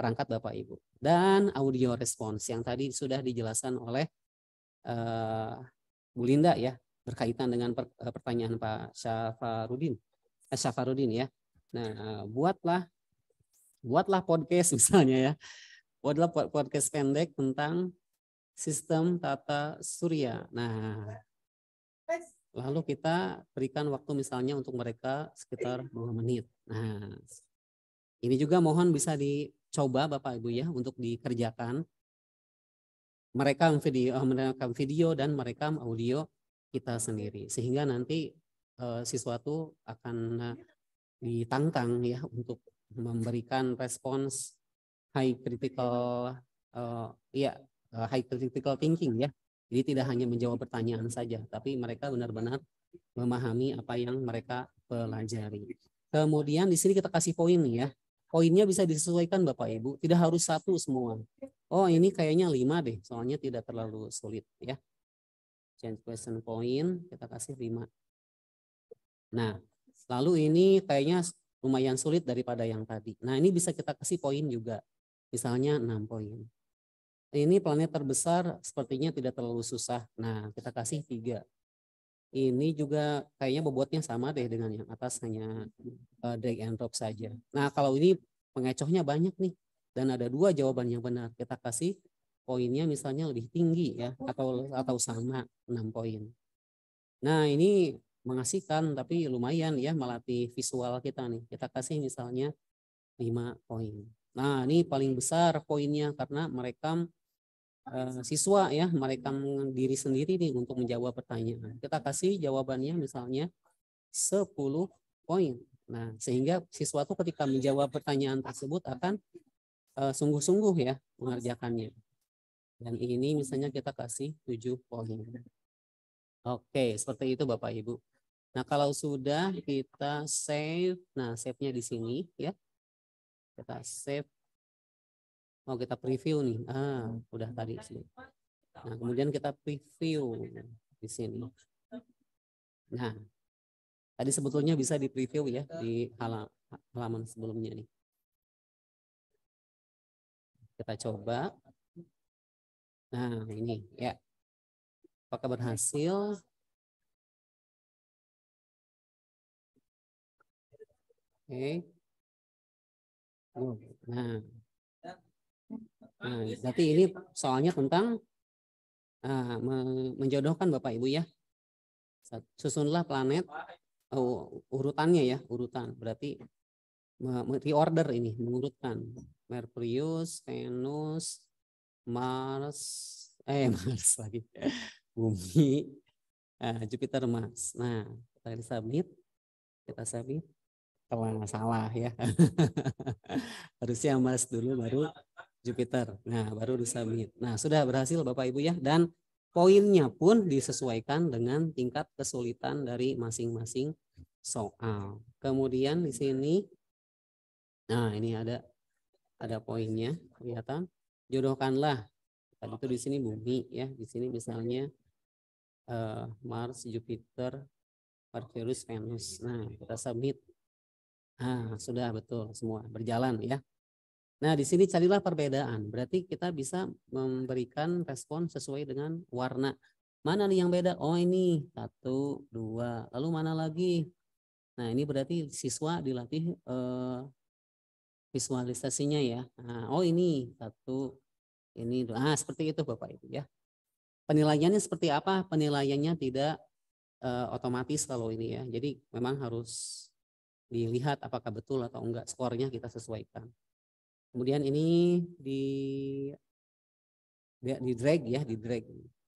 perangkat Bapak Ibu. Dan audio response yang tadi sudah dijelaskan oleh uh, Bu Linda ya berkaitan dengan per, eh, pertanyaan Pak Syafarudin. Eh, Syafarudin ya. Nah, uh, buatlah buatlah podcast misalnya ya. Buatlah podcast pendek tentang sistem tata surya. Nah, lalu kita berikan waktu misalnya untuk mereka sekitar 2 menit. Nah, ini juga mohon bisa dicoba Bapak Ibu ya untuk dikerjakan. Mereka video, eh, merekam video dan merekam audio kita sendiri sehingga nanti eh, siswa itu akan eh, ditantang ya untuk memberikan respons high critical uh, ya high critical thinking ya. Jadi tidak hanya menjawab pertanyaan saja, tapi mereka benar-benar memahami apa yang mereka pelajari. Kemudian di sini kita kasih poin ya poinnya bisa disesuaikan Bapak Ibu, tidak harus satu semua. Oh ini kayaknya lima deh, soalnya tidak terlalu sulit ya. Change question point, kita kasih lima. Nah, lalu ini kayaknya lumayan sulit daripada yang tadi. Nah ini bisa kita kasih poin juga, misalnya enam poin. Ini planet terbesar sepertinya tidak terlalu susah. Nah kita kasih tiga ini juga kayaknya bobotnya sama deh dengan yang atas hanya uh, eh, drag and drop saja. Nah kalau ini pengecohnya banyak nih dan ada dua jawaban yang benar kita kasih poinnya misalnya lebih tinggi ya atau atau sama 6 poin. Nah ini mengasihkan tapi lumayan ya melatih visual kita nih. Kita kasih misalnya 5 poin. Nah ini paling besar poinnya karena merekam Eh, siswa ya mereka diri sendiri nih untuk menjawab pertanyaan. Kita kasih jawabannya misalnya 10 poin. Nah, sehingga siswa tuh ketika menjawab pertanyaan tersebut akan eh, sungguh-sungguh ya mengerjakannya. Dan ini misalnya kita kasih 7 poin. Oke, seperti itu Bapak Ibu. Nah, kalau sudah kita save, nah save-nya di sini ya. Kita save mau kita preview nih. Ah, hmm. udah tadi sih Nah, kemudian kita preview di sini. Nah, tadi sebetulnya bisa di preview ya di halaman, halaman sebelumnya nih. Kita coba. Nah, ini ya. Apakah berhasil? Oke. Okay. Oh, nah, Ah, nah, iya berarti iya ini soalnya tentang uh, menjodohkan Bapak Ibu ya. Susunlah planet uh, urutannya ya, urutan. Berarti reorder ini, mengurutkan. Merkurius, Venus, Mars, eh Mars lagi. Bumi, uh, Jupiter, Mars. Nah, kita submit. Kita submit. Kalau salah ya. Harusnya Mars dulu baru Jupiter. Nah, baru disubmit. Nah, sudah berhasil Bapak Ibu ya dan poinnya pun disesuaikan dengan tingkat kesulitan dari masing-masing soal. Kemudian di sini nah ini ada ada poinnya kelihatan jodohkanlah tadi itu di sini bumi ya di sini misalnya uh, Mars Jupiter Mercurius Venus nah kita submit nah sudah betul semua berjalan ya Nah, di sini carilah perbedaan. Berarti kita bisa memberikan respon sesuai dengan warna. Mana nih yang beda? Oh, ini satu, dua. Lalu mana lagi? Nah, ini berarti siswa dilatih eh, visualisasinya ya. Nah, oh, ini satu, ini dua. Ah, seperti itu Bapak Ibu ya. Penilaiannya seperti apa? Penilaiannya tidak eh, otomatis kalau ini ya. Jadi memang harus dilihat apakah betul atau enggak skornya kita sesuaikan. Kemudian ini di di drag ya, di drag.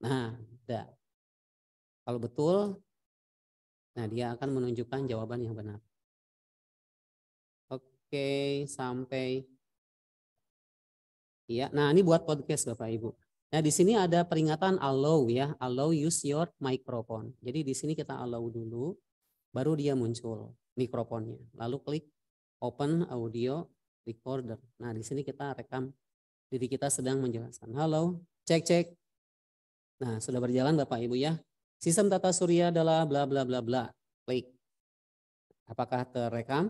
Nah, ada. Kalau betul, nah dia akan menunjukkan jawaban yang benar. Oke, sampai Iya, nah ini buat podcast Bapak Ibu. Nah, di sini ada peringatan allow ya, allow use your microphone. Jadi di sini kita allow dulu, baru dia muncul mikrofonnya. Lalu klik open audio recorder. Nah, di sini kita rekam diri kita sedang menjelaskan. Halo, cek cek. Nah, sudah berjalan Bapak Ibu ya. Sistem tata surya adalah bla bla bla bla. Klik. Apakah terekam?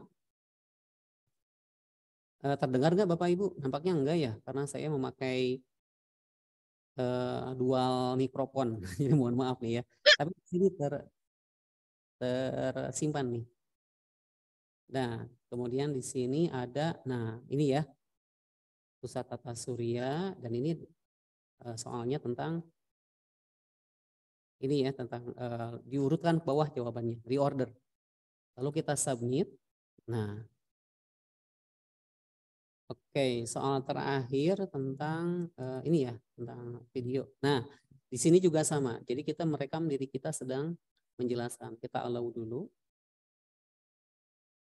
Eh, terdengar nggak Bapak Ibu? Nampaknya enggak ya, karena saya memakai e, dual mikrofon. Jadi mohon maaf nih ya. Tapi di sini ter tersimpan nih. Nah, Kemudian di sini ada, nah ini ya, pusat tata surya dan ini eh, soalnya tentang ini ya tentang eh, diurutkan ke bawah jawabannya reorder. Lalu kita submit. Nah, oke okay, soal terakhir tentang eh, ini ya tentang video. Nah di sini juga sama. Jadi kita merekam diri kita sedang menjelaskan. Kita allow dulu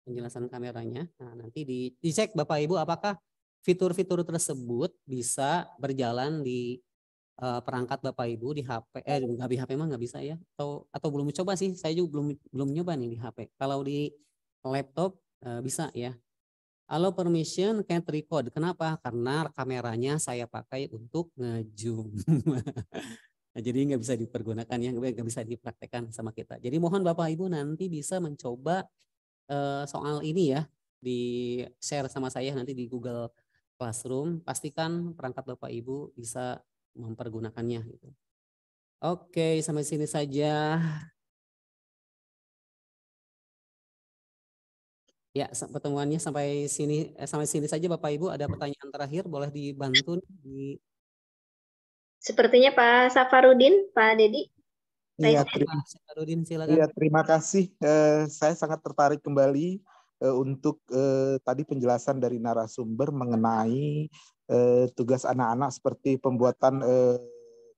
penjelasan kameranya. Nah, nanti di, dicek Bapak Ibu apakah fitur-fitur tersebut bisa berjalan di uh, perangkat Bapak Ibu di HP eh nggak di HP mah nggak bisa ya atau atau belum coba sih saya juga belum belum nyoba nih di HP. Kalau di laptop uh, bisa ya. Allow permission can't record. Kenapa? Karena kameranya saya pakai untuk ngezoom. Nah, jadi nggak bisa dipergunakan ya, nggak bisa dipraktekkan sama kita. Jadi mohon Bapak Ibu nanti bisa mencoba Eh, soal ini ya di share sama saya nanti di Google Classroom. Pastikan perangkat Bapak Ibu bisa mempergunakannya. Gitu. Oke, sampai sini saja. Ya, pertemuannya sampai sini eh, sampai sini saja Bapak Ibu ada pertanyaan terakhir boleh dibantu di Sepertinya Pak Safarudin, Pak Dedi. Iya, terima, ya, terima kasih. Uh, saya sangat tertarik kembali uh, untuk uh, tadi penjelasan dari narasumber mengenai uh, tugas anak-anak seperti pembuatan uh,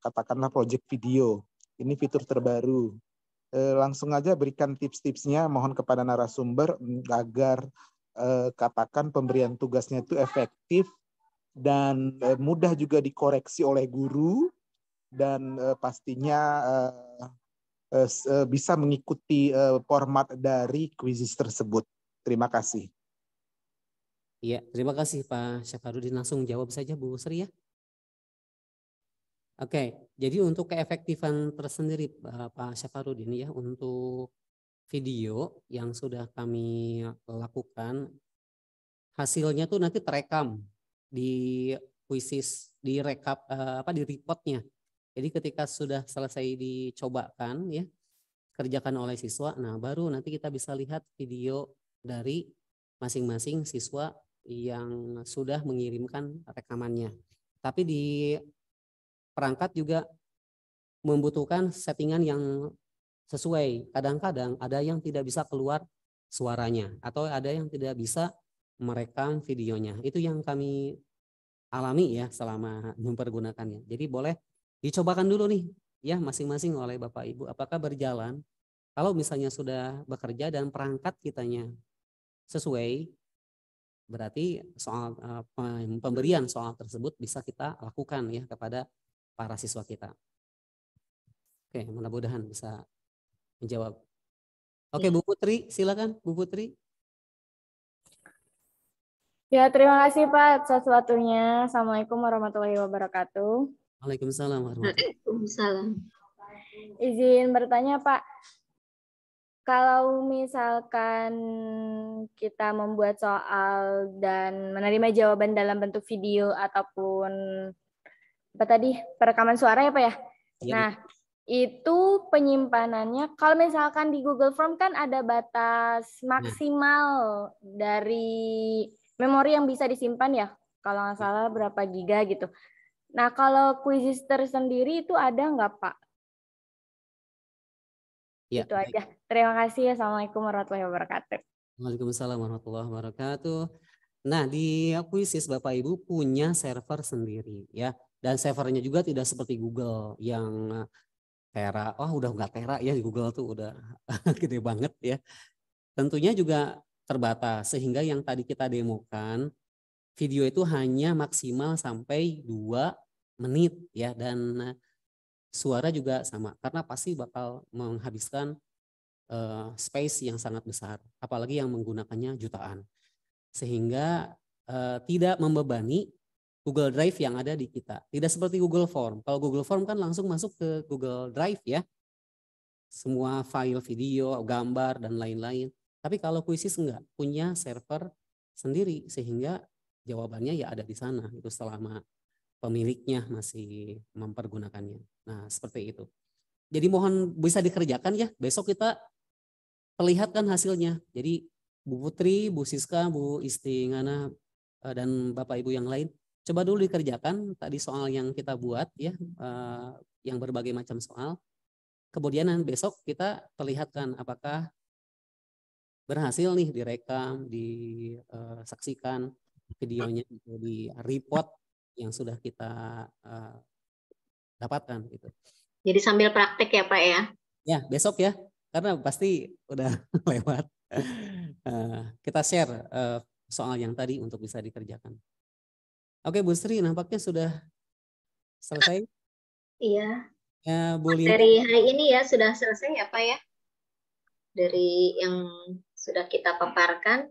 katakanlah project video. Ini fitur terbaru. Uh, langsung aja berikan tips-tipsnya, mohon kepada narasumber agar uh, katakan pemberian tugasnya itu efektif dan uh, mudah juga dikoreksi oleh guru dan uh, pastinya uh, uh, bisa mengikuti uh, format dari kuisis tersebut. Terima kasih. Iya, terima kasih Pak Syafarudin. Langsung jawab saja Bu Sri ya. Oke, jadi untuk keefektifan tersendiri Pak Syafarudin ya untuk video yang sudah kami lakukan hasilnya tuh nanti terekam di kuisis di rekap apa di reportnya jadi ketika sudah selesai dicobakan ya kerjakan oleh siswa, nah baru nanti kita bisa lihat video dari masing-masing siswa yang sudah mengirimkan rekamannya. Tapi di perangkat juga membutuhkan settingan yang sesuai. Kadang-kadang ada yang tidak bisa keluar suaranya atau ada yang tidak bisa merekam videonya. Itu yang kami alami ya selama mempergunakannya. Jadi boleh dicobakan dulu nih ya masing-masing oleh Bapak Ibu apakah berjalan kalau misalnya sudah bekerja dan perangkat kitanya sesuai berarti soal eh, pemberian soal tersebut bisa kita lakukan ya kepada para siswa kita. Oke, mudah-mudahan bisa menjawab. Oke, ya. Bu Putri, silakan Bu Putri. Ya, terima kasih Pak sesuatunya Assalamualaikum warahmatullahi wabarakatuh. Waalaikumsalam warahmatullahi Waalaikumsalam. Izin bertanya Pak, kalau misalkan kita membuat soal dan menerima jawaban dalam bentuk video ataupun apa tadi perekaman suara ya Pak ya? ya nah, itu penyimpanannya kalau misalkan di Google Form kan ada batas iya. maksimal dari memori yang bisa disimpan ya kalau nggak salah berapa giga gitu. Nah, kalau kuisis sendiri itu ada nggak, Pak? Ya. Itu aja. Terima kasih. Ya. Assalamualaikum warahmatullahi wabarakatuh. Waalaikumsalam warahmatullahi wabarakatuh. Nah, di Quizzes Bapak Ibu punya server sendiri ya. Dan servernya juga tidak seperti Google yang eh, Tera. Oh, udah nggak Tera ya di Google tuh udah gede banget ya. Tentunya juga terbatas sehingga yang tadi kita demokan video itu hanya maksimal sampai 2 menit ya dan eh, suara juga sama karena pasti bakal menghabiskan uh, space yang sangat besar apalagi yang menggunakannya jutaan sehingga uh, tidak membebani Google Drive yang ada di kita tidak seperti Google Form kalau Google Form kan langsung masuk ke Google Drive ya semua file video gambar dan lain-lain tapi kalau kuisis enggak punya server sendiri sehingga jawabannya ya ada di sana itu selama pemiliknya masih mempergunakannya. Nah, seperti itu. Jadi mohon bisa dikerjakan ya. Besok kita perlihatkan hasilnya. Jadi Bu Putri, Bu Siska, Bu Isti, eh, dan Bapak Ibu yang lain, coba dulu dikerjakan tadi soal yang kita buat ya, eh, yang berbagai macam soal. Kemudian besok kita perlihatkan apakah berhasil nih direkam, disaksikan. Eh, videonya itu di report yang sudah kita uh, dapatkan gitu. Jadi sambil praktek ya Pak ya? Ya besok ya, karena pasti udah lewat. Uh, kita share uh, soal yang tadi untuk bisa dikerjakan. Oke Bu Sri, nampaknya sudah selesai. Iya. Ya, Bu Dari hari ini ya sudah selesai ya Pak ya? Dari yang sudah kita paparkan.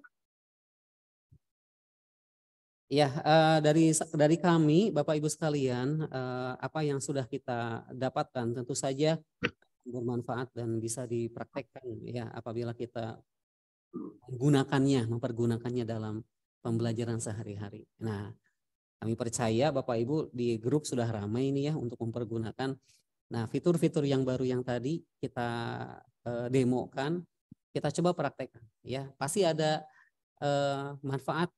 Ya, uh, dari dari kami, Bapak Ibu sekalian, uh, apa yang sudah kita dapatkan tentu saja bermanfaat dan bisa dipraktekkan ya apabila kita menggunakannya, mempergunakannya dalam pembelajaran sehari-hari. Nah, kami percaya Bapak Ibu di grup sudah ramai ini ya untuk mempergunakan nah fitur-fitur yang baru yang tadi kita uh, demokan, kita coba praktekkan ya. Pasti ada uh, manfaat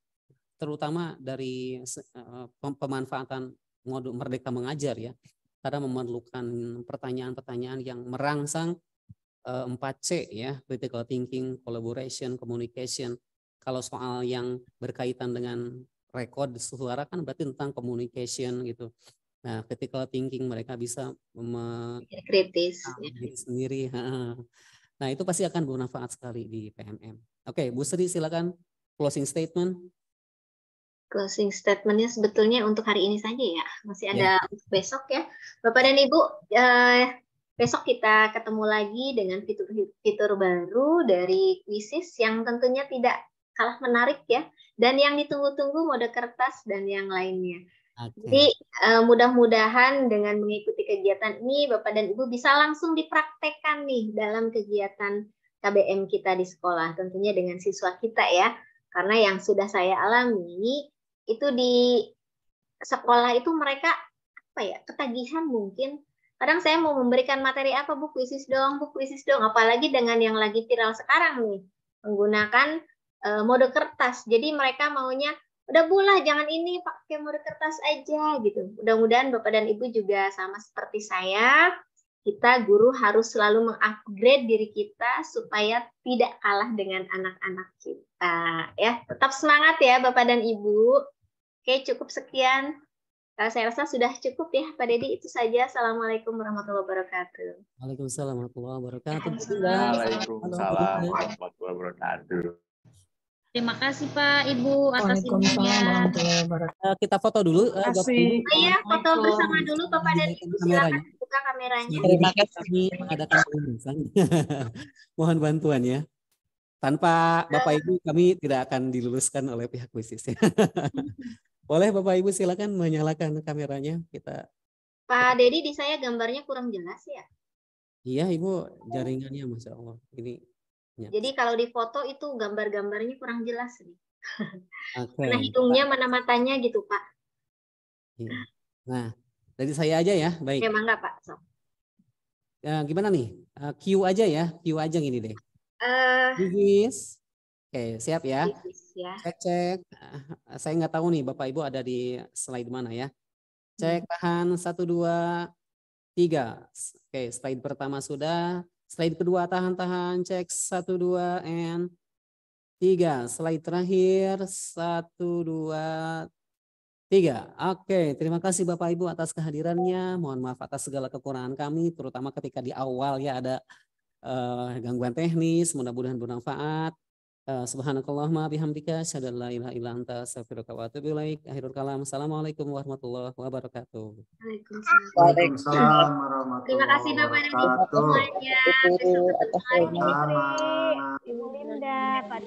terutama dari eh, pemanfaatan modul merdeka mengajar ya karena memerlukan pertanyaan-pertanyaan yang merangsang 4C eh, ya critical thinking collaboration communication kalau soal yang berkaitan dengan rekod suara kan berarti tentang communication gitu nah critical thinking mereka bisa iya, kritis ya. sendiri nah itu pasti akan bermanfaat sekali di PMM oke Bu Sri silakan closing statement closing statementnya sebetulnya untuk hari ini saja ya. Masih ya. ada yeah. untuk besok ya. Bapak dan Ibu, eh, besok kita ketemu lagi dengan fitur-fitur baru dari Quizzes yang tentunya tidak kalah menarik ya. Dan yang ditunggu-tunggu mode kertas dan yang lainnya. Okay. Jadi eh, mudah-mudahan dengan mengikuti kegiatan ini Bapak dan Ibu bisa langsung dipraktekkan nih dalam kegiatan KBM kita di sekolah tentunya dengan siswa kita ya karena yang sudah saya alami itu di sekolah itu mereka apa ya ketagihan mungkin kadang saya mau memberikan materi apa buku kuisis dong buku kuisis dong apalagi dengan yang lagi viral sekarang nih menggunakan e, mode kertas jadi mereka maunya udah bulah jangan ini pakai mode kertas aja gitu mudah-mudahan bapak dan ibu juga sama seperti saya kita guru harus selalu mengupgrade diri kita supaya tidak kalah dengan anak-anak kita kita ya, tetap semangat ya Bapak dan Ibu. Oke, cukup sekian. Kalau saya rasa sudah cukup ya Pak Deddy. Itu saja. Assalamualaikum warahmatullahi wabarakatuh. Waalaikumsalam warahmatullahi wabarakatuh. Waalaikumsalam warahmatullahi wabarakatuh. Terima kasih Pak Ibu atas infonya. kita foto dulu. Terima kasih. iya, foto bersama dulu Bapak dan Ibu. Silakan buka kameranya. Terima kasih mengadakan Mohon bantuan ya. Tanpa Bapak Ibu kami tidak akan diluluskan oleh pihak bisnis. Boleh Bapak Ibu silakan menyalakan kameranya kita. Pak Dedi di saya gambarnya kurang jelas ya. Iya Ibu oh. jaringannya masya Allah ini. Ya. Jadi kalau di foto itu gambar-gambarnya kurang jelas nih. Okay. Mana hidungnya, mana matanya gitu Pak. Iya. Nah dari saya aja ya baik. Emang enggak Pak. So. Uh, eh, gimana nih? Uh, Q aja ya, Q aja gini deh. Uh, eh, Bugis. Oke, siap ya. Bugis, ya. Cek cek. Eh, saya nggak tahu nih Bapak Ibu ada di slide mana ya. Cek hmm. tahan satu dua tiga. Oke, slide pertama sudah. Slide kedua tahan tahan. Cek satu dua and tiga. Slide terakhir satu dua Tiga. Oke, terima kasih Bapak Ibu atas kehadirannya. Mohon maaf atas segala kekurangan kami, terutama ketika di awal ya ada uh, gangguan teknis, mudah-mudahan bermanfaat. Uh, subhanakallahumma bihamdika syada la ilaha illa anta astaghfiruka wa atubu ilaik. Akhirul kalam. Assalamualaikum warahmatullahi wabarakatuh. Waalaikumsalam. Terima kasih Bapak dan Ibu semuanya. Atas Ibu Linda, Pak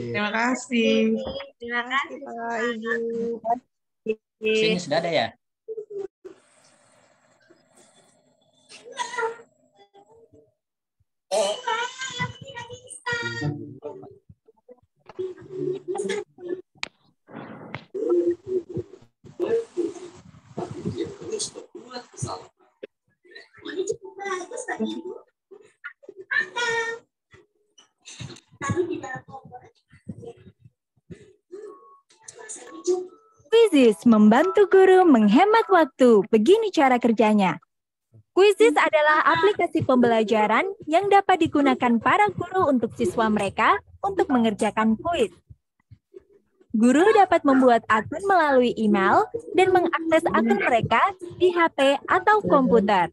Terima kasih. Terima kasih terima kasih Terima sudah ada ya? Fizis membantu guru menghemat waktu. Begini cara kerjanya. Kuisis hmm. adalah aplikasi pembelajaran yang dapat digunakan para guru untuk siswa mereka untuk mengerjakan kuis. Guru dapat membuat akun melalui email dan mengakses akun mereka di HP atau komputer.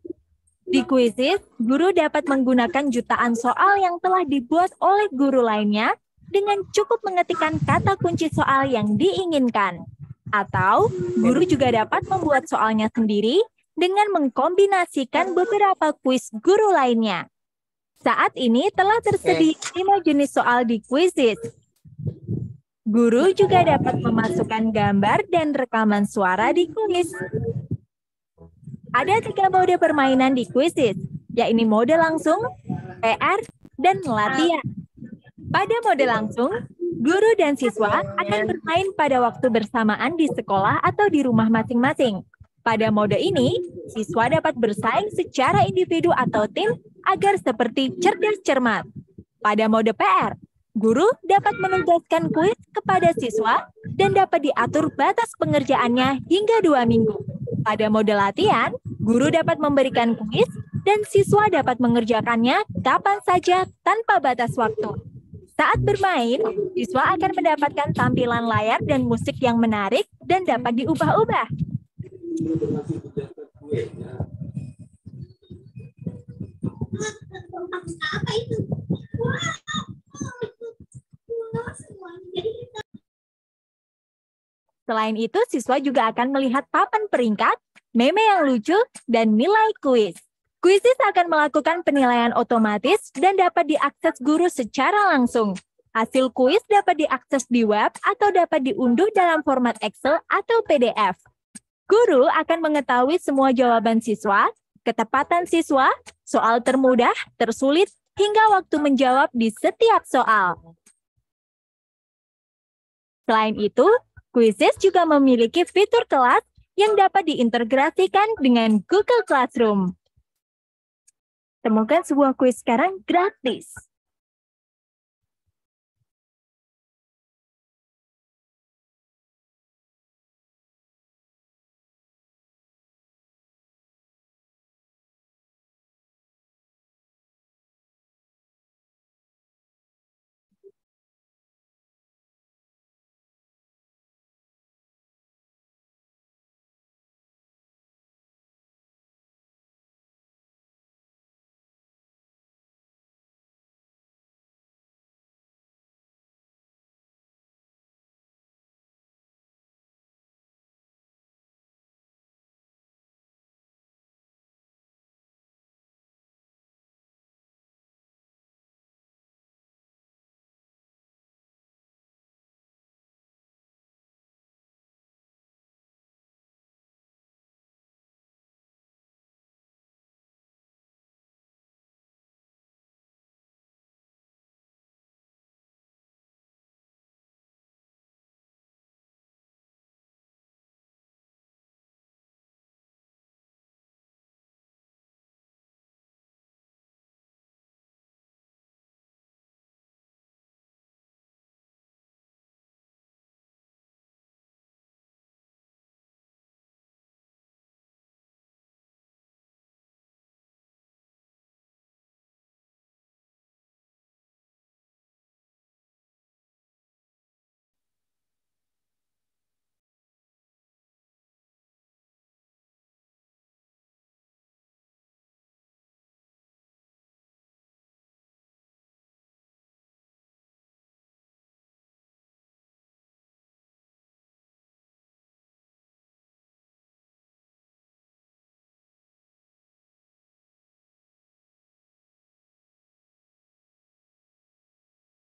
Di kuisis, guru dapat menggunakan jutaan soal yang telah dibuat oleh guru lainnya dengan cukup mengetikkan kata kunci soal yang diinginkan. Atau guru juga dapat membuat soalnya sendiri dengan mengkombinasikan beberapa kuis guru lainnya. Saat ini telah tersedia lima jenis soal di Quizizz. Guru juga dapat memasukkan gambar dan rekaman suara di kuis. Ada tiga mode permainan di Quizizz, yaitu mode langsung, PR, dan latihan. Pada mode langsung, guru dan siswa akan bermain pada waktu bersamaan di sekolah atau di rumah masing-masing. Pada mode ini, siswa dapat bersaing secara individu atau tim agar seperti cerdas cermat. Pada mode PR, guru dapat menugaskan kuis kepada siswa dan dapat diatur batas pengerjaannya hingga dua minggu. Pada mode latihan, guru dapat memberikan kuis dan siswa dapat mengerjakannya kapan saja tanpa batas waktu. Saat bermain, siswa akan mendapatkan tampilan layar dan musik yang menarik dan dapat diubah-ubah. Selain itu, siswa juga akan melihat papan peringkat, meme yang lucu, dan nilai kuis. Kuisis akan melakukan penilaian otomatis dan dapat diakses guru secara langsung. Hasil kuis dapat diakses di web atau dapat diunduh dalam format Excel atau PDF. Guru akan mengetahui semua jawaban siswa, ketepatan siswa, soal termudah, tersulit, hingga waktu menjawab di setiap soal. Selain itu, Quizzes juga memiliki fitur kelas yang dapat diintegrasikan dengan Google Classroom. Temukan sebuah kuis sekarang gratis.